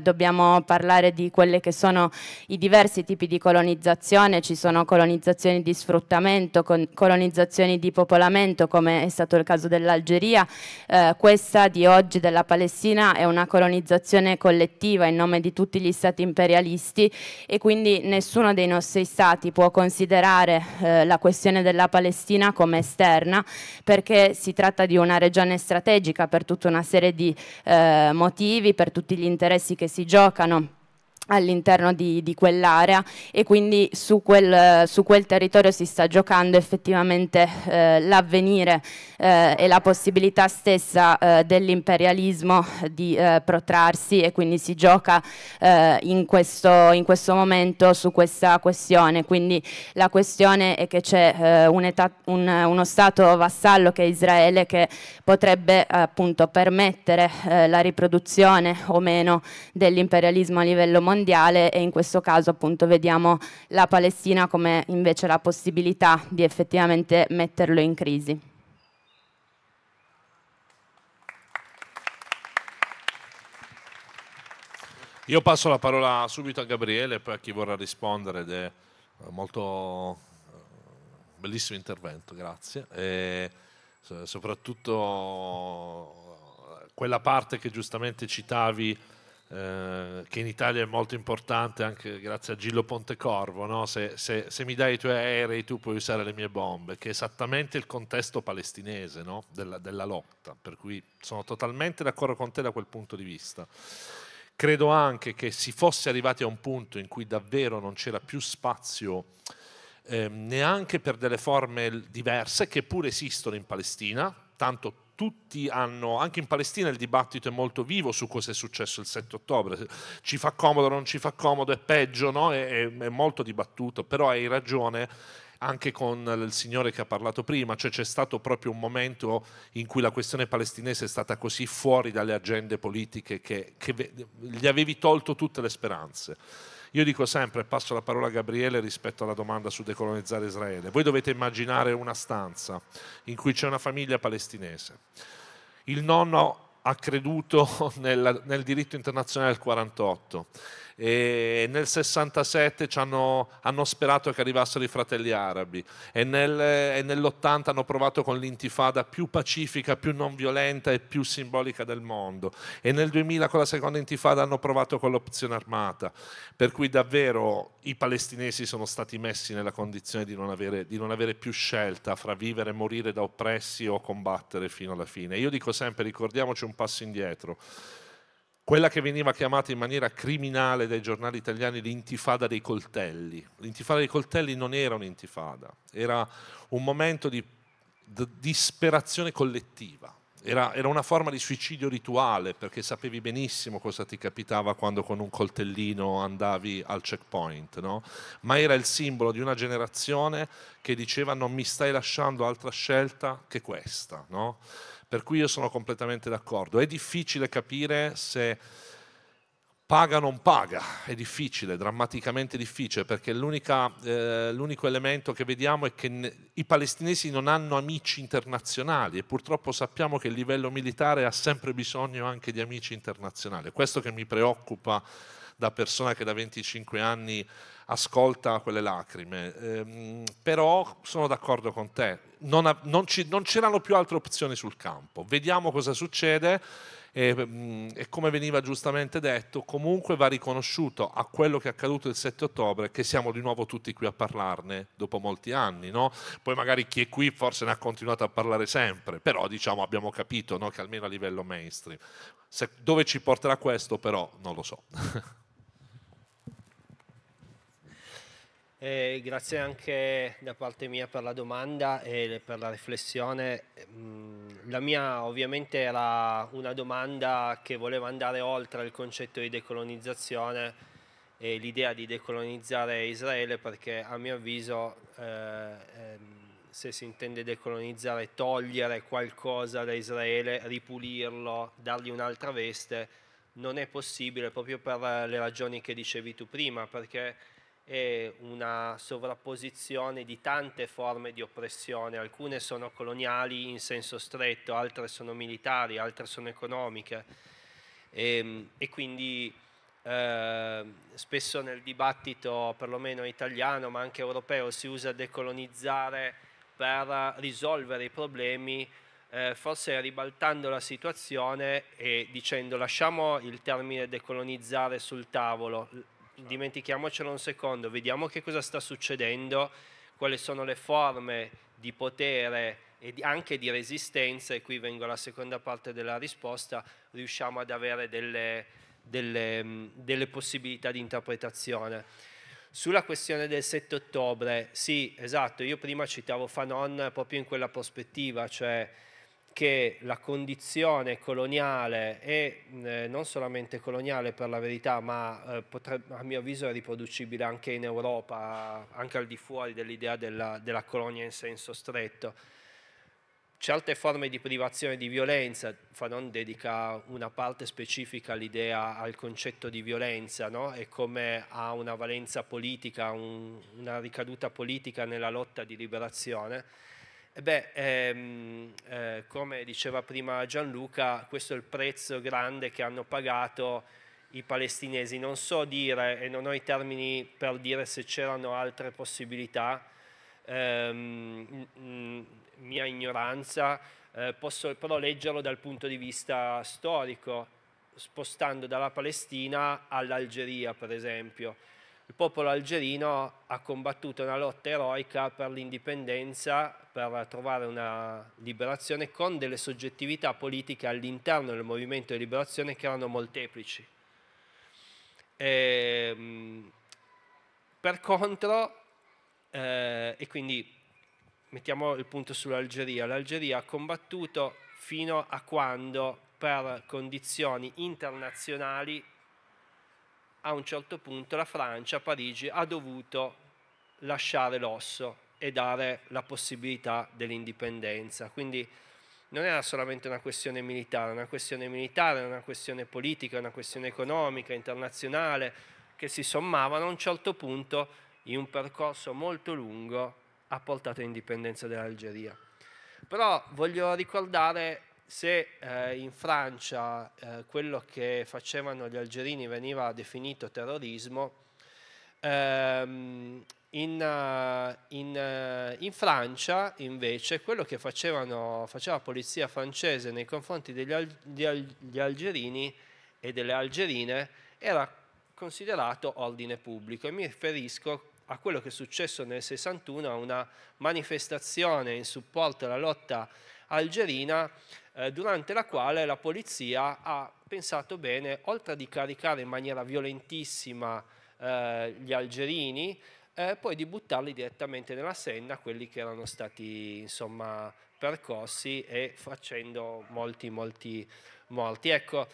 dobbiamo parlare di quelle che sono i diversi tipi di colonizzazione, ci sono colonizzazioni di sfruttamento, colonizzazioni di popolamento come è stato il caso dell'Algeria, eh, questa di oggi della Palestina è una colonizzazione collettiva in nome di tutti gli stati imperialisti e quindi nessuno dei nostri stati può considerare eh, la questione della Palestina come esterna perché si tratta di una regione strategica per tutta una serie di eh, motivi, per tutti gli interessi che si giocano all'interno di, di quell'area e quindi su quel, su quel, territorio si sta giocando effettivamente eh, l'avvenire eh, e la possibilità stessa eh, dell'imperialismo di eh, protrarsi e quindi si gioca eh, in questo, in, questo, momento su questa questione. Quindi la questione è che c'è eh, un un, uno Stato vassallo che è Israele che potrebbe appunto permettere la riproduzione o meno dell'imperialismo a livello mondiale mondiale e in questo caso appunto vediamo la Palestina come invece la possibilità di effettivamente metterlo in crisi. Io passo la parola subito a Gabriele, poi a chi vorrà rispondere ed è eh, molto eh, bellissimo intervento, grazie. E soprattutto eh, quella parte che giustamente citavi eh, che in Italia è molto importante anche grazie a Gillo Pontecorvo, no? se, se, se, mi dai i tuoi aerei tu puoi usare le mie bombe, che è esattamente il contesto palestinese no? della, della lotta, per cui sono totalmente d'accordo con te da quel punto di vista. Credo anche che si fosse arrivati a un punto in cui davvero non c'era più spazio eh, neanche per delle forme diverse che pure esistono in Palestina, tanto tutti hanno, anche in Palestina il dibattito è molto vivo su cosa è successo il 7 ottobre, ci fa comodo, non ci fa comodo, è peggio, no? è, è molto dibattuto, però hai ragione anche con il signore che ha parlato prima, cioè c'è stato proprio un momento in cui la questione palestinese è stata così fuori dalle agende politiche che, che gli avevi tolto tutte le speranze. Io dico sempre, passo la parola a Gabriele rispetto alla domanda su decolonizzare Israele. Voi dovete immaginare una stanza in cui c'è una famiglia palestinese. Il nonno ha creduto nel, nel diritto internazionale del 48 e nel 67 hanno, hanno, sperato che arrivassero i fratelli arabi e, nel, e nell'80 hanno provato con l'intifada più pacifica, più non violenta e più simbolica del mondo e nel 2000 con la seconda intifada hanno provato con l'opzione armata, per cui davvero i palestinesi sono stati messi nella condizione di non avere, di non avere più scelta fra vivere e morire da oppressi o combattere fino alla fine. Io dico sempre ricordiamoci un passo indietro quella che veniva chiamata in maniera criminale dai giornali italiani l'intifada dei coltelli. L'intifada dei coltelli non era un'intifada, era un momento di disperazione collettiva. Era, era, una forma di suicidio rituale perché sapevi benissimo cosa ti capitava quando con un coltellino andavi al checkpoint, no? ma era il simbolo di una generazione che diceva non mi stai lasciando altra scelta che questa. No? Per cui io sono completamente d'accordo. È difficile capire se paga o non paga, è difficile, drammaticamente difficile, perché eh, l'unico elemento che vediamo è che ne, i palestinesi non hanno amici internazionali e purtroppo sappiamo che il livello militare ha sempre bisogno anche di amici internazionali. Questo che mi preoccupa da persona che da 25 anni ascolta quelle lacrime. Ehm, però sono d'accordo con te, non, ha, non, ci, non c'erano più altre opzioni sul campo. Vediamo cosa succede e, mm, e, come veniva giustamente detto, comunque va riconosciuto a quello che è accaduto il 7 ottobre che siamo di nuovo tutti qui a parlarne dopo molti anni, no? Poi magari chi è qui forse ne ha continuato a parlare sempre, però diciamo abbiamo capito no? che almeno a livello mainstream. Se, dove ci porterà questo però non lo so. Eh, grazie anche da parte mia per la domanda e per la riflessione. La mia ovviamente era una domanda che voleva andare oltre il concetto di decolonizzazione e l'idea di decolonizzare Israele perché a mio avviso eh, ehm, se si intende decolonizzare togliere qualcosa da Israele, ripulirlo, dargli un'altra veste, non è possibile proprio per le ragioni che dicevi tu prima perché è una sovrapposizione di tante forme di oppressione, alcune sono coloniali in senso stretto, altre sono militari, altre sono economiche e, ehm, e quindi eh, spesso nel dibattito perlomeno italiano ma anche europeo si usa decolonizzare per risolvere i problemi eh, forse ribaltando la situazione e dicendo lasciamo il termine decolonizzare sul tavolo, cioè. dimentichiamocelo un secondo, vediamo che cosa sta succedendo, quali sono le forme di potere e anche di resistenza, e qui vengo alla seconda parte della risposta, riusciamo ad avere delle, delle, mm, delle possibilità di interpretazione. Sulla questione del 7 ottobre, sì, esatto, io prima citavo Fanon proprio in quella prospettiva, cioè che la condizione coloniale e eh, non solamente coloniale per la verità, ma eh, potrebbe, a mio avviso è riproducibile anche in Europa, anche al di fuori dell'idea della, della colonia in senso stretto. Certe forme di privazione di violenza, Fanon dedica una parte specifica all'idea, al concetto di violenza no? e come ha una valenza politica, un, una ricaduta politica nella lotta di liberazione eh beh, ehm, eh, come diceva prima Gianluca, questo è il prezzo grande che hanno pagato i palestinesi. Non so dire, e non ho i termini per dire se c'erano altre possibilità, ehm, mm, mm, mia ignoranza, eh, posso però leggerlo dal punto di vista storico, spostando dalla Palestina all'Algeria, per esempio il popolo algerino ha combattuto una lotta eroica per l'indipendenza, per trovare una liberazione con delle soggettività politiche all'interno del movimento di liberazione che erano molteplici. E, ehm, per contro, eh, e quindi mettiamo il punto sull'Algeria, l'Algeria ha combattuto fino a quando per condizioni internazionali a un certo punto la Francia, Parigi, ha dovuto lasciare l'osso e dare la possibilità dell'indipendenza. Quindi non era solamente una questione militare, una questione militare, una questione politica, una questione economica, internazionale, che si sommavano a un certo punto in un percorso molto lungo ha portato all'indipendenza dell'Algeria. Però voglio ricordare se eh, in Francia eh, quello che facevano gli algerini veniva definito terrorismo, ehm, in, eh, in, eh, in, Francia invece quello che facevano, faceva la polizia francese nei confronti degli, al, degli algerini e delle algerine era considerato ordine pubblico e mi riferisco a quello che è successo nel 61 a una manifestazione in supporto alla lotta algerina eh, durante la quale la polizia ha pensato bene, oltre di caricare in maniera violentissima eh, gli algerini, eh, poi di buttarli direttamente nella Senna, quelli che erano stati insomma percossi e facendo molti, molti morti. Ecco,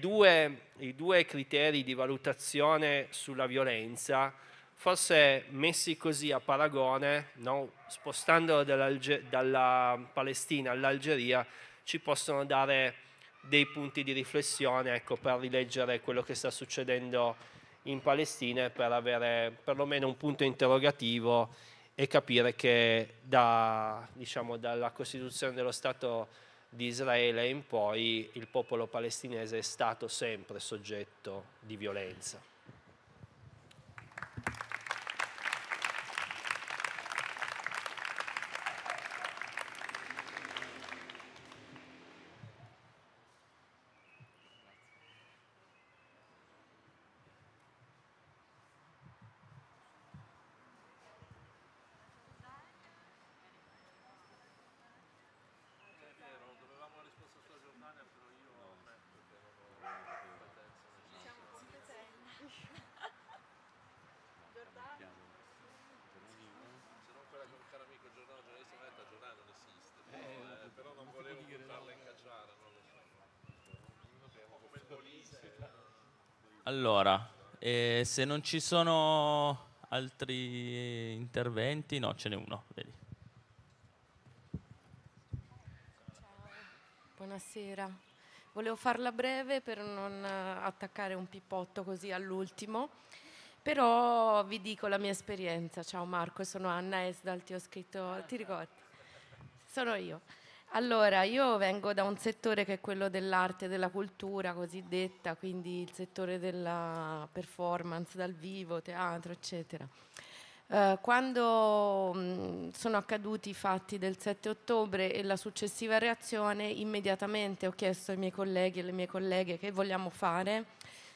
due, i due criteri di valutazione sulla violenza, forse messi così a paragone, no? spostandolo dalla Palestina all'Algeria, ci possono dare dei punti di riflessione ecco, per rileggere quello che sta succedendo in Palestina e per avere perlomeno un punto interrogativo e capire che da, diciamo, dalla Costituzione dello Stato di Israele in poi il popolo palestinese è stato sempre soggetto di violenza. Giordano. Se non quella con il caro amico Giordano giornalista mi ha detto Giordano non esiste, eh, eh, però non volevo dire, buttarla no. in cacciara, non lo so. Come il polizia. Allora, eh, se non ci sono altri interventi, no, ce n'è uno, vedi. Ciao. Buonasera. Volevo farla breve per non eh, attaccare un pippotto così all'ultimo, però vi dico la mia esperienza. Ciao Marco, sono Anna Esdal, ti ho scritto, ti ricordi? Sono io. Allora, io vengo da un settore che è quello dell'arte e della cultura cosiddetta, quindi il settore della performance dal vivo, teatro, eccetera. Eh, quando mm, sono accaduti i fatti del 7 ottobre e la successiva reazione, immediatamente ho chiesto ai miei colleghi e alle mie colleghe che vogliamo fare,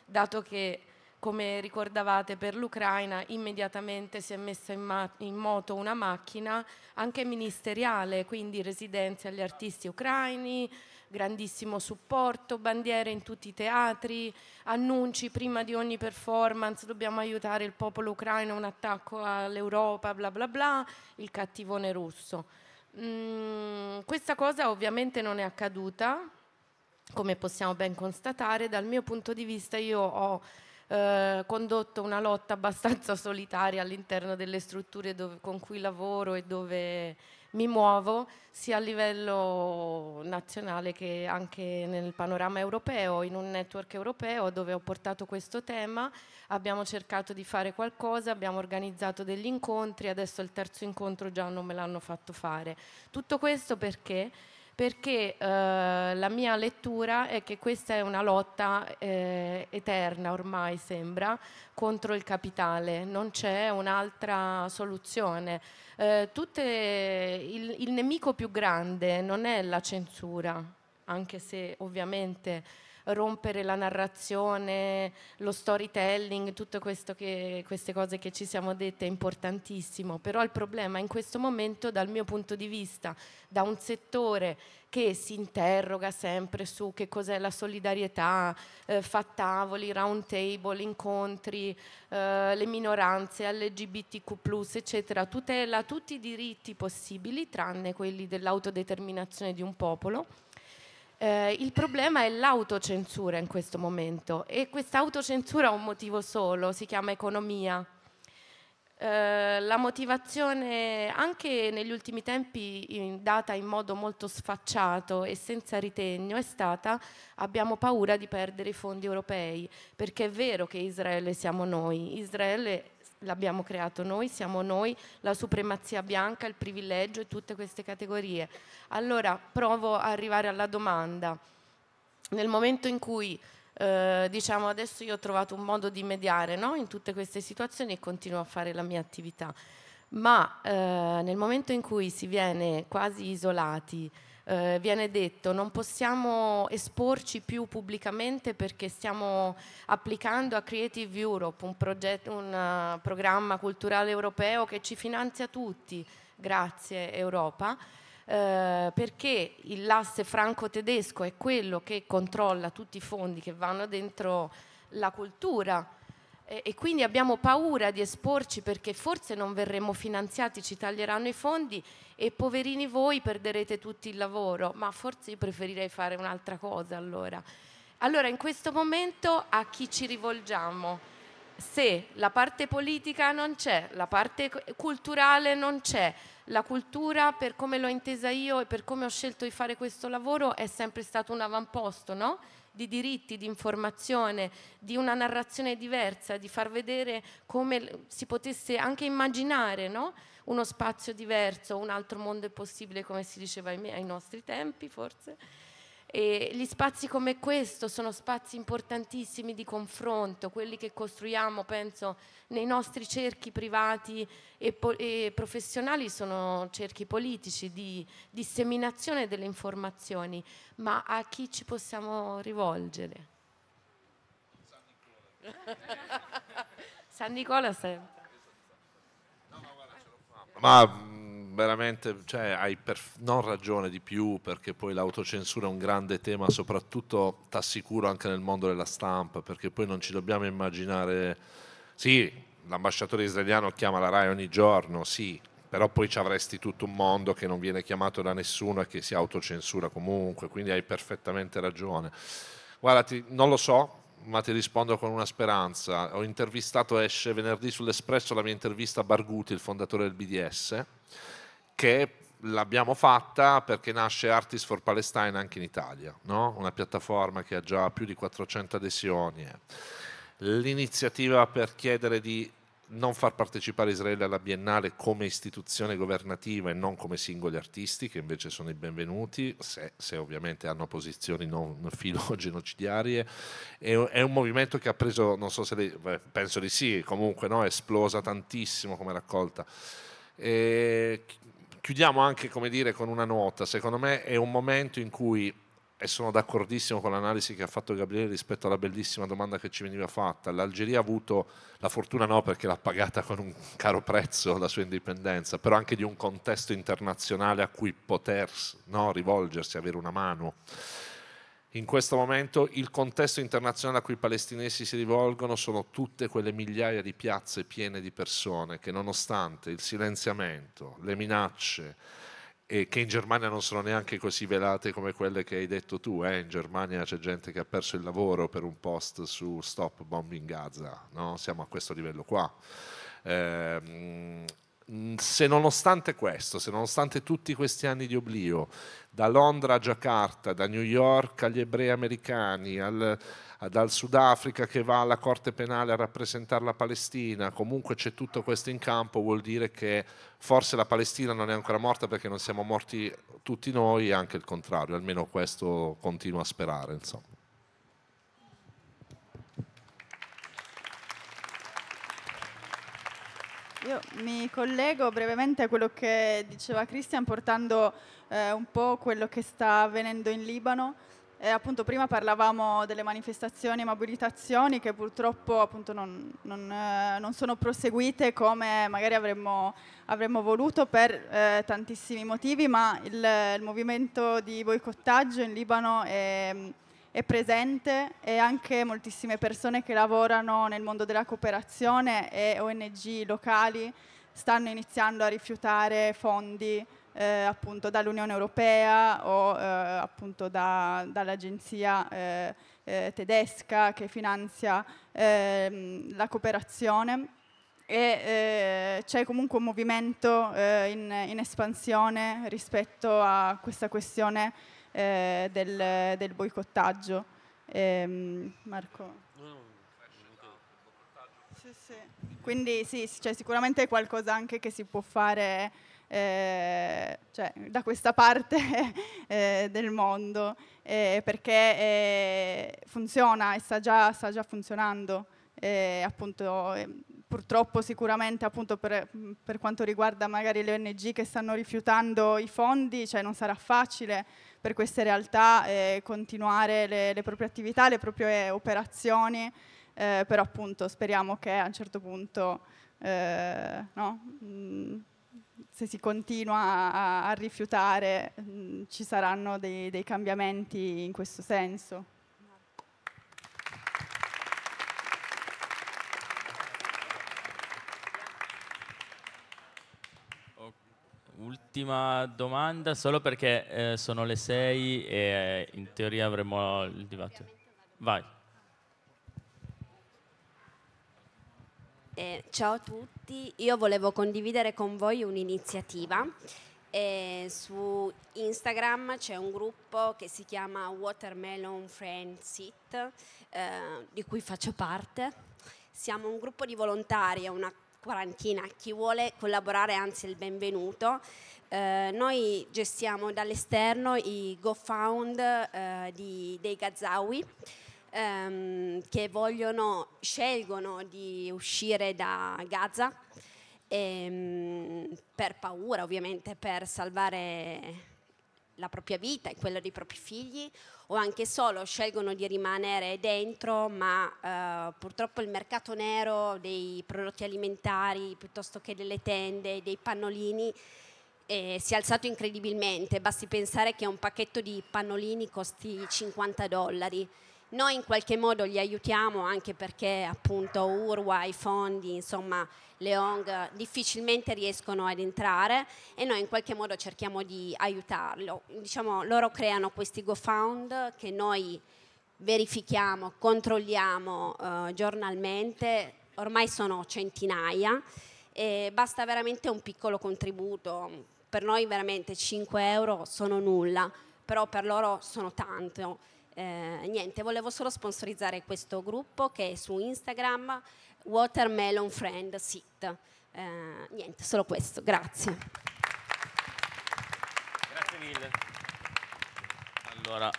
dato che come ricordavate per l'Ucraina immediatamente si è messa in, ma- in, moto una macchina anche ministeriale, quindi residenze agli artisti ucraini, grandissimo supporto, bandiere in tutti i teatri, annunci prima di ogni performance, dobbiamo aiutare il popolo ucraino, un attacco all'Europa, bla bla bla, il cattivone russo. Mm, questa cosa ovviamente non è accaduta, come possiamo ben constatare, dal mio punto di vista io ho eh, condotto una lotta abbastanza solitaria all'interno delle strutture dove, con cui lavoro e dove mi muovo sia a livello nazionale che anche nel panorama europeo, in un network europeo dove ho portato questo tema, abbiamo cercato di fare qualcosa, abbiamo organizzato degli incontri, adesso il terzo incontro già non me l'hanno fatto fare. Tutto questo perché? perché eh, la mia lettura è che questa è una lotta eh, eterna ormai sembra contro il capitale, non c'è un'altra soluzione. Eh, tutte, il, il nemico più grande non è la censura, anche se ovviamente rompere la narrazione, lo storytelling, tutte queste cose che ci siamo dette è importantissimo, però il problema in questo momento dal mio punto di vista, da un settore che si interroga sempre su che cos'è la solidarietà, eh, fa tavoli, round table, incontri, eh, le minoranze, LGBTQ, eccetera, tutela tutti i diritti possibili tranne quelli dell'autodeterminazione di un popolo eh, il problema è l'autocensura in questo momento e questa autocensura ha un motivo solo, si chiama economia. Eh, la motivazione, anche negli ultimi tempi in, data in modo molto sfacciato e senza ritegno, è stata abbiamo paura di perdere i fondi europei, perché è vero che Israele siamo noi, Israele l'abbiamo creato noi, siamo noi, la supremazia bianca, il privilegio e tutte queste categorie. Allora provo a arrivare alla domanda. Nel momento in cui eh, diciamo adesso io ho trovato un modo di mediare no? in tutte queste situazioni e continuo a fare la mia attività, ma eh, nel momento in cui si viene quasi isolati, eh, viene detto non possiamo esporci più pubblicamente perché stiamo applicando a Creative Europe, un, un uh, programma culturale europeo che ci finanzia tutti, grazie Europa. Eh, perché l'asse franco-tedesco è quello che controlla tutti i fondi che vanno dentro la cultura e, quindi abbiamo paura di esporci perché forse non verremo finanziati, ci taglieranno i fondi e poverini voi perderete tutti il lavoro, ma forse io preferirei fare un'altra cosa allora. Allora in questo momento a chi ci rivolgiamo? Se la parte politica non c'è, la parte culturale non c'è, la cultura per come l'ho intesa io e per come ho scelto di fare questo lavoro è sempre stato un avamposto, no? di diritti, di informazione, di una narrazione diversa, di far vedere come si potesse anche immaginare no? uno spazio diverso, un altro mondo è possibile, come si diceva ai, miei, ai nostri tempi forse. E gli spazi come questo sono spazi importantissimi di confronto, quelli che costruiamo, penso, nei nostri cerchi privati e, e professionali sono cerchi politici di disseminazione delle informazioni, ma a chi ci possiamo rivolgere? San Nicola, San Nicola sempre. Ma mm, veramente cioè, hai non ragione di più perché poi l'autocensura è un grande tema, soprattutto t'assicuro anche nel mondo della stampa, perché poi non ci dobbiamo immaginare... Sì, l'ambasciatore israeliano chiama la RAI ogni giorno, sì, però poi ci avresti tutto un mondo che non viene chiamato da nessuno e che si autocensura comunque, quindi hai perfettamente ragione. guardati non lo so, ma ti rispondo con una speranza. Ho intervistato, esce venerdì sull'Espresso, la mia intervista a Barguti, il fondatore del BDS, che l'abbiamo fatta perché nasce Artists for Palestine anche in Italia, no? una piattaforma che ha già più di 400 adesioni. Eh. L'iniziativa per chiedere di non far partecipare Israele alla Biennale come istituzione governativa e non come singoli artisti, che invece sono i benvenuti, se, se ovviamente hanno posizioni non filogenocidiarie. È, è un movimento che ha preso, non so se le, penso di sì, comunque no, è esplosa tantissimo come raccolta. E chiudiamo anche dire, con una nota, secondo me è un momento in cui e sono d'accordissimo con l'analisi che ha fatto Gabriele rispetto alla bellissima domanda che ci veniva fatta. L'Algeria ha avuto la fortuna no perché l'ha pagata con un caro prezzo la sua indipendenza, però anche di un contesto internazionale a cui poter no, rivolgersi, avere una mano. In questo momento il contesto internazionale a cui i palestinesi si rivolgono sono tutte quelle migliaia di piazze piene di persone che nonostante il silenziamento, le minacce, eh, che in Germania non sono neanche così velate come quelle che hai detto tu. Eh. In Germania c'è gente che ha perso il lavoro per un post su Stop Bombing Gaza, no? siamo a questo livello qua. Eh, se nonostante questo, se nonostante tutti questi anni di oblio, da Londra a Giacarta, da New York agli ebrei americani, al, dal Sudafrica che va alla Corte Penale a rappresentare la Palestina, comunque c'è tutto questo in campo, vuol dire che forse la Palestina non è ancora morta perché non siamo morti tutti noi e anche il contrario, almeno questo continuo a sperare. Insomma. Io mi collego brevemente a quello che diceva Christian portando eh, un po' quello che sta avvenendo in Libano. Eh, appunto prima parlavamo delle manifestazioni e mobilitazioni che purtroppo appunto, non, non, eh, non, sono proseguite come magari avremmo, avremmo voluto per eh, tantissimi motivi, ma il, il, movimento di boicottaggio in Libano è, è, presente e anche moltissime persone che lavorano nel mondo della cooperazione e ONG locali stanno iniziando a rifiutare fondi eh, appunto dall'Unione Europea o eh, appunto da, dall'agenzia eh, eh tedesca che finanzia ehm, la cooperazione e eh, c'è comunque un movimento eh, in, in, espansione rispetto a questa questione del, del, boicottaggio. Ehm, Marco? Sì, sì. Quindi sì, c'è sicuramente qualcosa anche che si può fare eh, cioè, da questa parte eh, del mondo, eh, perché eh, funziona e sta già, sta già funzionando. Eh, appunto, eh, purtroppo sicuramente appunto, per, per, quanto riguarda magari le ONG che stanno rifiutando i fondi, cioè, non sarà facile per queste realtà continuare le, le proprie attività, le proprie operazioni. Eh, però appunto speriamo che a un certo punto eh, no? mm, se si continua a, a rifiutare mm, ci saranno dei, dei cambiamenti in questo senso. Ultima domanda, solo perché eh, sono le 6 e eh, in teoria avremo il dibattito. Vai. Eh, ciao a tutti, io volevo condividere con voi un'iniziativa. Eh, su Instagram c'è un gruppo che si chiama Watermelon Friends It, eh, di cui faccio parte. Siamo un gruppo di volontari, una quarantina, chi vuole collaborare anzi il benvenuto. Eh, noi gestiamo dall'esterno i GoFound eh, di, dei Gazawi ehm, che vogliono, scelgono di uscire da Gaza ehm, per paura, ovviamente per salvare la propria vita e quella dei propri figli o anche solo scelgono di rimanere dentro, ma eh, purtroppo il mercato nero dei prodotti alimentari piuttosto che delle tende, dei pannolini eh, si è alzato incredibilmente, basti pensare che un pacchetto di pannolini costi 50 dollari. Noi in qualche modo li aiutiamo anche perché appunto Urwa, i fondi, insomma le ONG eh, difficilmente riescono ad entrare e noi in qualche modo cerchiamo di aiutarlo. Diciamo, loro creano questi GoFound che noi verifichiamo, controlliamo eh, giornalmente, ormai sono centinaia e basta veramente un piccolo contributo, per noi veramente 5 euro sono nulla, però per loro sono tanto eh, niente, volevo solo sponsorizzare questo gruppo che è su Instagram, Watermelon Friend Sit. Eh, niente, solo questo, grazie. Grazie mille. Allora,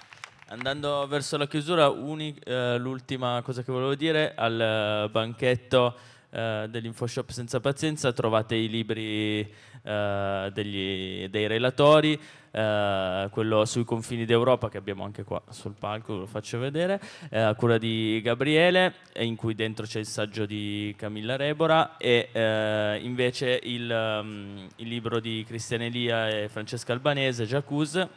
andando verso la chiusura, eh, l'ultima cosa che volevo dire al eh, banchetto eh, dell'InfoShop Senza Pazienza trovate i libri eh, degli, dei relatori, eh, quello sui confini d'Europa che abbiamo anche qua sul palco, ve lo faccio vedere, eh, a cura di Gabriele, in cui dentro c'è il saggio di Camilla Rebora e eh, invece il, um, il, libro di Cristian Elia e Francesca Albanese, Jacuzzi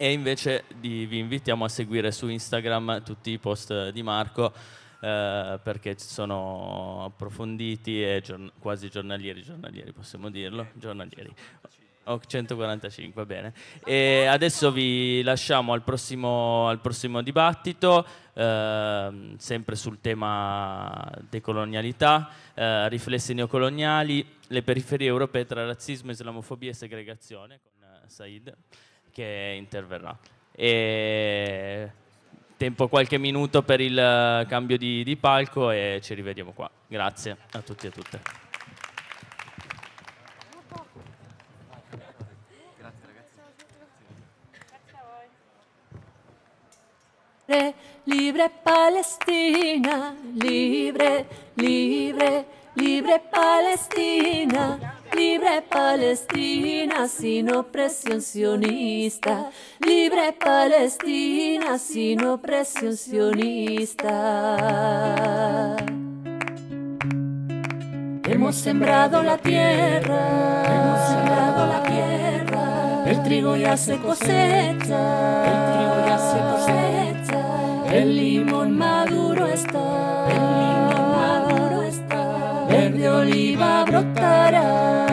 e invece di, vi invitiamo a seguire su Instagram tutti i post di Marco eh, perché sono approfonditi e giorn- quasi giornalieri, giornalieri possiamo dirlo, giornalieri. Oh, 145, va bene. E adesso vi lasciamo al prossimo, al prossimo dibattito, eh, sempre sul tema decolonialità, eh, riflessi neocoloniali, le periferie europee tra razzismo, islamofobia e segregazione, con eh, Said che interverrà. E tempo qualche minuto per il eh, cambio di, di palco e ci rivediamo qua. Grazie a tutti e a tutte. Grazie Grazie ragazzi. a voi. Libre Palestina, libre, libre, libre Palestina. Libre Palestina sino opresión sionista. Libre Palestina sino opresión sionista. Hemos sembrado la tierra, hemos sembrado la tierra. El trigo ya se cosecha, el trigo ya se cosecha. El limón maduro está verde oliva brotará,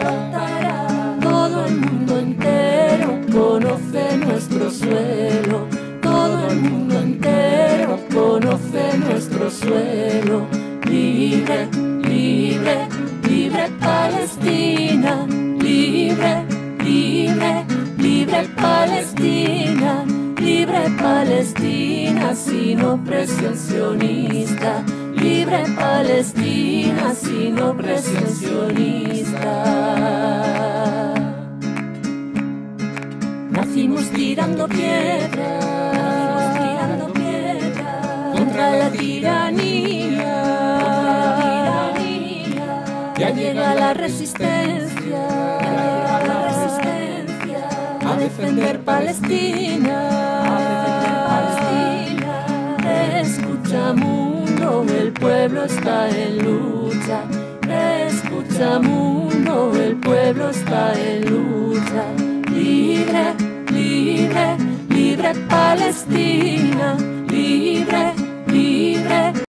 brotará. Todo el mundo entero conoce nuestro suelo, todo el mundo entero conoce nuestro suelo. Libre, libre, libre Palestina, libre, libre, libre Palestina, libre Palestina sin opresión libre Palestina sin opresión Nacimos tirando piedra, tirando piedras contra la tiranía. Ya llega la resistencia, a defender Palestina. el pueblo está en lucha. Escucha mundo, el pueblo está en lucha. Libre, libre, libre Palestina. Libre, libre.